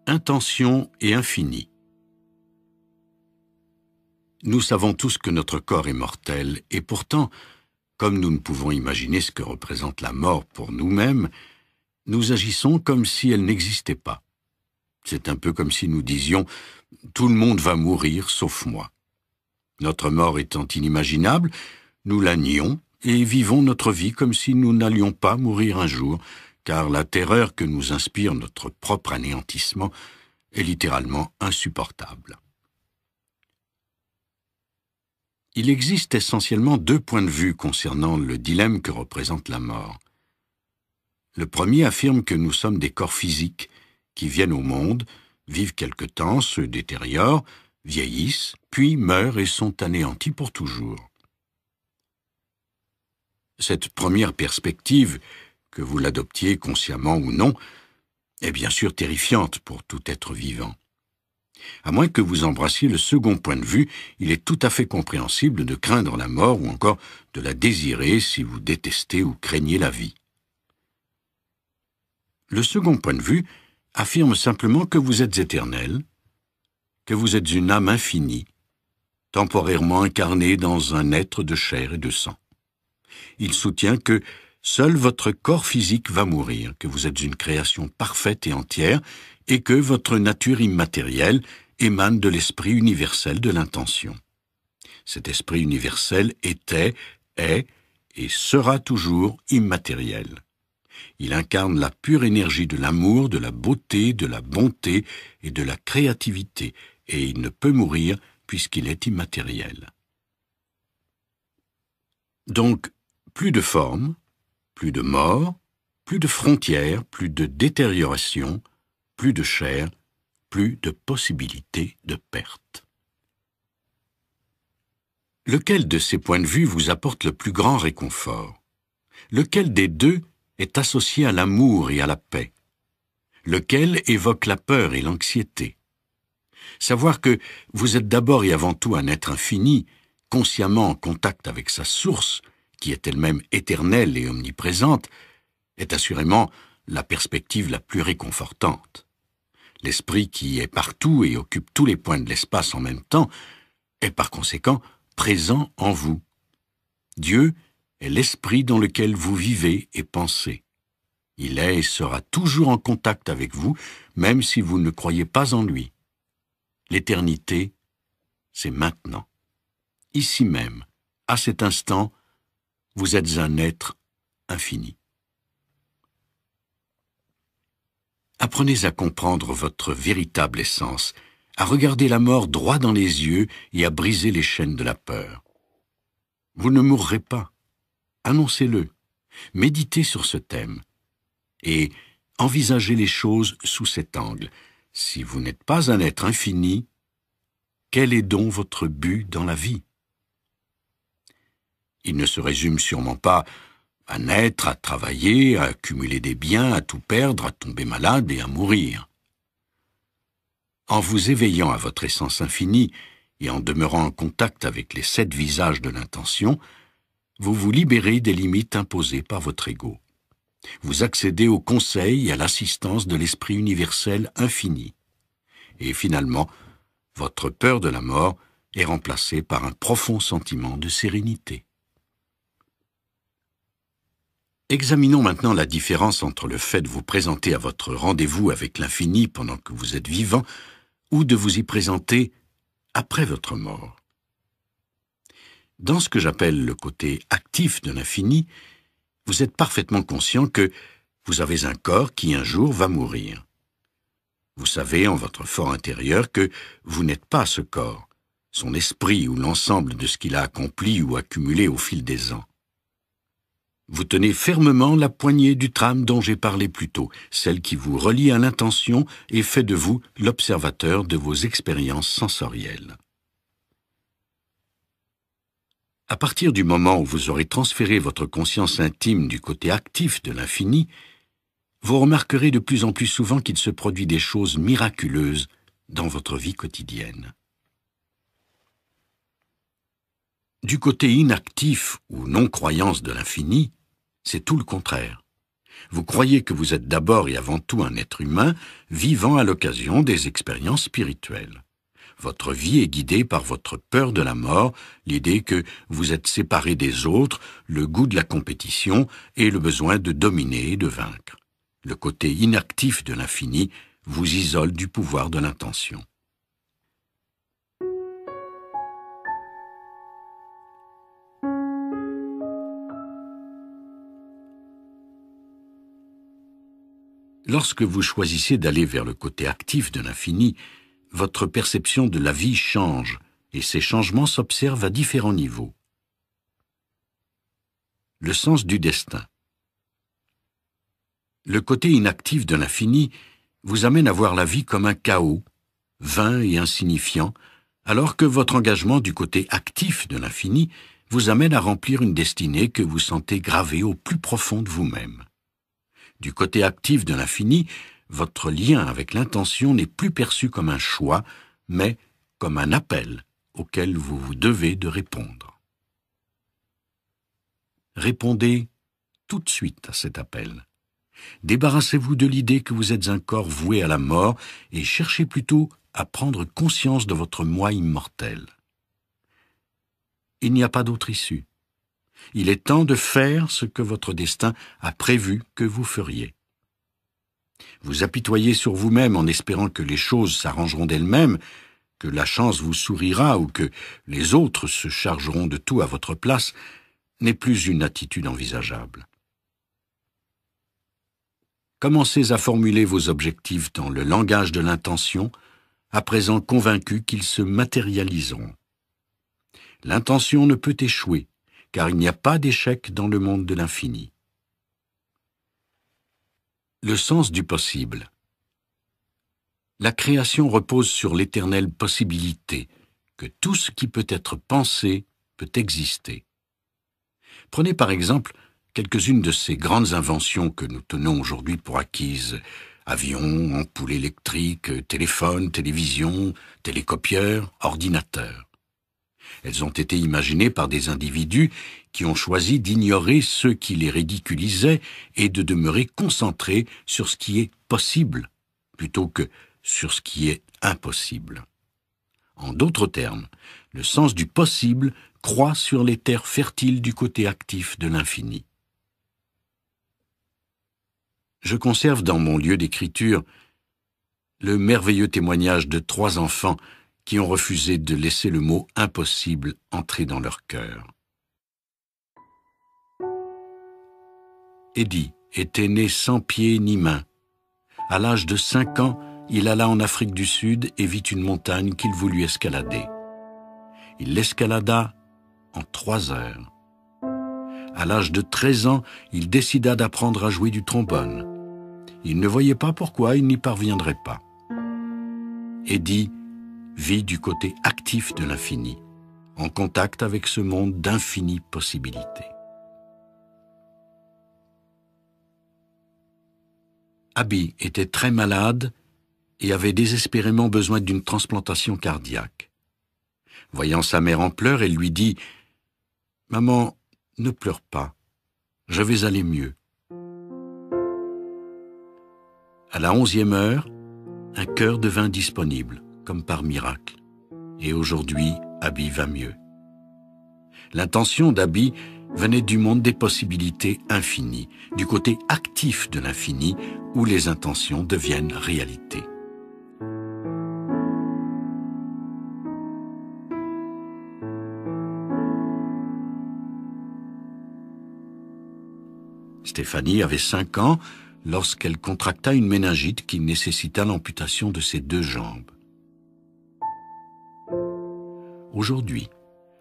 intention et infini. Nous savons tous que notre corps est mortel, et pourtant, comme nous ne pouvons imaginer ce que représente la mort pour nous-mêmes, nous agissons comme si elle n'existait pas. C'est un peu comme si nous disions ⁇ Tout le monde va mourir sauf moi ⁇ Notre mort étant inimaginable, nous la nions et vivons notre vie comme si nous n'allions pas mourir un jour, car la terreur que nous inspire notre propre anéantissement est littéralement insupportable. Il existe essentiellement deux points de vue concernant le dilemme que représente la mort. Le premier affirme que nous sommes des corps physiques qui viennent au monde, vivent quelque temps, se détériorent, vieillissent, puis meurent et sont anéantis pour toujours. Cette première perspective, que vous l'adoptiez consciemment ou non, est bien sûr terrifiante pour tout être vivant. À moins que vous embrassiez le second point de vue, il est tout à fait compréhensible de craindre la mort ou encore de la désirer si vous détestez ou craignez la vie. Le second point de vue affirme simplement que vous êtes éternel, que vous êtes une âme infinie, temporairement incarnée dans un être de chair et de sang. Il soutient que seul votre corps physique va mourir, que vous êtes une création parfaite et entière, et que votre nature immatérielle émane de l'esprit universel de l'intention. Cet esprit universel était, est et sera toujours immatériel. Il incarne la pure énergie de l'amour, de la beauté, de la bonté et de la créativité, et il ne peut mourir puisqu'il est immatériel. Donc, plus de forme, plus de mort, plus de frontières, plus de détérioration, plus de chair, plus de possibilités de perte. Lequel de ces points de vue vous apporte le plus grand réconfort Lequel des deux est associé à l'amour et à la paix Lequel évoque la peur et l'anxiété Savoir que vous êtes d'abord et avant tout un être infini, consciemment en contact avec sa source, qui est elle-même éternelle et omniprésente, est assurément la perspective la plus réconfortante. L'esprit qui est partout et occupe tous les points de l'espace en même temps est par conséquent présent en vous. Dieu est l'esprit dans lequel vous vivez et pensez. Il est et sera toujours en contact avec vous, même si vous ne croyez pas en lui. L'éternité, c'est maintenant. Ici même, à cet instant, vous êtes un être infini. apprenez à comprendre votre véritable essence, à regarder la mort droit dans les yeux et à briser les chaînes de la peur. Vous ne mourrez pas. Annoncez-le. Méditez sur ce thème. Et envisagez les choses sous cet angle. Si vous n'êtes pas un être infini, quel est donc votre but dans la vie Il ne se résume sûrement pas à naître, à travailler, à accumuler des biens, à tout perdre, à tomber malade et à mourir. En vous éveillant à votre essence infinie et en demeurant en contact avec les sept visages de l'intention, vous vous libérez des limites imposées par votre ego. Vous accédez au conseil et à l'assistance de l'esprit universel infini. Et finalement, votre peur de la mort est remplacée par un profond sentiment de sérénité. Examinons maintenant la différence entre le fait de vous présenter à votre rendez-vous avec l'infini pendant que vous êtes vivant ou de vous y présenter après votre mort. Dans ce que j'appelle le côté actif de l'infini, vous êtes parfaitement conscient que vous avez un corps qui un jour va mourir. Vous savez en votre fort intérieur que vous n'êtes pas ce corps, son esprit ou l'ensemble de ce qu'il a accompli ou accumulé au fil des ans. Vous tenez fermement la poignée du tram dont j'ai parlé plus tôt, celle qui vous relie à l'intention et fait de vous l'observateur de vos expériences sensorielles. À partir du moment où vous aurez transféré votre conscience intime du côté actif de l'infini, vous remarquerez de plus en plus souvent qu'il se produit des choses miraculeuses dans votre vie quotidienne. Du côté inactif ou non-croyance de l'infini, c'est tout le contraire. Vous croyez que vous êtes d'abord et avant tout un être humain vivant à l'occasion des expériences spirituelles. Votre vie est guidée par votre peur de la mort, l'idée que vous êtes séparé des autres, le goût de la compétition et le besoin de dominer et de vaincre. Le côté inactif de l'infini vous isole du pouvoir de l'intention. Lorsque vous choisissez d'aller vers le côté actif de l'infini, votre perception de la vie change, et ces changements s'observent à différents niveaux. Le sens du destin. Le côté inactif de l'infini vous amène à voir la vie comme un chaos, vain et insignifiant, alors que votre engagement du côté actif de l'infini vous amène à remplir une destinée que vous sentez gravée au plus profond de vous-même du côté actif de l'infini, votre lien avec l'intention n'est plus perçu comme un choix, mais comme un appel auquel vous vous devez de répondre. Répondez tout de suite à cet appel. Débarrassez-vous de l'idée que vous êtes un corps voué à la mort et cherchez plutôt à prendre conscience de votre moi immortel. Il n'y a pas d'autre issue. Il est temps de faire ce que votre destin a prévu que vous feriez. Vous apitoyez sur vous-même en espérant que les choses s'arrangeront d'elles-mêmes, que la chance vous sourira ou que les autres se chargeront de tout à votre place, n'est plus une attitude envisageable. Commencez à formuler vos objectifs dans le langage de l'intention, à présent convaincu qu'ils se matérialiseront. L'intention ne peut échouer, car il n'y a pas d'échec dans le monde de l'infini. Le sens du possible. La création repose sur l'éternelle possibilité, que tout ce qui peut être pensé peut exister. Prenez par exemple quelques-unes de ces grandes inventions que nous tenons aujourd'hui pour acquises. Avions, ampoules électriques, téléphones, télévision, télécopieurs, ordinateurs. Elles ont été imaginées par des individus qui ont choisi d'ignorer ceux qui les ridiculisaient et de demeurer concentrés sur ce qui est possible plutôt que sur ce qui est impossible. En d'autres termes, le sens du possible croît sur les terres fertiles du côté actif de l'infini. Je conserve dans mon lieu d'écriture le merveilleux témoignage de trois enfants qui ont refusé de laisser le mot impossible entrer dans leur cœur. Eddie était né sans pieds ni mains. À l'âge de 5 ans, il alla en Afrique du Sud et vit une montagne qu'il voulut escalader. Il l'escalada en trois heures. À l'âge de 13 ans, il décida d'apprendre à jouer du trombone. Il ne voyait pas pourquoi il n'y parviendrait pas. Eddie vit du côté actif de l'infini, en contact avec ce monde d'infinies possibilités. Abby était très malade et avait désespérément besoin d'une transplantation cardiaque. Voyant sa mère en pleurs, elle lui dit « Maman, ne pleure pas, je vais aller mieux. » À la onzième heure, un cœur devint disponible comme par miracle. Et aujourd'hui, Abby va mieux. L'intention d'Abby venait du monde des possibilités infinies, du côté actif de l'infini où les intentions deviennent réalité. Stéphanie avait 5 ans lorsqu'elle contracta une méningite qui nécessita l'amputation de ses deux jambes aujourd'hui.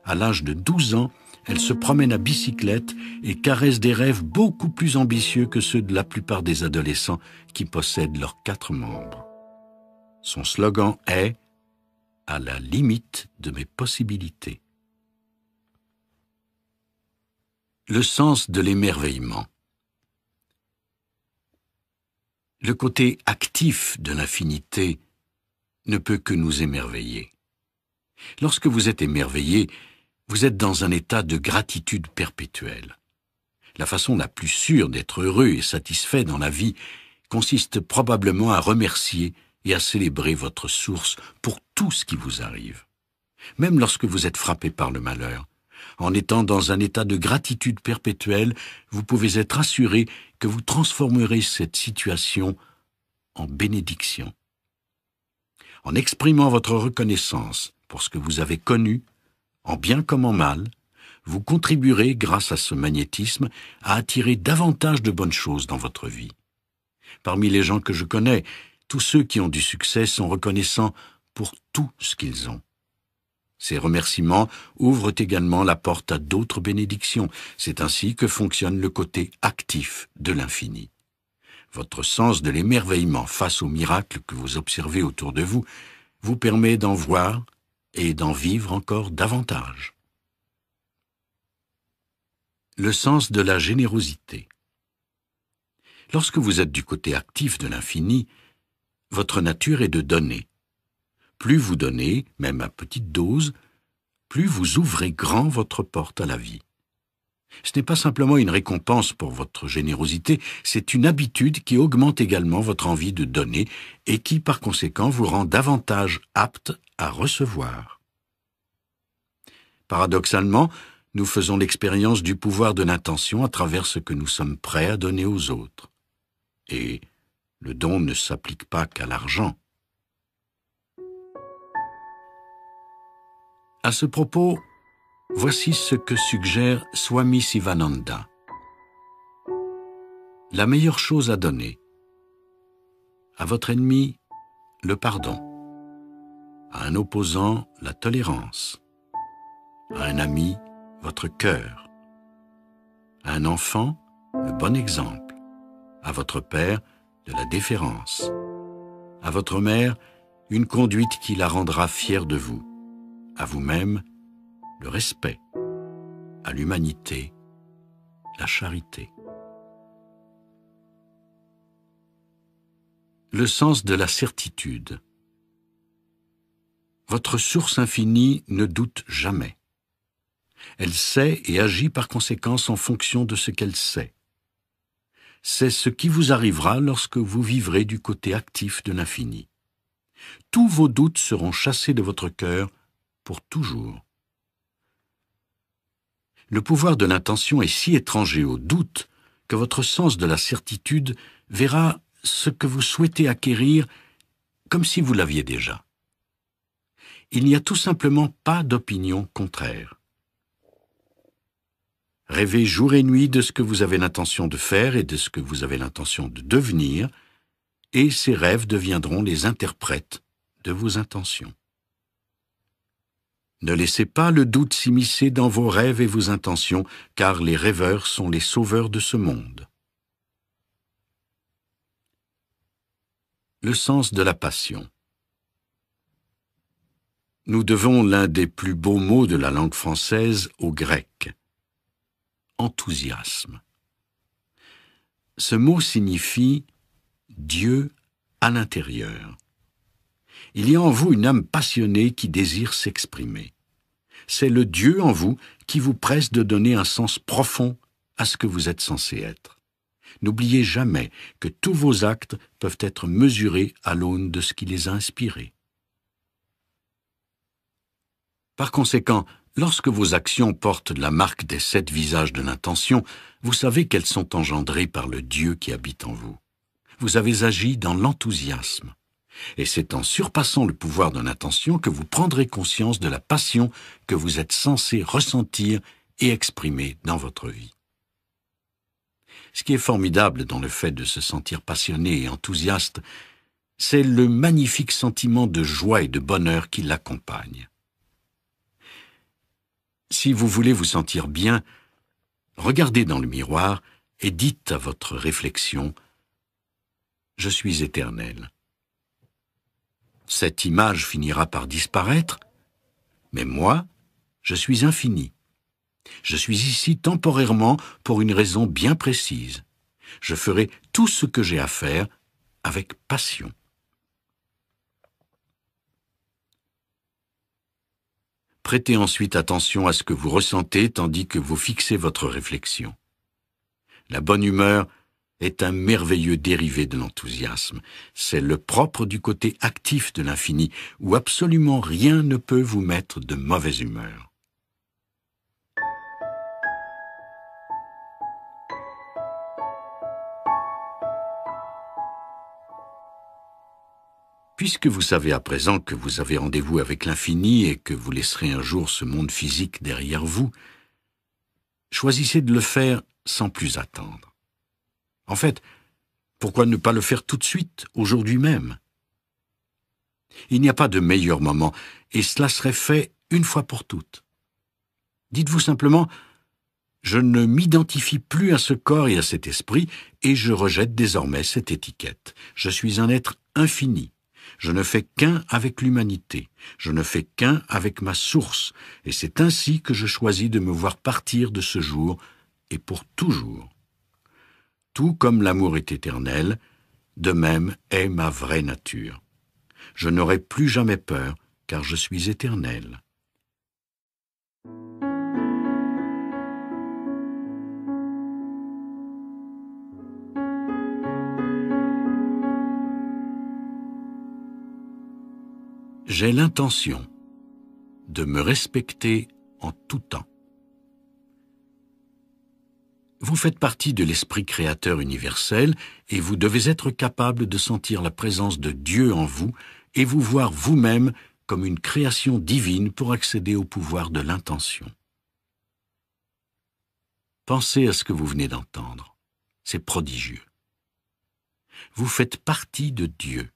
À l'âge de 12 ans, elle se promène à bicyclette et caresse des rêves beaucoup plus ambitieux que ceux de la plupart des adolescents qui possèdent leurs quatre membres. Son slogan est ⁇ À la limite de mes possibilités ⁇ Le sens de l'émerveillement. Le côté actif de l'infinité ne peut que nous émerveiller. Lorsque vous êtes émerveillé, vous êtes dans un état de gratitude perpétuelle. La façon la plus sûre d'être heureux et satisfait dans la vie consiste probablement à remercier et à célébrer votre source pour tout ce qui vous arrive. Même lorsque vous êtes frappé par le malheur, en étant dans un état de gratitude perpétuelle, vous pouvez être assuré que vous transformerez cette situation en bénédiction. En exprimant votre reconnaissance pour ce que vous avez connu, en bien comme en mal, vous contribuerez, grâce à ce magnétisme, à attirer davantage de bonnes choses dans votre vie. Parmi les gens que je connais, tous ceux qui ont du succès sont reconnaissants pour tout ce qu'ils ont. Ces remerciements ouvrent également la porte à d'autres bénédictions. C'est ainsi que fonctionne le côté actif de l'infini. Votre sens de l'émerveillement face aux miracles que vous observez autour de vous vous permet d'en voir et d'en vivre encore davantage. Le sens de la générosité. Lorsque vous êtes du côté actif de l'infini, votre nature est de donner. Plus vous donnez, même à petite dose, plus vous ouvrez grand votre porte à la vie. Ce n'est pas simplement une récompense pour votre générosité, c'est une habitude qui augmente également votre envie de donner et qui, par conséquent, vous rend davantage apte à recevoir. Paradoxalement, nous faisons l'expérience du pouvoir de l'intention à travers ce que nous sommes prêts à donner aux autres. Et le don ne s'applique pas qu'à l'argent. À ce propos, voici ce que suggère Swami Sivananda. La meilleure chose à donner à votre ennemi, le pardon à un opposant la tolérance, à un ami votre cœur, à un enfant le bon exemple, à votre père de la déférence, à votre mère une conduite qui la rendra fière de vous, à vous-même le respect, à l'humanité la charité. Le sens de la certitude. Votre source infinie ne doute jamais. Elle sait et agit par conséquence en fonction de ce qu'elle sait. C'est ce qui vous arrivera lorsque vous vivrez du côté actif de l'infini. Tous vos doutes seront chassés de votre cœur pour toujours. Le pouvoir de l'intention est si étranger au doute que votre sens de la certitude verra ce que vous souhaitez acquérir comme si vous l'aviez déjà il n'y a tout simplement pas d'opinion contraire. Rêvez jour et nuit de ce que vous avez l'intention de faire et de ce que vous avez l'intention de devenir, et ces rêves deviendront les interprètes de vos intentions. Ne laissez pas le doute s'immiscer dans vos rêves et vos intentions, car les rêveurs sont les sauveurs de ce monde. Le sens de la passion nous devons l'un des plus beaux mots de la langue française au grec. Enthousiasme. Ce mot signifie Dieu à l'intérieur. Il y a en vous une âme passionnée qui désire s'exprimer. C'est le Dieu en vous qui vous presse de donner un sens profond à ce que vous êtes censé être. N'oubliez jamais que tous vos actes peuvent être mesurés à l'aune de ce qui les a inspirés. Par conséquent, lorsque vos actions portent la marque des sept visages de l'intention, vous savez qu'elles sont engendrées par le Dieu qui habite en vous. Vous avez agi dans l'enthousiasme. Et c'est en surpassant le pouvoir de l'intention que vous prendrez conscience de la passion que vous êtes censé ressentir et exprimer dans votre vie. Ce qui est formidable dans le fait de se sentir passionné et enthousiaste, c'est le magnifique sentiment de joie et de bonheur qui l'accompagne. Si vous voulez vous sentir bien, regardez dans le miroir et dites à votre réflexion Je suis éternel. Cette image finira par disparaître, mais moi, je suis infini. Je suis ici temporairement pour une raison bien précise. Je ferai tout ce que j'ai à faire avec passion. Prêtez ensuite attention à ce que vous ressentez tandis que vous fixez votre réflexion. La bonne humeur est un merveilleux dérivé de l'enthousiasme. C'est le propre du côté actif de l'infini, où absolument rien ne peut vous mettre de mauvaise humeur. Puisque vous savez à présent que vous avez rendez-vous avec l'infini et que vous laisserez un jour ce monde physique derrière vous, choisissez de le faire sans plus attendre. En fait, pourquoi ne pas le faire tout de suite, aujourd'hui même Il n'y a pas de meilleur moment, et cela serait fait une fois pour toutes. Dites-vous simplement, je ne m'identifie plus à ce corps et à cet esprit, et je rejette désormais cette étiquette. Je suis un être infini, je ne fais qu'un avec l'humanité, je ne fais qu'un avec ma source, et c'est ainsi que je choisis de me voir partir de ce jour, et pour toujours. Tout comme l'amour est éternel, de même est ma vraie nature. Je n'aurai plus jamais peur, car je suis éternel. J'ai l'intention de me respecter en tout temps. Vous faites partie de l'esprit créateur universel et vous devez être capable de sentir la présence de Dieu en vous et vous voir vous-même comme une création divine pour accéder au pouvoir de l'intention. Pensez à ce que vous venez d'entendre. C'est prodigieux. Vous faites partie de Dieu.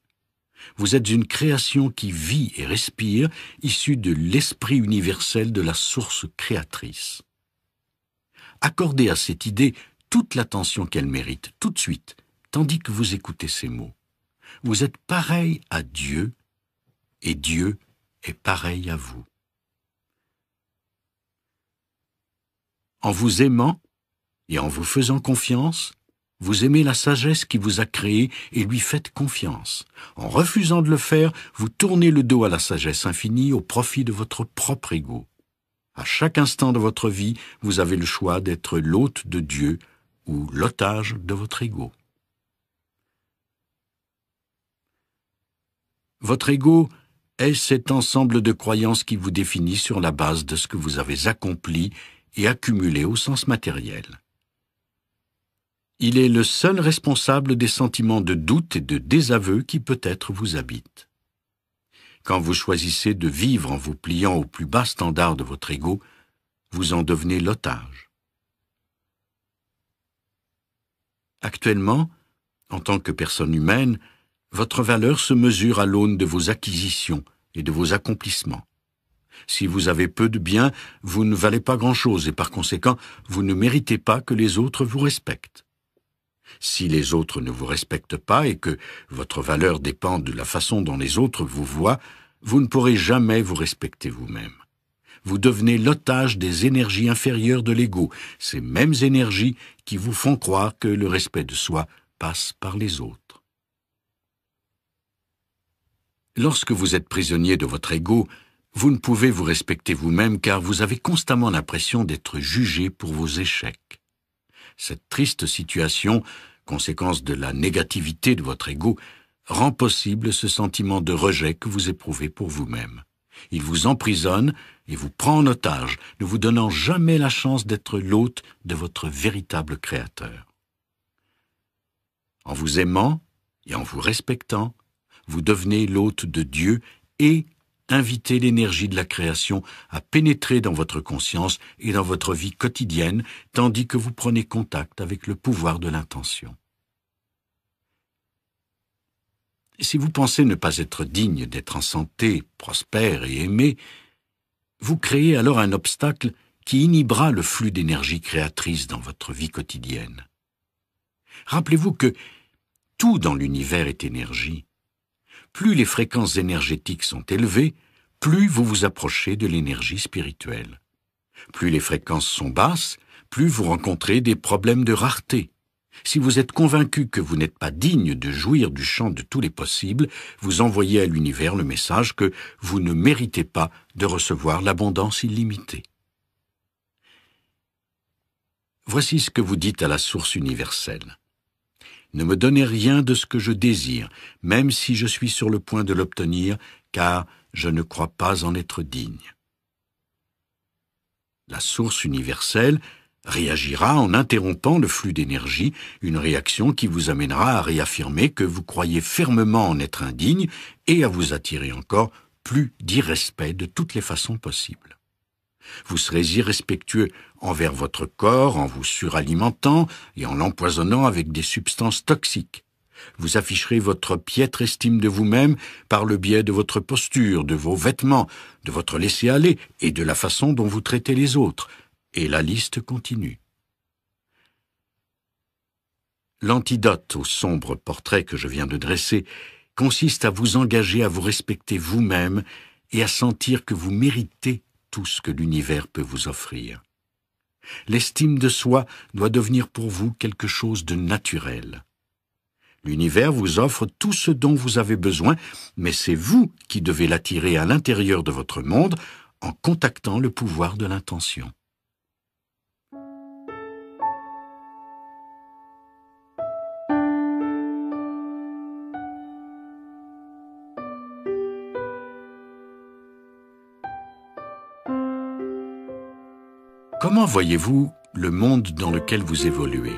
Vous êtes une création qui vit et respire, issue de l'esprit universel de la source créatrice. Accordez à cette idée toute l'attention qu'elle mérite, tout de suite, tandis que vous écoutez ces mots. Vous êtes pareil à Dieu, et Dieu est pareil à vous. En vous aimant et en vous faisant confiance, vous aimez la sagesse qui vous a créé et lui faites confiance. En refusant de le faire, vous tournez le dos à la sagesse infinie au profit de votre propre ego. À chaque instant de votre vie, vous avez le choix d'être l'hôte de Dieu ou l'otage de votre ego. Votre ego est cet ensemble de croyances qui vous définit sur la base de ce que vous avez accompli et accumulé au sens matériel. Il est le seul responsable des sentiments de doute et de désaveu qui peut-être vous habitent. Quand vous choisissez de vivre en vous pliant au plus bas standard de votre ego, vous en devenez l'otage. Actuellement, en tant que personne humaine, votre valeur se mesure à l'aune de vos acquisitions et de vos accomplissements. Si vous avez peu de biens, vous ne valez pas grand-chose et par conséquent, vous ne méritez pas que les autres vous respectent. Si les autres ne vous respectent pas et que votre valeur dépend de la façon dont les autres vous voient, vous ne pourrez jamais vous respecter vous-même. Vous devenez l'otage des énergies inférieures de l'ego, ces mêmes énergies qui vous font croire que le respect de soi passe par les autres. Lorsque vous êtes prisonnier de votre ego, vous ne pouvez vous respecter vous-même car vous avez constamment l'impression d'être jugé pour vos échecs. Cette triste situation, conséquence de la négativité de votre ego, rend possible ce sentiment de rejet que vous éprouvez pour vous-même. Il vous emprisonne et vous prend en otage, ne vous donnant jamais la chance d'être l'hôte de votre véritable créateur. En vous aimant et en vous respectant, vous devenez l'hôte de Dieu et invitez l'énergie de la création à pénétrer dans votre conscience et dans votre vie quotidienne, tandis que vous prenez contact avec le pouvoir de l'intention. Si vous pensez ne pas être digne d'être en santé, prospère et aimé, vous créez alors un obstacle qui inhibera le flux d'énergie créatrice dans votre vie quotidienne. Rappelez-vous que tout dans l'univers est énergie, plus les fréquences énergétiques sont élevées, plus vous vous approchez de l'énergie spirituelle. Plus les fréquences sont basses, plus vous rencontrez des problèmes de rareté. Si vous êtes convaincu que vous n'êtes pas digne de jouir du champ de tous les possibles, vous envoyez à l'univers le message que vous ne méritez pas de recevoir l'abondance illimitée. Voici ce que vous dites à la source universelle. Ne me donnez rien de ce que je désire, même si je suis sur le point de l'obtenir, car je ne crois pas en être digne. La source universelle réagira en interrompant le flux d'énergie, une réaction qui vous amènera à réaffirmer que vous croyez fermement en être indigne et à vous attirer encore plus d'irrespect de toutes les façons possibles. Vous serez irrespectueux envers votre corps en vous suralimentant et en l'empoisonnant avec des substances toxiques. Vous afficherez votre piètre estime de vous-même par le biais de votre posture, de vos vêtements, de votre laisser-aller et de la façon dont vous traitez les autres. Et la liste continue. L'antidote au sombre portrait que je viens de dresser consiste à vous engager à vous respecter vous-même et à sentir que vous méritez tout ce que l'univers peut vous offrir. L'estime de soi doit devenir pour vous quelque chose de naturel. L'univers vous offre tout ce dont vous avez besoin, mais c'est vous qui devez l'attirer à l'intérieur de votre monde en contactant le pouvoir de l'intention. Comment voyez-vous le monde dans lequel vous évoluez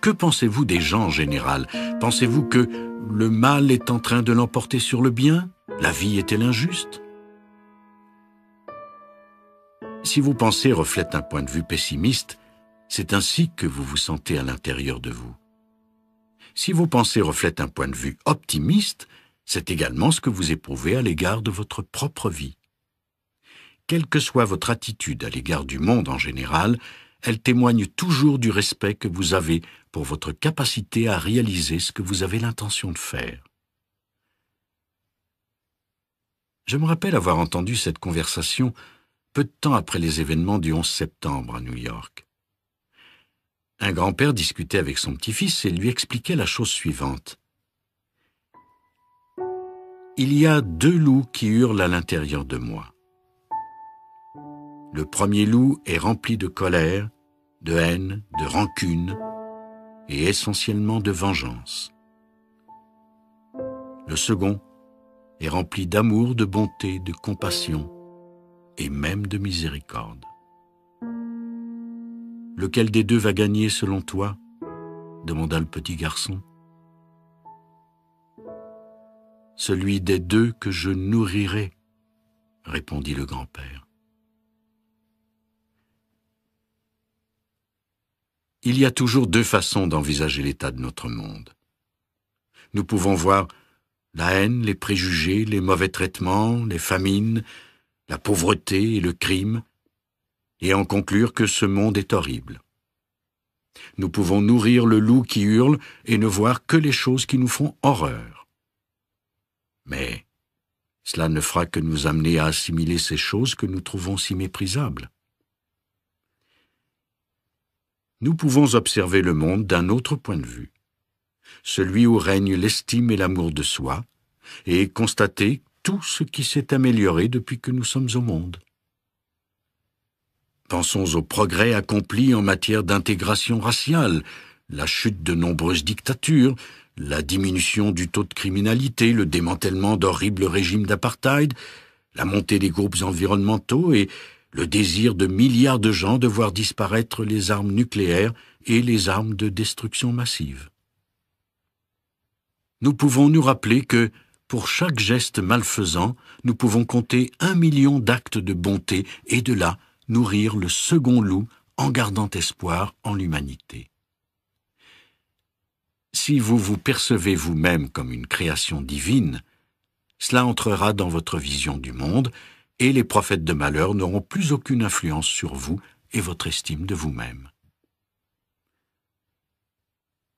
Que pensez-vous des gens en général Pensez-vous que le mal est en train de l'emporter sur le bien La vie est-elle injuste Si vos pensées reflètent un point de vue pessimiste, c'est ainsi que vous vous sentez à l'intérieur de vous. Si vos pensées reflètent un point de vue optimiste, c'est également ce que vous éprouvez à l'égard de votre propre vie quelle que soit votre attitude à l'égard du monde en général, elle témoigne toujours du respect que vous avez pour votre capacité à réaliser ce que vous avez l'intention de faire. Je me rappelle avoir entendu cette conversation peu de temps après les événements du 11 septembre à New York. Un grand-père discutait avec son petit-fils et lui expliquait la chose suivante. Il y a deux loups qui hurlent à l'intérieur de moi le premier loup est rempli de colère, de haine, de rancune et essentiellement de vengeance. Le second est rempli d'amour, de bonté, de compassion et même de miséricorde. Lequel des deux va gagner selon toi demanda le petit garçon. Celui des deux que je nourrirai, répondit le grand-père. Il y a toujours deux façons d'envisager l'état de notre monde. Nous pouvons voir la haine, les préjugés, les mauvais traitements, les famines, la pauvreté et le crime, et en conclure que ce monde est horrible. Nous pouvons nourrir le loup qui hurle et ne voir que les choses qui nous font horreur. Mais cela ne fera que nous amener à assimiler ces choses que nous trouvons si méprisables nous pouvons observer le monde d'un autre point de vue, celui où règne l'estime et l'amour de soi, et constater tout ce qui s'est amélioré depuis que nous sommes au monde. Pensons aux progrès accomplis en matière d'intégration raciale, la chute de nombreuses dictatures, la diminution du taux de criminalité, le démantèlement d'horribles régimes d'apartheid, la montée des groupes environnementaux et le désir de milliards de gens de voir disparaître les armes nucléaires et les armes de destruction massive. Nous pouvons nous rappeler que, pour chaque geste malfaisant, nous pouvons compter un million d'actes de bonté et de là nourrir le second loup en gardant espoir en l'humanité. Si vous vous percevez vous-même comme une création divine, cela entrera dans votre vision du monde et les prophètes de malheur n'auront plus aucune influence sur vous et votre estime de vous-même.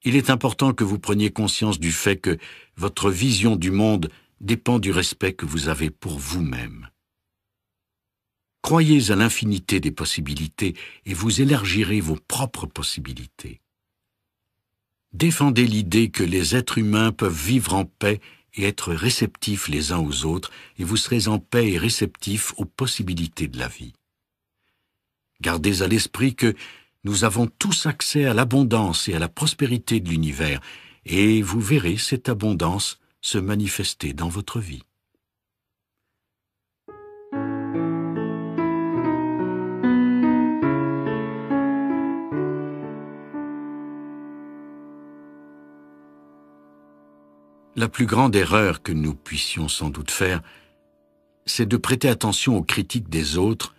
Il est important que vous preniez conscience du fait que votre vision du monde dépend du respect que vous avez pour vous-même. Croyez à l'infinité des possibilités et vous élargirez vos propres possibilités. Défendez l'idée que les êtres humains peuvent vivre en paix et être réceptifs les uns aux autres, et vous serez en paix et réceptifs aux possibilités de la vie. Gardez à l'esprit que nous avons tous accès à l'abondance et à la prospérité de l'univers, et vous verrez cette abondance se manifester dans votre vie. La plus grande erreur que nous puissions sans doute faire, c'est de prêter attention aux critiques des autres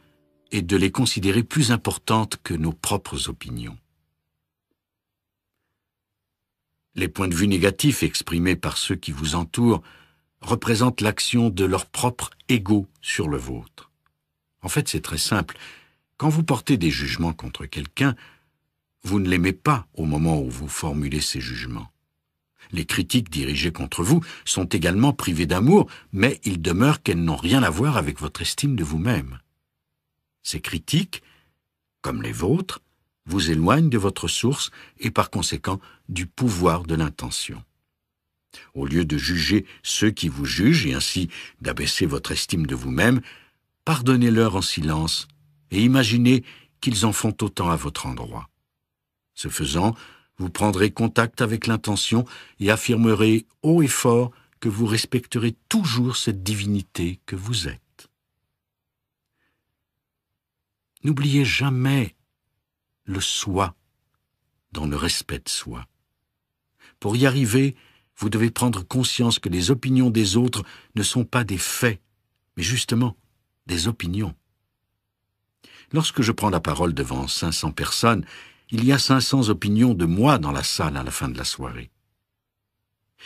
et de les considérer plus importantes que nos propres opinions. Les points de vue négatifs exprimés par ceux qui vous entourent représentent l'action de leur propre ego sur le vôtre. En fait, c'est très simple. Quand vous portez des jugements contre quelqu'un, vous ne l'aimez pas au moment où vous formulez ces jugements. Les critiques dirigées contre vous sont également privées d'amour, mais il demeure qu'elles n'ont rien à voir avec votre estime de vous-même. Ces critiques, comme les vôtres, vous éloignent de votre source et par conséquent du pouvoir de l'intention. Au lieu de juger ceux qui vous jugent et ainsi d'abaisser votre estime de vous-même, pardonnez-leur en silence et imaginez qu'ils en font autant à votre endroit. Ce faisant, vous prendrez contact avec l'intention et affirmerez haut et fort que vous respecterez toujours cette divinité que vous êtes. N'oubliez jamais le soi dans le respect de soi. Pour y arriver, vous devez prendre conscience que les opinions des autres ne sont pas des faits, mais justement des opinions. Lorsque je prends la parole devant 500 personnes il y a 500 opinions de moi dans la salle à la fin de la soirée.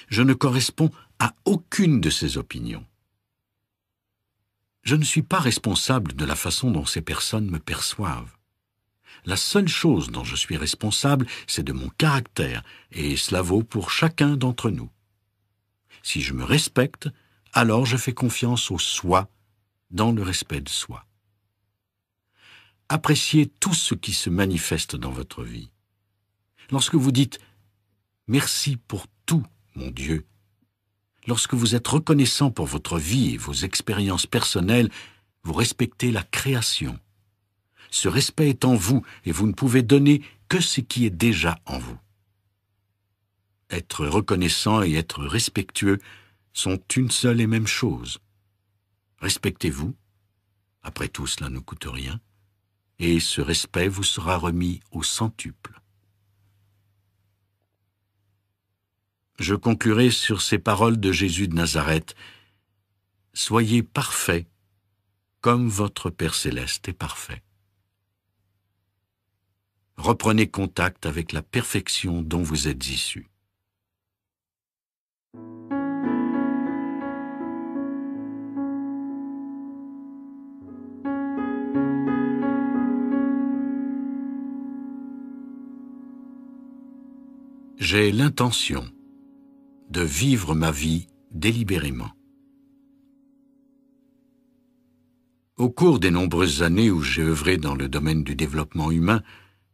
Je ne corresponds à aucune de ces opinions. Je ne suis pas responsable de la façon dont ces personnes me perçoivent. La seule chose dont je suis responsable, c'est de mon caractère, et cela vaut pour chacun d'entre nous. Si je me respecte, alors je fais confiance au soi, dans le respect de soi appréciez tout ce qui se manifeste dans votre vie. Lorsque vous dites ⁇ Merci pour tout, mon Dieu ⁇ lorsque vous êtes reconnaissant pour votre vie et vos expériences personnelles, vous respectez la création. Ce respect est en vous et vous ne pouvez donner que ce qui est déjà en vous. Être reconnaissant et être respectueux sont une seule et même chose. Respectez-vous. Après tout, cela ne coûte rien et ce respect vous sera remis au centuple. Je conclurai sur ces paroles de Jésus de Nazareth. Soyez parfaits comme votre Père céleste est parfait. Reprenez contact avec la perfection dont vous êtes issus. J'ai l'intention de vivre ma vie délibérément. Au cours des nombreuses années où j'ai œuvré dans le domaine du développement humain,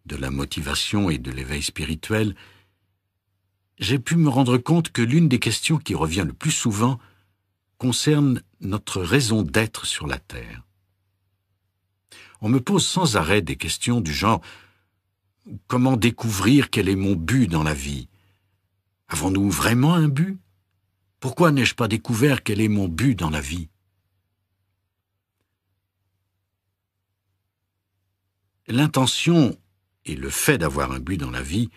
de la motivation et de l'éveil spirituel, j'ai pu me rendre compte que l'une des questions qui revient le plus souvent concerne notre raison d'être sur la Terre. On me pose sans arrêt des questions du genre Comment découvrir quel est mon but dans la vie Avons-nous vraiment un but Pourquoi n'ai-je pas découvert quel est mon but dans la vie L'intention et le fait d'avoir un but dans la vie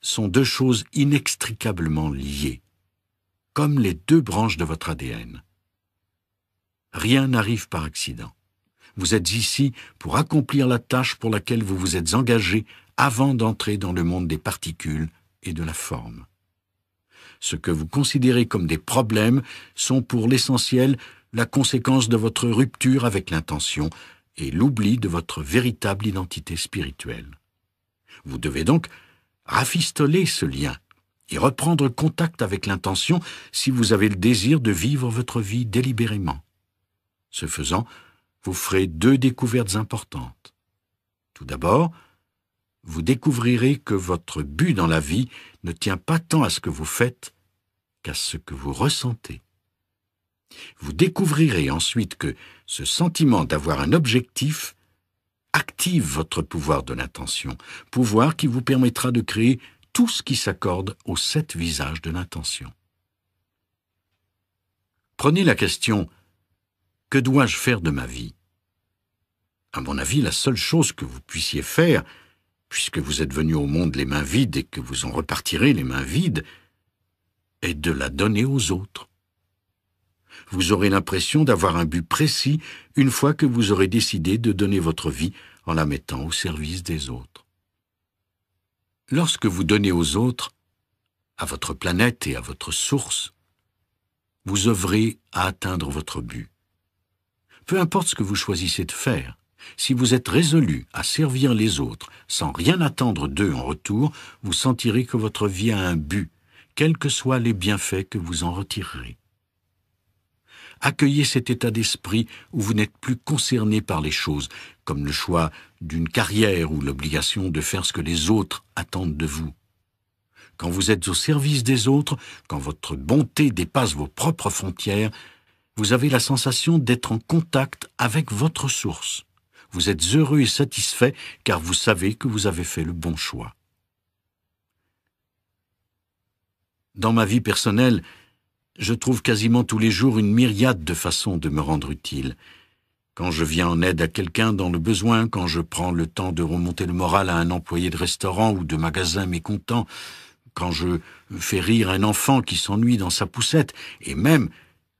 sont deux choses inextricablement liées, comme les deux branches de votre ADN. Rien n'arrive par accident. Vous êtes ici pour accomplir la tâche pour laquelle vous vous êtes engagé avant d'entrer dans le monde des particules et de la forme. Ce que vous considérez comme des problèmes sont pour l'essentiel la conséquence de votre rupture avec l'intention et l'oubli de votre véritable identité spirituelle. Vous devez donc rafistoler ce lien et reprendre contact avec l'intention si vous avez le désir de vivre votre vie délibérément. Ce faisant, vous ferez deux découvertes importantes. Tout d'abord, vous découvrirez que votre but dans la vie ne tient pas tant à ce que vous faites qu'à ce que vous ressentez. Vous découvrirez ensuite que ce sentiment d'avoir un objectif active votre pouvoir de l'intention, pouvoir qui vous permettra de créer tout ce qui s'accorde aux sept visages de l'intention. Prenez la question Que dois-je faire de ma vie à mon avis, la seule chose que vous puissiez faire, puisque vous êtes venu au monde les mains vides et que vous en repartirez les mains vides, est de la donner aux autres. Vous aurez l'impression d'avoir un but précis une fois que vous aurez décidé de donner votre vie en la mettant au service des autres. Lorsque vous donnez aux autres, à votre planète et à votre source, vous œuvrez à atteindre votre but. Peu importe ce que vous choisissez de faire, si vous êtes résolu à servir les autres sans rien attendre d'eux en retour, vous sentirez que votre vie a un but, quels que soient les bienfaits que vous en retirerez. Accueillez cet état d'esprit où vous n'êtes plus concerné par les choses, comme le choix d'une carrière ou l'obligation de faire ce que les autres attendent de vous. Quand vous êtes au service des autres, quand votre bonté dépasse vos propres frontières, vous avez la sensation d'être en contact avec votre source vous êtes heureux et satisfait car vous savez que vous avez fait le bon choix. Dans ma vie personnelle, je trouve quasiment tous les jours une myriade de façons de me rendre utile. Quand je viens en aide à quelqu'un dans le besoin, quand je prends le temps de remonter le moral à un employé de restaurant ou de magasin mécontent, quand je fais rire un enfant qui s'ennuie dans sa poussette, et même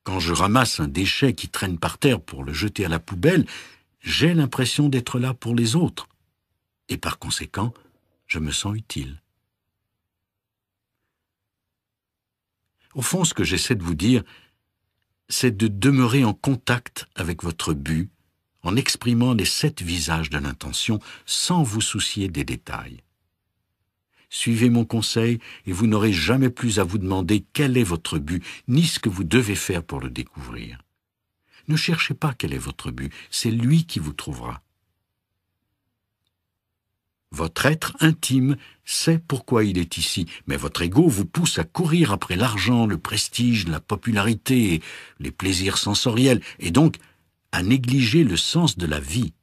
quand je ramasse un déchet qui traîne par terre pour le jeter à la poubelle, j'ai l'impression d'être là pour les autres, et par conséquent, je me sens utile. Au fond, ce que j'essaie de vous dire, c'est de demeurer en contact avec votre but en exprimant les sept visages de l'intention sans vous soucier des détails. Suivez mon conseil et vous n'aurez jamais plus à vous demander quel est votre but, ni ce que vous devez faire pour le découvrir. Ne cherchez pas quel est votre but, c'est lui qui vous trouvera. Votre être intime sait pourquoi il est ici, mais votre ego vous pousse à courir après l'argent, le prestige, la popularité, les plaisirs sensoriels, et donc à négliger le sens de la vie.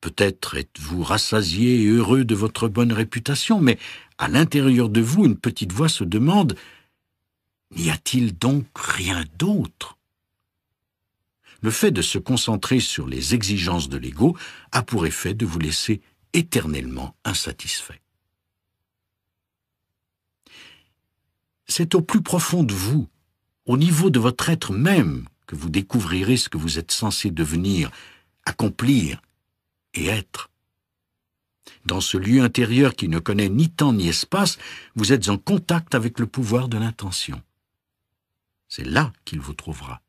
Peut-être êtes-vous rassasié et heureux de votre bonne réputation, mais à l'intérieur de vous, une petite voix se demande N'y a-t-il donc rien d'autre le fait de se concentrer sur les exigences de l'ego a pour effet de vous laisser éternellement insatisfait. C'est au plus profond de vous, au niveau de votre être même, que vous découvrirez ce que vous êtes censé devenir, accomplir et être. Dans ce lieu intérieur qui ne connaît ni temps ni espace, vous êtes en contact avec le pouvoir de l'intention. C'est là qu'il vous trouvera.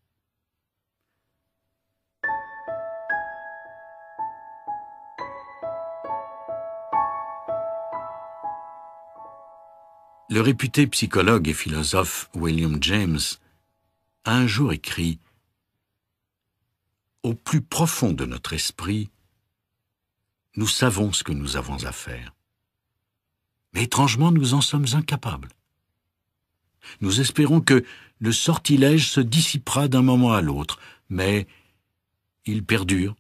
Le réputé psychologue et philosophe William James a un jour écrit Au plus profond de notre esprit, nous savons ce que nous avons à faire. Mais étrangement, nous en sommes incapables. Nous espérons que le sortilège se dissipera d'un moment à l'autre, mais il perdure,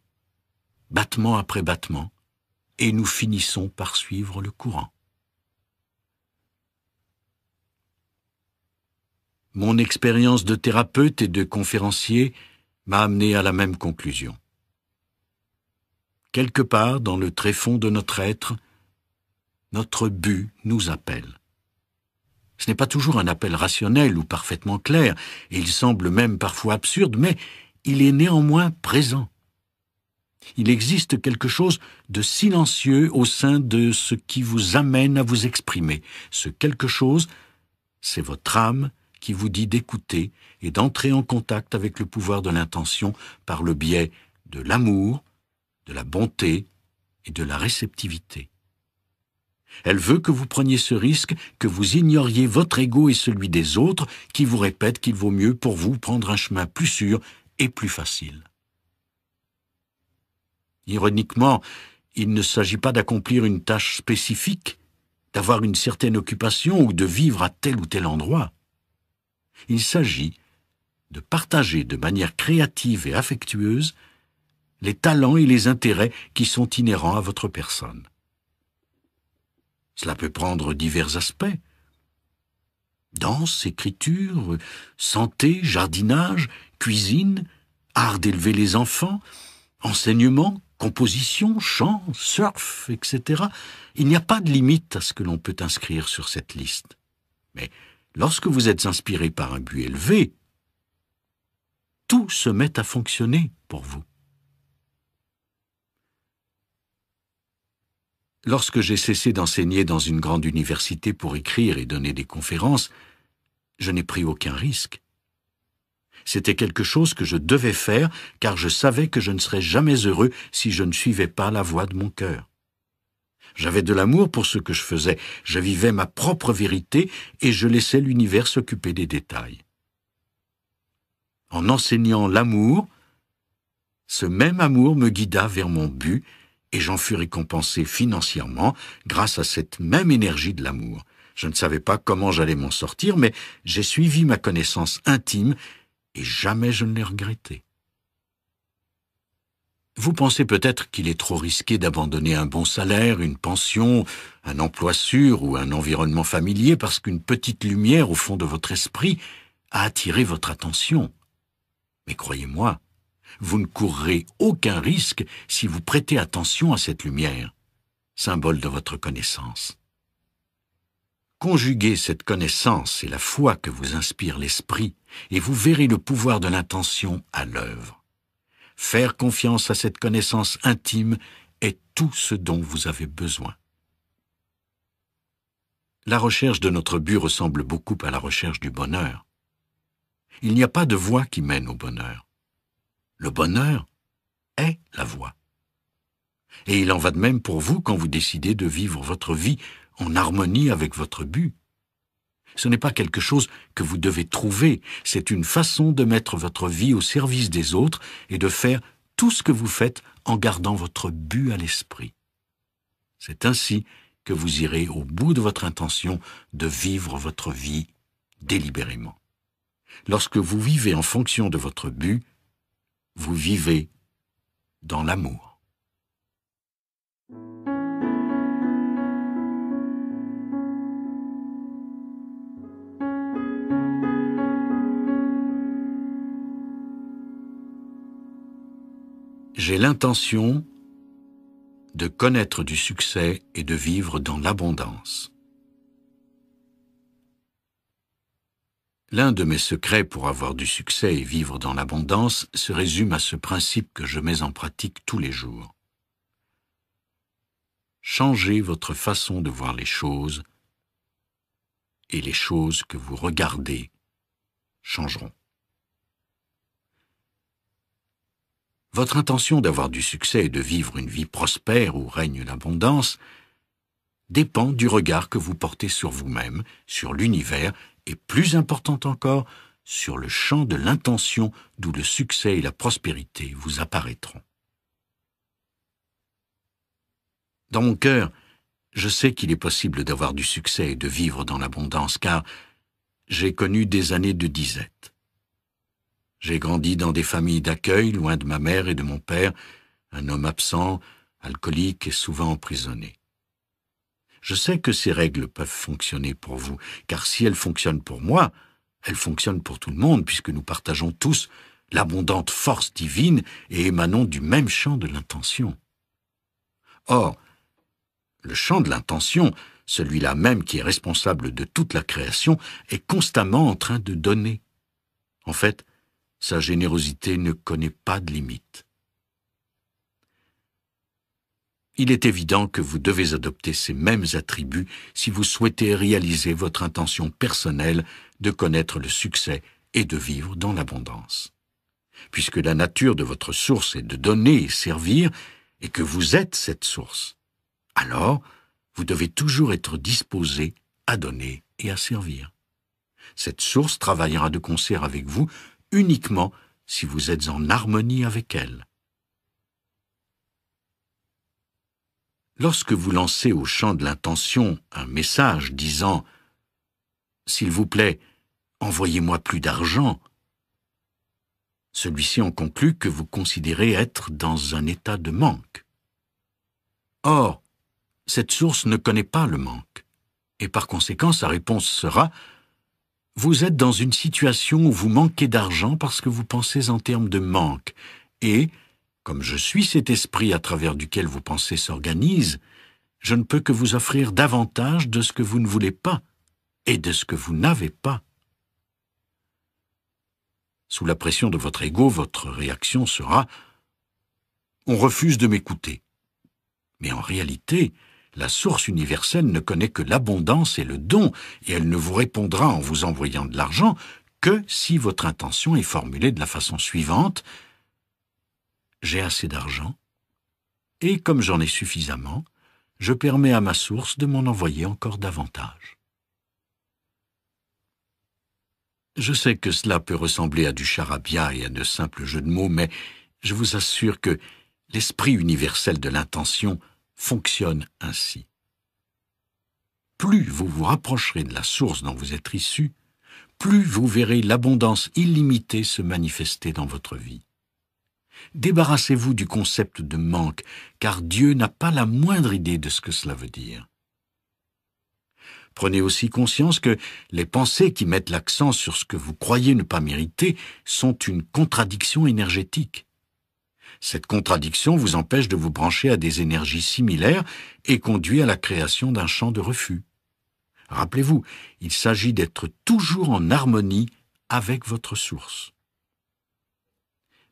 battement après battement, et nous finissons par suivre le courant. Mon expérience de thérapeute et de conférencier m'a amené à la même conclusion. Quelque part dans le tréfonds de notre être, notre but nous appelle. Ce n'est pas toujours un appel rationnel ou parfaitement clair, et il semble même parfois absurde, mais il est néanmoins présent. Il existe quelque chose de silencieux au sein de ce qui vous amène à vous exprimer. Ce quelque chose, c'est votre âme qui vous dit d'écouter et d'entrer en contact avec le pouvoir de l'intention par le biais de l'amour, de la bonté et de la réceptivité. Elle veut que vous preniez ce risque, que vous ignoriez votre ego et celui des autres qui vous répètent qu'il vaut mieux pour vous prendre un chemin plus sûr et plus facile. Ironiquement, il ne s'agit pas d'accomplir une tâche spécifique, d'avoir une certaine occupation ou de vivre à tel ou tel endroit. Il s'agit de partager de manière créative et affectueuse les talents et les intérêts qui sont inhérents à votre personne. Cela peut prendre divers aspects. Danse, écriture, santé, jardinage, cuisine, art d'élever les enfants, enseignement, composition, chant, surf, etc. Il n'y a pas de limite à ce que l'on peut inscrire sur cette liste. Mais lorsque vous êtes inspiré par un but élevé, tout se met à fonctionner pour vous. Lorsque j'ai cessé d'enseigner dans une grande université pour écrire et donner des conférences, je n'ai pris aucun risque. C'était quelque chose que je devais faire car je savais que je ne serais jamais heureux si je ne suivais pas la voie de mon cœur. J'avais de l'amour pour ce que je faisais, je vivais ma propre vérité et je laissais l'univers s'occuper des détails. En enseignant l'amour, ce même amour me guida vers mon but et j'en fus récompensé financièrement grâce à cette même énergie de l'amour. Je ne savais pas comment j'allais m'en sortir, mais j'ai suivi ma connaissance intime et jamais je ne l'ai regretté. Vous pensez peut-être qu'il est trop risqué d'abandonner un bon salaire, une pension, un emploi sûr ou un environnement familier parce qu'une petite lumière au fond de votre esprit a attiré votre attention. Mais croyez-moi, vous ne courrez aucun risque si vous prêtez attention à cette lumière, symbole de votre connaissance. Conjuguez cette connaissance et la foi que vous inspire l'esprit, et vous verrez le pouvoir de l'intention à l'œuvre. Faire confiance à cette connaissance intime est tout ce dont vous avez besoin. La recherche de notre but ressemble beaucoup à la recherche du bonheur. Il n'y a pas de voie qui mène au bonheur. Le bonheur est la voie. Et il en va de même pour vous quand vous décidez de vivre votre vie en harmonie avec votre but. Ce n'est pas quelque chose que vous devez trouver, c'est une façon de mettre votre vie au service des autres et de faire tout ce que vous faites en gardant votre but à l'esprit. C'est ainsi que vous irez au bout de votre intention de vivre votre vie délibérément. Lorsque vous vivez en fonction de votre but, vous vivez dans l'amour. J'ai l'intention de connaître du succès et de vivre dans l'abondance. L'un de mes secrets pour avoir du succès et vivre dans l'abondance se résume à ce principe que je mets en pratique tous les jours. Changez votre façon de voir les choses et les choses que vous regardez changeront. votre intention d'avoir du succès et de vivre une vie prospère où règne l'abondance dépend du regard que vous portez sur vous-même, sur l'univers, et plus important encore, sur le champ de l'intention d'où le succès et la prospérité vous apparaîtront. Dans mon cœur, je sais qu'il est possible d'avoir du succès et de vivre dans l'abondance, car j'ai connu des années de disette. J'ai grandi dans des familles d'accueil, loin de ma mère et de mon père, un homme absent, alcoolique et souvent emprisonné. Je sais que ces règles peuvent fonctionner pour vous, car si elles fonctionnent pour moi, elles fonctionnent pour tout le monde, puisque nous partageons tous l'abondante force divine et émanons du même champ de l'intention. Or, le champ de l'intention, celui-là même qui est responsable de toute la création, est constamment en train de donner. En fait, sa générosité ne connaît pas de limite. Il est évident que vous devez adopter ces mêmes attributs si vous souhaitez réaliser votre intention personnelle de connaître le succès et de vivre dans l'abondance. Puisque la nature de votre source est de donner et servir, et que vous êtes cette source, alors vous devez toujours être disposé à donner et à servir. Cette source travaillera de concert avec vous uniquement si vous êtes en harmonie avec elle. Lorsque vous lancez au champ de l'intention un message disant ⁇ S'il vous plaît, envoyez-moi plus d'argent ⁇ celui-ci en conclut que vous considérez être dans un état de manque. Or, cette source ne connaît pas le manque, et par conséquent sa réponse sera ⁇ vous êtes dans une situation où vous manquez d'argent parce que vous pensez en termes de manque, et, comme je suis cet esprit à travers duquel vos pensées s'organisent, je ne peux que vous offrir davantage de ce que vous ne voulez pas et de ce que vous n'avez pas. Sous la pression de votre ego, votre réaction sera ⁇ On refuse de m'écouter ⁇ Mais en réalité, la source universelle ne connaît que l'abondance et le don, et elle ne vous répondra en vous envoyant de l'argent que si votre intention est formulée de la façon suivante. J'ai assez d'argent, et comme j'en ai suffisamment, je permets à ma source de m'en envoyer encore davantage. Je sais que cela peut ressembler à du charabia et à de simples jeux de mots, mais je vous assure que l'esprit universel de l'intention fonctionne ainsi. Plus vous vous rapprocherez de la source dont vous êtes issu, plus vous verrez l'abondance illimitée se manifester dans votre vie. Débarrassez-vous du concept de manque, car Dieu n'a pas la moindre idée de ce que cela veut dire. Prenez aussi conscience que les pensées qui mettent l'accent sur ce que vous croyez ne pas mériter sont une contradiction énergétique. Cette contradiction vous empêche de vous brancher à des énergies similaires et conduit à la création d'un champ de refus. Rappelez-vous, il s'agit d'être toujours en harmonie avec votre source.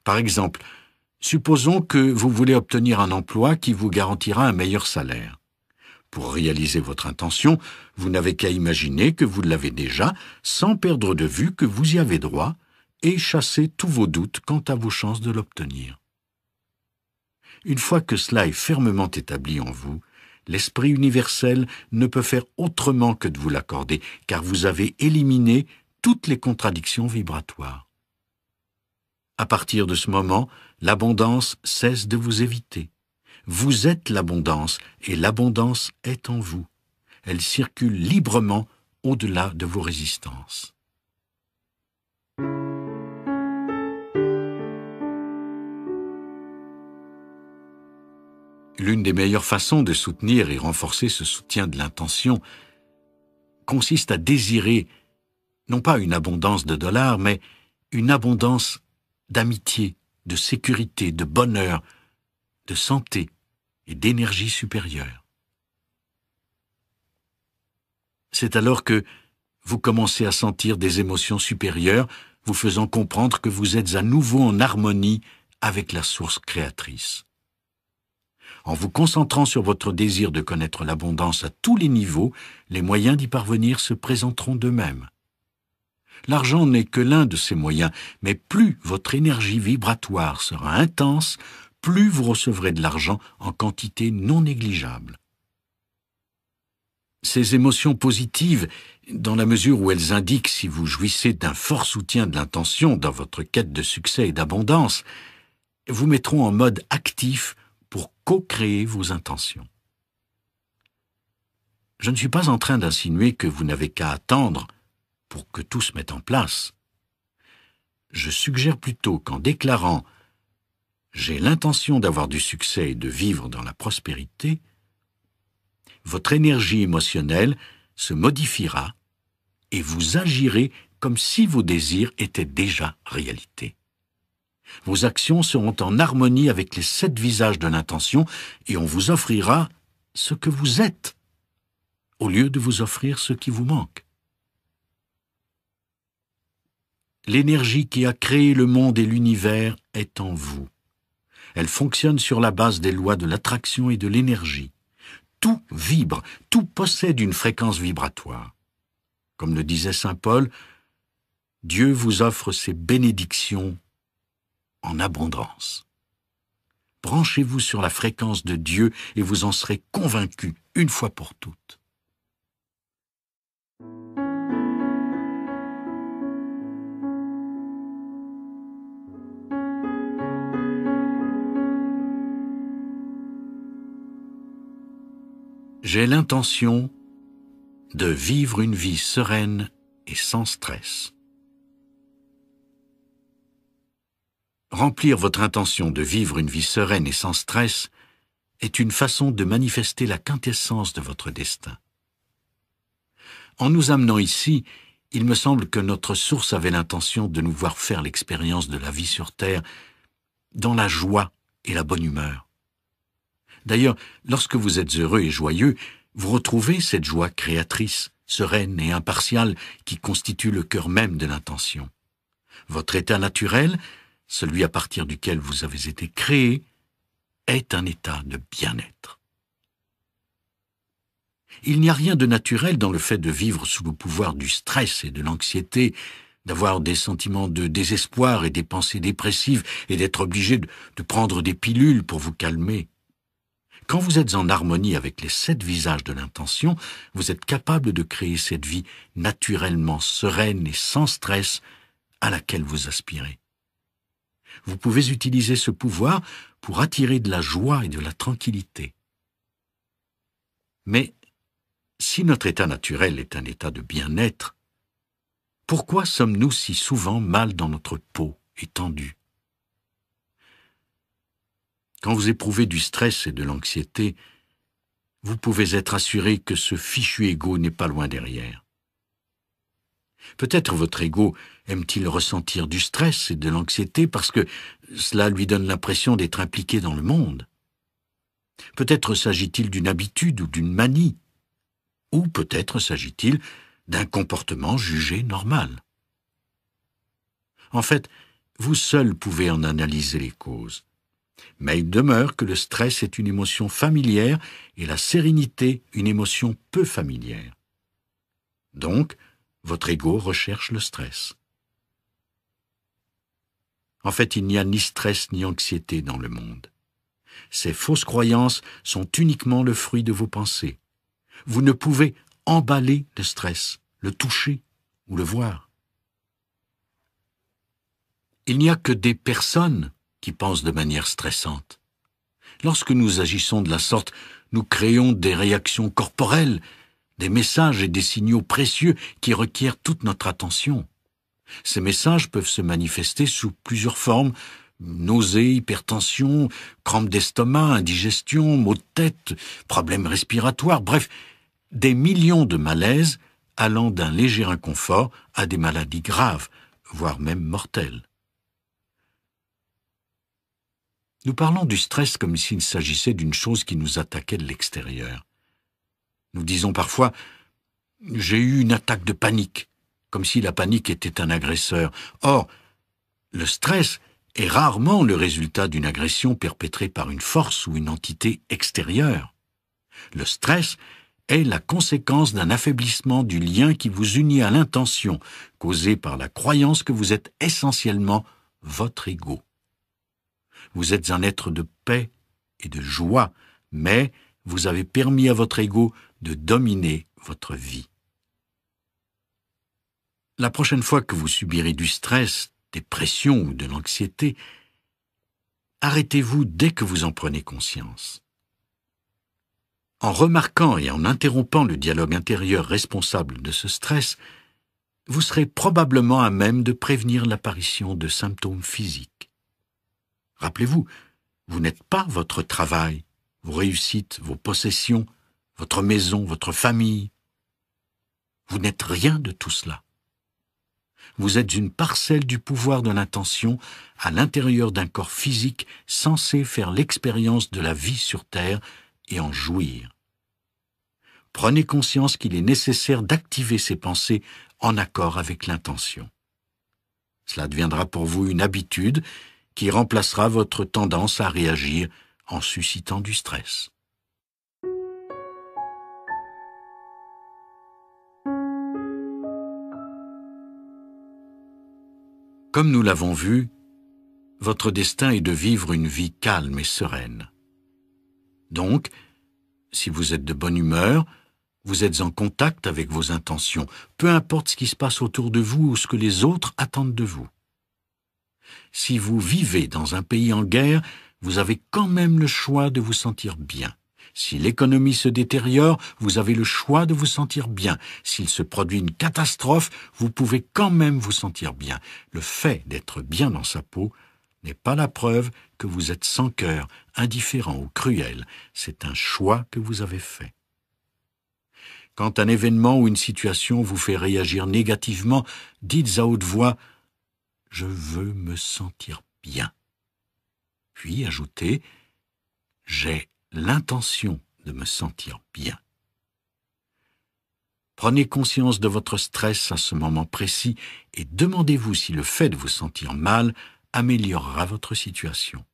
Par exemple, supposons que vous voulez obtenir un emploi qui vous garantira un meilleur salaire. Pour réaliser votre intention, vous n'avez qu'à imaginer que vous l'avez déjà, sans perdre de vue que vous y avez droit, et chasser tous vos doutes quant à vos chances de l'obtenir. Une fois que cela est fermement établi en vous, l'Esprit universel ne peut faire autrement que de vous l'accorder, car vous avez éliminé toutes les contradictions vibratoires. À partir de ce moment, l'abondance cesse de vous éviter. Vous êtes l'abondance, et l'abondance est en vous. Elle circule librement au-delà de vos résistances. L'une des meilleures façons de soutenir et renforcer ce soutien de l'intention consiste à désirer non pas une abondance de dollars, mais une abondance d'amitié, de sécurité, de bonheur, de santé et d'énergie supérieure. C'est alors que vous commencez à sentir des émotions supérieures, vous faisant comprendre que vous êtes à nouveau en harmonie avec la source créatrice en vous concentrant sur votre désir de connaître l'abondance à tous les niveaux, les moyens d'y parvenir se présenteront d'eux-mêmes. L'argent n'est que l'un de ces moyens, mais plus votre énergie vibratoire sera intense, plus vous recevrez de l'argent en quantité non négligeable. Ces émotions positives, dans la mesure où elles indiquent si vous jouissez d'un fort soutien de l'intention dans votre quête de succès et d'abondance, vous mettront en mode actif pour co-créer vos intentions. Je ne suis pas en train d'insinuer que vous n'avez qu'à attendre pour que tout se mette en place. Je suggère plutôt qu'en déclarant ⁇ J'ai l'intention d'avoir du succès et de vivre dans la prospérité ⁇ votre énergie émotionnelle se modifiera et vous agirez comme si vos désirs étaient déjà réalité. Vos actions seront en harmonie avec les sept visages de l'intention et on vous offrira ce que vous êtes, au lieu de vous offrir ce qui vous manque. L'énergie qui a créé le monde et l'univers est en vous. Elle fonctionne sur la base des lois de l'attraction et de l'énergie. Tout vibre, tout possède une fréquence vibratoire. Comme le disait Saint Paul, Dieu vous offre ses bénédictions en abondance. Branchez-vous sur la fréquence de Dieu et vous en serez convaincu une fois pour toutes. J'ai l'intention de vivre une vie sereine et sans stress. Remplir votre intention de vivre une vie sereine et sans stress est une façon de manifester la quintessence de votre destin. En nous amenant ici, il me semble que notre source avait l'intention de nous voir faire l'expérience de la vie sur Terre dans la joie et la bonne humeur. D'ailleurs, lorsque vous êtes heureux et joyeux, vous retrouvez cette joie créatrice, sereine et impartiale qui constitue le cœur même de l'intention. Votre état naturel celui à partir duquel vous avez été créé, est un état de bien-être. Il n'y a rien de naturel dans le fait de vivre sous le pouvoir du stress et de l'anxiété, d'avoir des sentiments de désespoir et des pensées dépressives, et d'être obligé de, prendre des pilules pour vous calmer. Quand vous êtes en harmonie avec les sept visages de l'intention, vous êtes capable de créer cette vie naturellement sereine et sans stress à laquelle vous aspirez. Vous pouvez utiliser ce pouvoir pour attirer de la joie et de la tranquillité. Mais si notre état naturel est un état de bien-être, pourquoi sommes-nous si souvent mal dans notre peau et tendus Quand vous éprouvez du stress et de l'anxiété, vous pouvez être assuré que ce fichu ego n'est pas loin derrière. Peut-être votre ego Aime-t-il ressentir du stress et de l'anxiété parce que cela lui donne l'impression d'être impliqué dans le monde Peut-être s'agit-il d'une habitude ou d'une manie Ou peut-être s'agit-il d'un comportement jugé normal En fait, vous seul pouvez en analyser les causes. Mais il demeure que le stress est une émotion familière et la sérénité une émotion peu familière. Donc, votre ego recherche le stress. En fait, il n'y a ni stress ni anxiété dans le monde. Ces fausses croyances sont uniquement le fruit de vos pensées. Vous ne pouvez emballer le stress, le toucher ou le voir. Il n'y a que des personnes qui pensent de manière stressante. Lorsque nous agissons de la sorte, nous créons des réactions corporelles, des messages et des signaux précieux qui requièrent toute notre attention. Ces messages peuvent se manifester sous plusieurs formes, nausées, hypertension, crampes d'estomac, indigestion, maux de tête, problèmes respiratoires, bref, des millions de malaises allant d'un léger inconfort à des maladies graves, voire même mortelles. Nous parlons du stress comme s'il s'agissait d'une chose qui nous attaquait de l'extérieur. Nous disons parfois ⁇ J'ai eu une attaque de panique ⁇ comme si la panique était un agresseur. Or, le stress est rarement le résultat d'une agression perpétrée par une force ou une entité extérieure. Le stress est la conséquence d'un affaiblissement du lien qui vous unit à l'intention, causé par la croyance que vous êtes essentiellement votre ego. Vous êtes un être de paix et de joie, mais vous avez permis à votre ego de dominer votre vie. La prochaine fois que vous subirez du stress, des pressions ou de l'anxiété, arrêtez-vous dès que vous en prenez conscience. En remarquant et en interrompant le dialogue intérieur responsable de ce stress, vous serez probablement à même de prévenir l'apparition de symptômes physiques. Rappelez-vous, vous, n'êtes pas votre travail, vos réussites, vos possessions, votre maison, votre famille. Vous n'êtes rien de tout cela vous êtes une parcelle du pouvoir de l'intention à l'intérieur d'un corps physique censé faire l'expérience de la vie sur Terre et en jouir. Prenez conscience qu'il est nécessaire d'activer ces pensées en accord avec l'intention. Cela deviendra pour vous une habitude qui remplacera votre tendance à réagir en suscitant du stress. Comme nous l'avons vu, votre destin est de vivre une vie calme et sereine. Donc, si vous êtes de bonne humeur, vous êtes en contact avec vos intentions, peu importe ce qui se passe autour de vous ou ce que les autres attendent de vous. Si vous vivez dans un pays en guerre, vous avez quand même le choix de vous sentir bien. Si l'économie se détériore, vous avez le choix de vous sentir bien. S'il se produit une catastrophe, vous pouvez quand même vous sentir bien. Le fait d'être bien dans sa peau n'est pas la preuve que vous êtes sans cœur, indifférent ou cruel. C'est un choix que vous avez fait. Quand un événement ou une situation vous fait réagir négativement, dites à haute voix ⁇ Je veux me sentir bien ⁇ puis ajoutez ⁇ J'ai l'intention de me sentir bien. Prenez conscience de votre stress à ce moment précis et demandez-vous si le fait de vous sentir mal améliorera votre situation.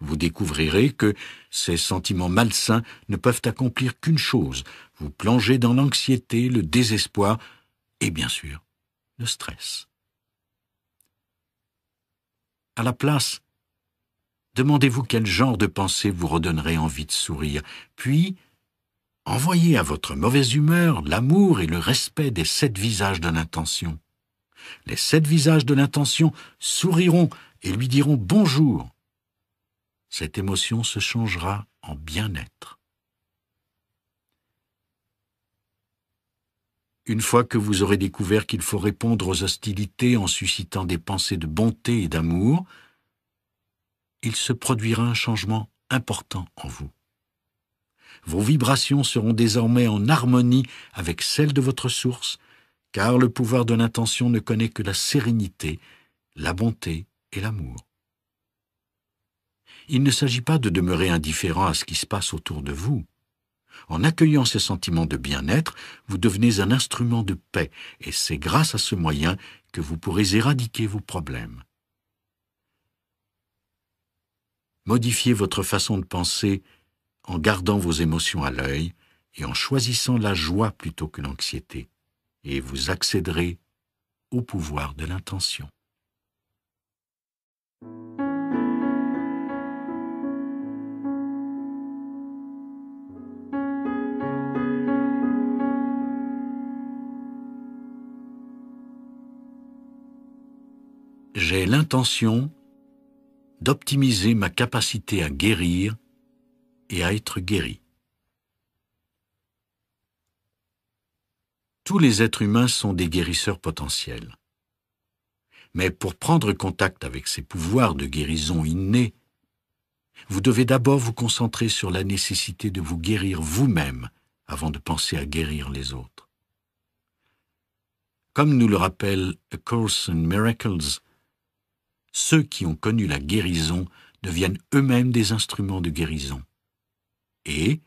Vous découvrirez que ces sentiments malsains ne peuvent accomplir qu'une chose, vous plonger dans l'anxiété, le désespoir et bien sûr le stress. À la place, Demandez-vous quel genre de pensée vous redonnerait envie de sourire, puis envoyez à votre mauvaise humeur l'amour et le respect des sept visages de l'intention. Les sept visages de l'intention souriront et lui diront bonjour. Cette émotion se changera en bien-être. Une fois que vous aurez découvert qu'il faut répondre aux hostilités en suscitant des pensées de bonté et d'amour, il se produira un changement important en vous. Vos vibrations seront désormais en harmonie avec celles de votre source, car le pouvoir de l'intention ne connaît que la sérénité, la bonté et l'amour. Il ne s'agit pas de demeurer indifférent à ce qui se passe autour de vous. En accueillant ces sentiments de bien-être, vous devenez un instrument de paix, et c'est grâce à ce moyen que vous pourrez éradiquer vos problèmes. Modifiez votre façon de penser en gardant vos émotions à l'œil et en choisissant la joie plutôt que l'anxiété, et vous accéderez au pouvoir de l'intention. J'ai l'intention d'optimiser ma capacité à guérir et à être guéri. Tous les êtres humains sont des guérisseurs potentiels. Mais pour prendre contact avec ces pouvoirs de guérison innés, vous devez d'abord vous concentrer sur la nécessité de vous guérir vous-même avant de penser à guérir les autres. Comme nous le rappelle A Course in Miracles, ceux qui ont connu la guérison deviennent eux-mêmes des instruments de guérison. Et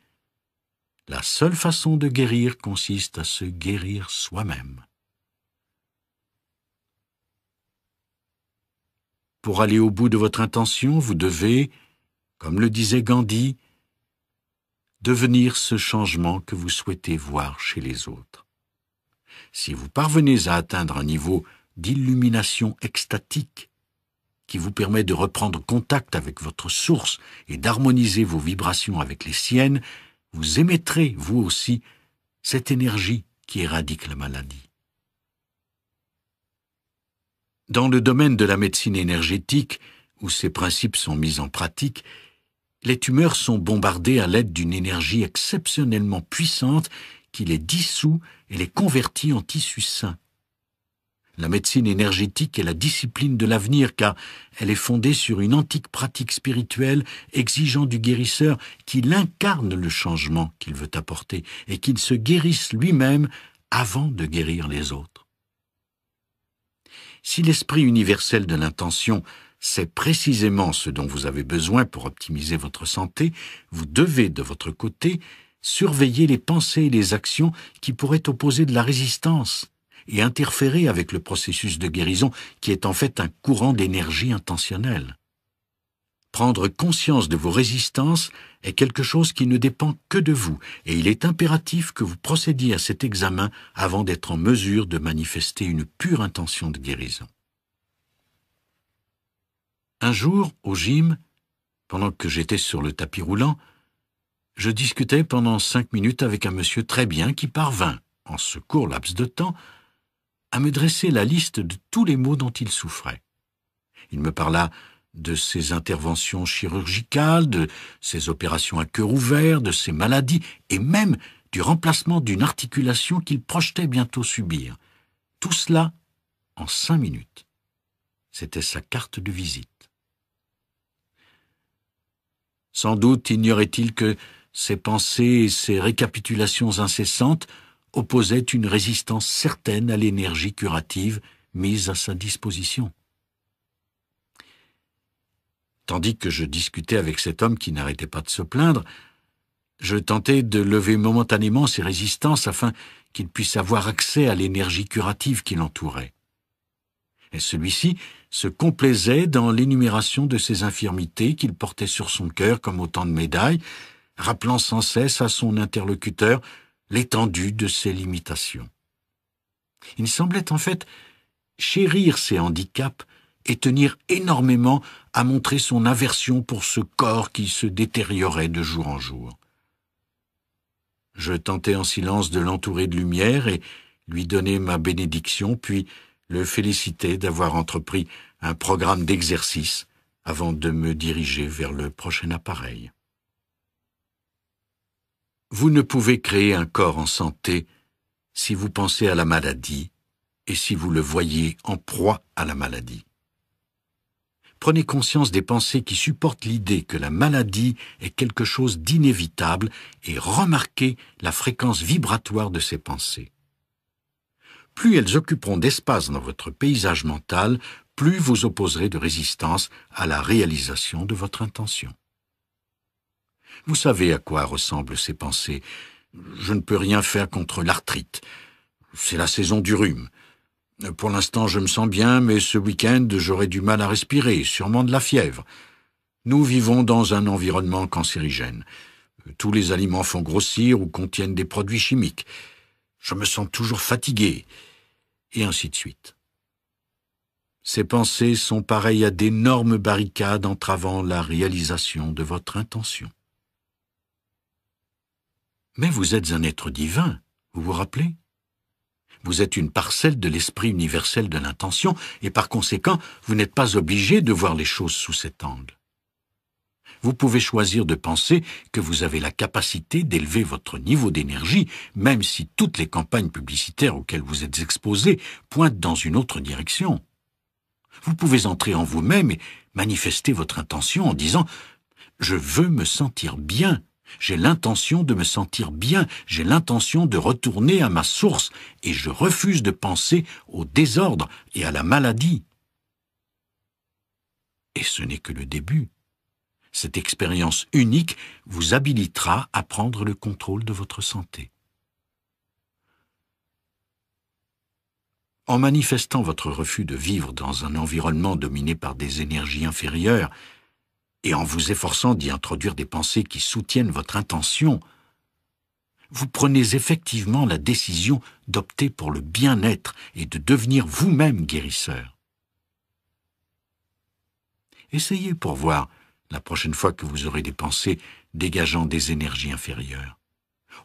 la seule façon de guérir consiste à se guérir soi-même. Pour aller au bout de votre intention, vous devez, comme le disait Gandhi, devenir ce changement que vous souhaitez voir chez les autres. Si vous parvenez à atteindre un niveau d'illumination extatique qui vous permet de reprendre contact avec votre source et d'harmoniser vos vibrations avec les siennes, vous émettrez, vous aussi, cette énergie qui éradique la maladie. Dans le domaine de la médecine énergétique, où ces principes sont mis en pratique, les tumeurs sont bombardées à l'aide d'une énergie exceptionnellement puissante qui les dissout et les convertit en tissus sains. La médecine énergétique est la discipline de l'avenir car elle est fondée sur une antique pratique spirituelle exigeant du guérisseur qu'il incarne le changement qu'il veut apporter et qu'il se guérisse lui-même avant de guérir les autres. Si l'esprit universel de l'intention c'est précisément ce dont vous avez besoin pour optimiser votre santé, vous devez, de votre côté, surveiller les pensées et les actions qui pourraient opposer de la résistance et interférer avec le processus de guérison qui est en fait un courant d'énergie intentionnelle. Prendre conscience de vos résistances est quelque chose qui ne dépend que de vous, et il est impératif que vous procédiez à cet examen avant d'être en mesure de manifester une pure intention de guérison. Un jour, au gym, pendant que j'étais sur le tapis roulant, je discutais pendant cinq minutes avec un monsieur très bien qui parvint, en ce court laps de temps, à me dresser la liste de tous les maux dont il souffrait. Il me parla de ses interventions chirurgicales, de ses opérations à cœur ouvert, de ses maladies, et même du remplacement d'une articulation qu'il projetait bientôt subir. Tout cela en cinq minutes. C'était sa carte de visite. Sans doute ignorait-il que ses pensées et ses récapitulations incessantes opposait une résistance certaine à l'énergie curative mise à sa disposition. Tandis que je discutais avec cet homme qui n'arrêtait pas de se plaindre, je tentais de lever momentanément ses résistances afin qu'il puisse avoir accès à l'énergie curative qui l'entourait. Et celui-ci se complaisait dans l'énumération de ses infirmités qu'il portait sur son cœur comme autant de médailles, rappelant sans cesse à son interlocuteur l'étendue de ses limitations. Il semblait en fait chérir ses handicaps et tenir énormément à montrer son aversion pour ce corps qui se détériorait de jour en jour. Je tentai en silence de l'entourer de lumière et lui donner ma bénédiction, puis le féliciter d'avoir entrepris un programme d'exercice avant de me diriger vers le prochain appareil. Vous ne pouvez créer un corps en santé si vous pensez à la maladie et si vous le voyez en proie à la maladie. Prenez conscience des pensées qui supportent l'idée que la maladie est quelque chose d'inévitable et remarquez la fréquence vibratoire de ces pensées. Plus elles occuperont d'espace dans votre paysage mental, plus vous opposerez de résistance à la réalisation de votre intention. Vous savez à quoi ressemblent ces pensées. Je ne peux rien faire contre l'arthrite. C'est la saison du rhume. Pour l'instant, je me sens bien, mais ce week-end, j'aurai du mal à respirer, sûrement de la fièvre. Nous vivons dans un environnement cancérigène. Tous les aliments font grossir ou contiennent des produits chimiques. Je me sens toujours fatigué. Et ainsi de suite. Ces pensées sont pareilles à d'énormes barricades entravant la réalisation de votre intention. Mais vous êtes un être divin, vous vous rappelez Vous êtes une parcelle de l'esprit universel de l'intention, et par conséquent, vous n'êtes pas obligé de voir les choses sous cet angle. Vous pouvez choisir de penser que vous avez la capacité d'élever votre niveau d'énergie, même si toutes les campagnes publicitaires auxquelles vous êtes exposé pointent dans une autre direction. Vous pouvez entrer en vous-même et manifester votre intention en disant ⁇ Je veux me sentir bien j'ai l'intention de me sentir bien, j'ai l'intention de retourner à ma source, et je refuse de penser au désordre et à la maladie. Et ce n'est que le début. Cette expérience unique vous habilitera à prendre le contrôle de votre santé. En manifestant votre refus de vivre dans un environnement dominé par des énergies inférieures, et en vous efforçant d'y introduire des pensées qui soutiennent votre intention, vous prenez effectivement la décision d'opter pour le bien-être et de devenir vous-même guérisseur. Essayez pour voir, la prochaine fois que vous aurez des pensées dégageant des énergies inférieures.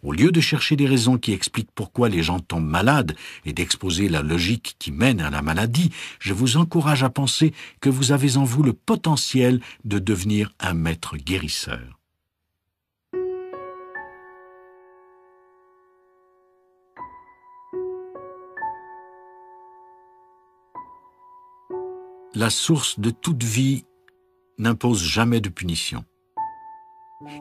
Au lieu de chercher des raisons qui expliquent pourquoi les gens tombent malades et d'exposer la logique qui mène à la maladie, je vous encourage à penser que vous avez en vous le potentiel de devenir un maître guérisseur. La source de toute vie n'impose jamais de punition.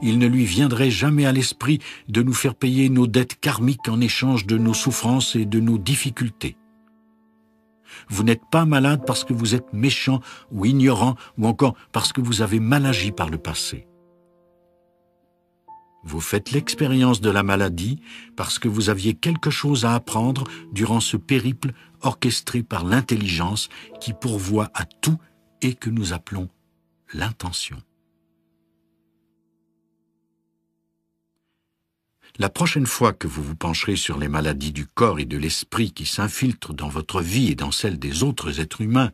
Il ne lui viendrait jamais à l'esprit de nous faire payer nos dettes karmiques en échange de nos souffrances et de nos difficultés. Vous n'êtes pas malade parce que vous êtes méchant ou ignorant ou encore parce que vous avez mal agi par le passé. Vous faites l'expérience de la maladie parce que vous aviez quelque chose à apprendre durant ce périple orchestré par l'intelligence qui pourvoit à tout et que nous appelons l'intention. La prochaine fois que vous vous pencherez sur les maladies du corps et de l'esprit qui s'infiltrent dans votre vie et dans celle des autres êtres humains,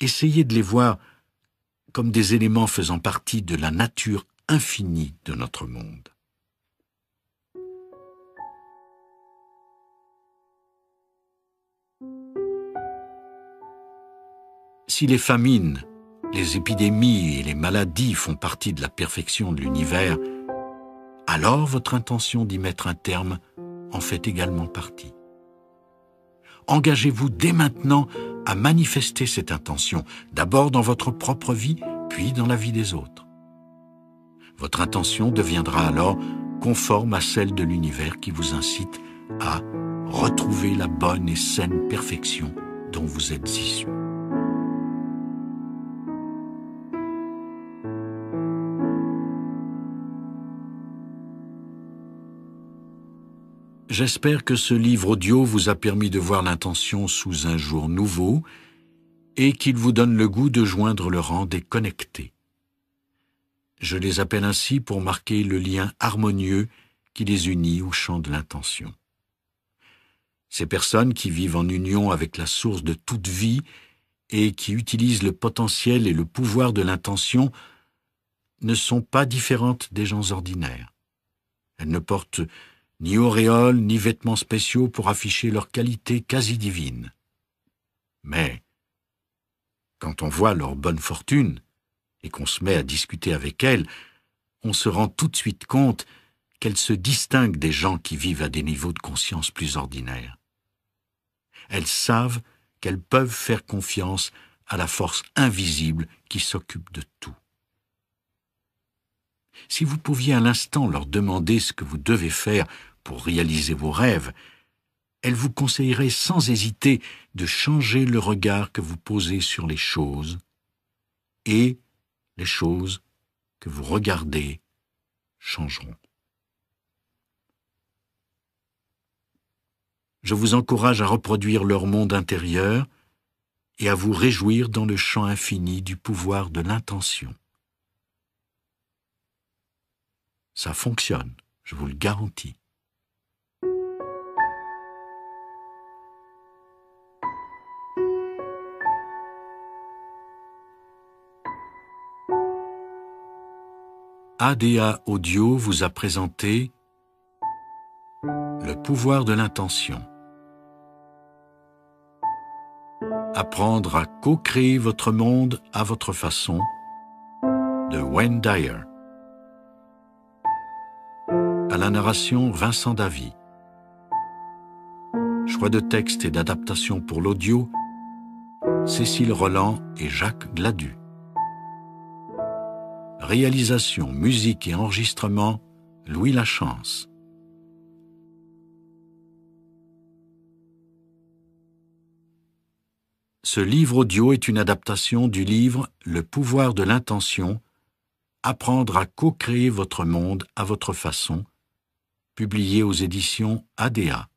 essayez de les voir comme des éléments faisant partie de la nature infinie de notre monde. Si les famines, les épidémies et les maladies font partie de la perfection de l'univers, alors votre intention d'y mettre un terme en fait également partie. Engagez-vous dès maintenant à manifester cette intention, d'abord dans votre propre vie, puis dans la vie des autres. Votre intention deviendra alors conforme à celle de l'univers qui vous incite à retrouver la bonne et saine perfection dont vous êtes issu. J'espère que ce livre audio vous a permis de voir l'intention sous un jour nouveau et qu'il vous donne le goût de joindre le rang des connectés. Je les appelle ainsi pour marquer le lien harmonieux qui les unit au champ de l'intention. Ces personnes qui vivent en union avec la source de toute vie et qui utilisent le potentiel et le pouvoir de l'intention ne sont pas différentes des gens ordinaires. Elles ne portent ni auréoles, ni vêtements spéciaux pour afficher leur qualité quasi divine. Mais, quand on voit leur bonne fortune, et qu'on se met à discuter avec elles, on se rend tout de suite compte qu'elles se distinguent des gens qui vivent à des niveaux de conscience plus ordinaires. Elles savent qu'elles peuvent faire confiance à la force invisible qui s'occupe de tout. Si vous pouviez à l'instant leur demander ce que vous devez faire pour réaliser vos rêves, elles vous conseilleraient sans hésiter de changer le regard que vous posez sur les choses et les choses que vous regardez changeront. Je vous encourage à reproduire leur monde intérieur et à vous réjouir dans le champ infini du pouvoir de l'intention. Ça fonctionne, je vous le garantis. ADA Audio vous a présenté Le pouvoir de l'intention. Apprendre à co-créer votre monde à votre façon de Wayne Dyer. À la narration, Vincent Davy. Choix de texte et d'adaptation pour l'audio, Cécile Roland et Jacques Gladu. Réalisation, musique et enregistrement, Louis Lachance. Ce livre audio est une adaptation du livre Le pouvoir de l'intention, apprendre à co-créer votre monde à votre façon publié aux éditions ADA.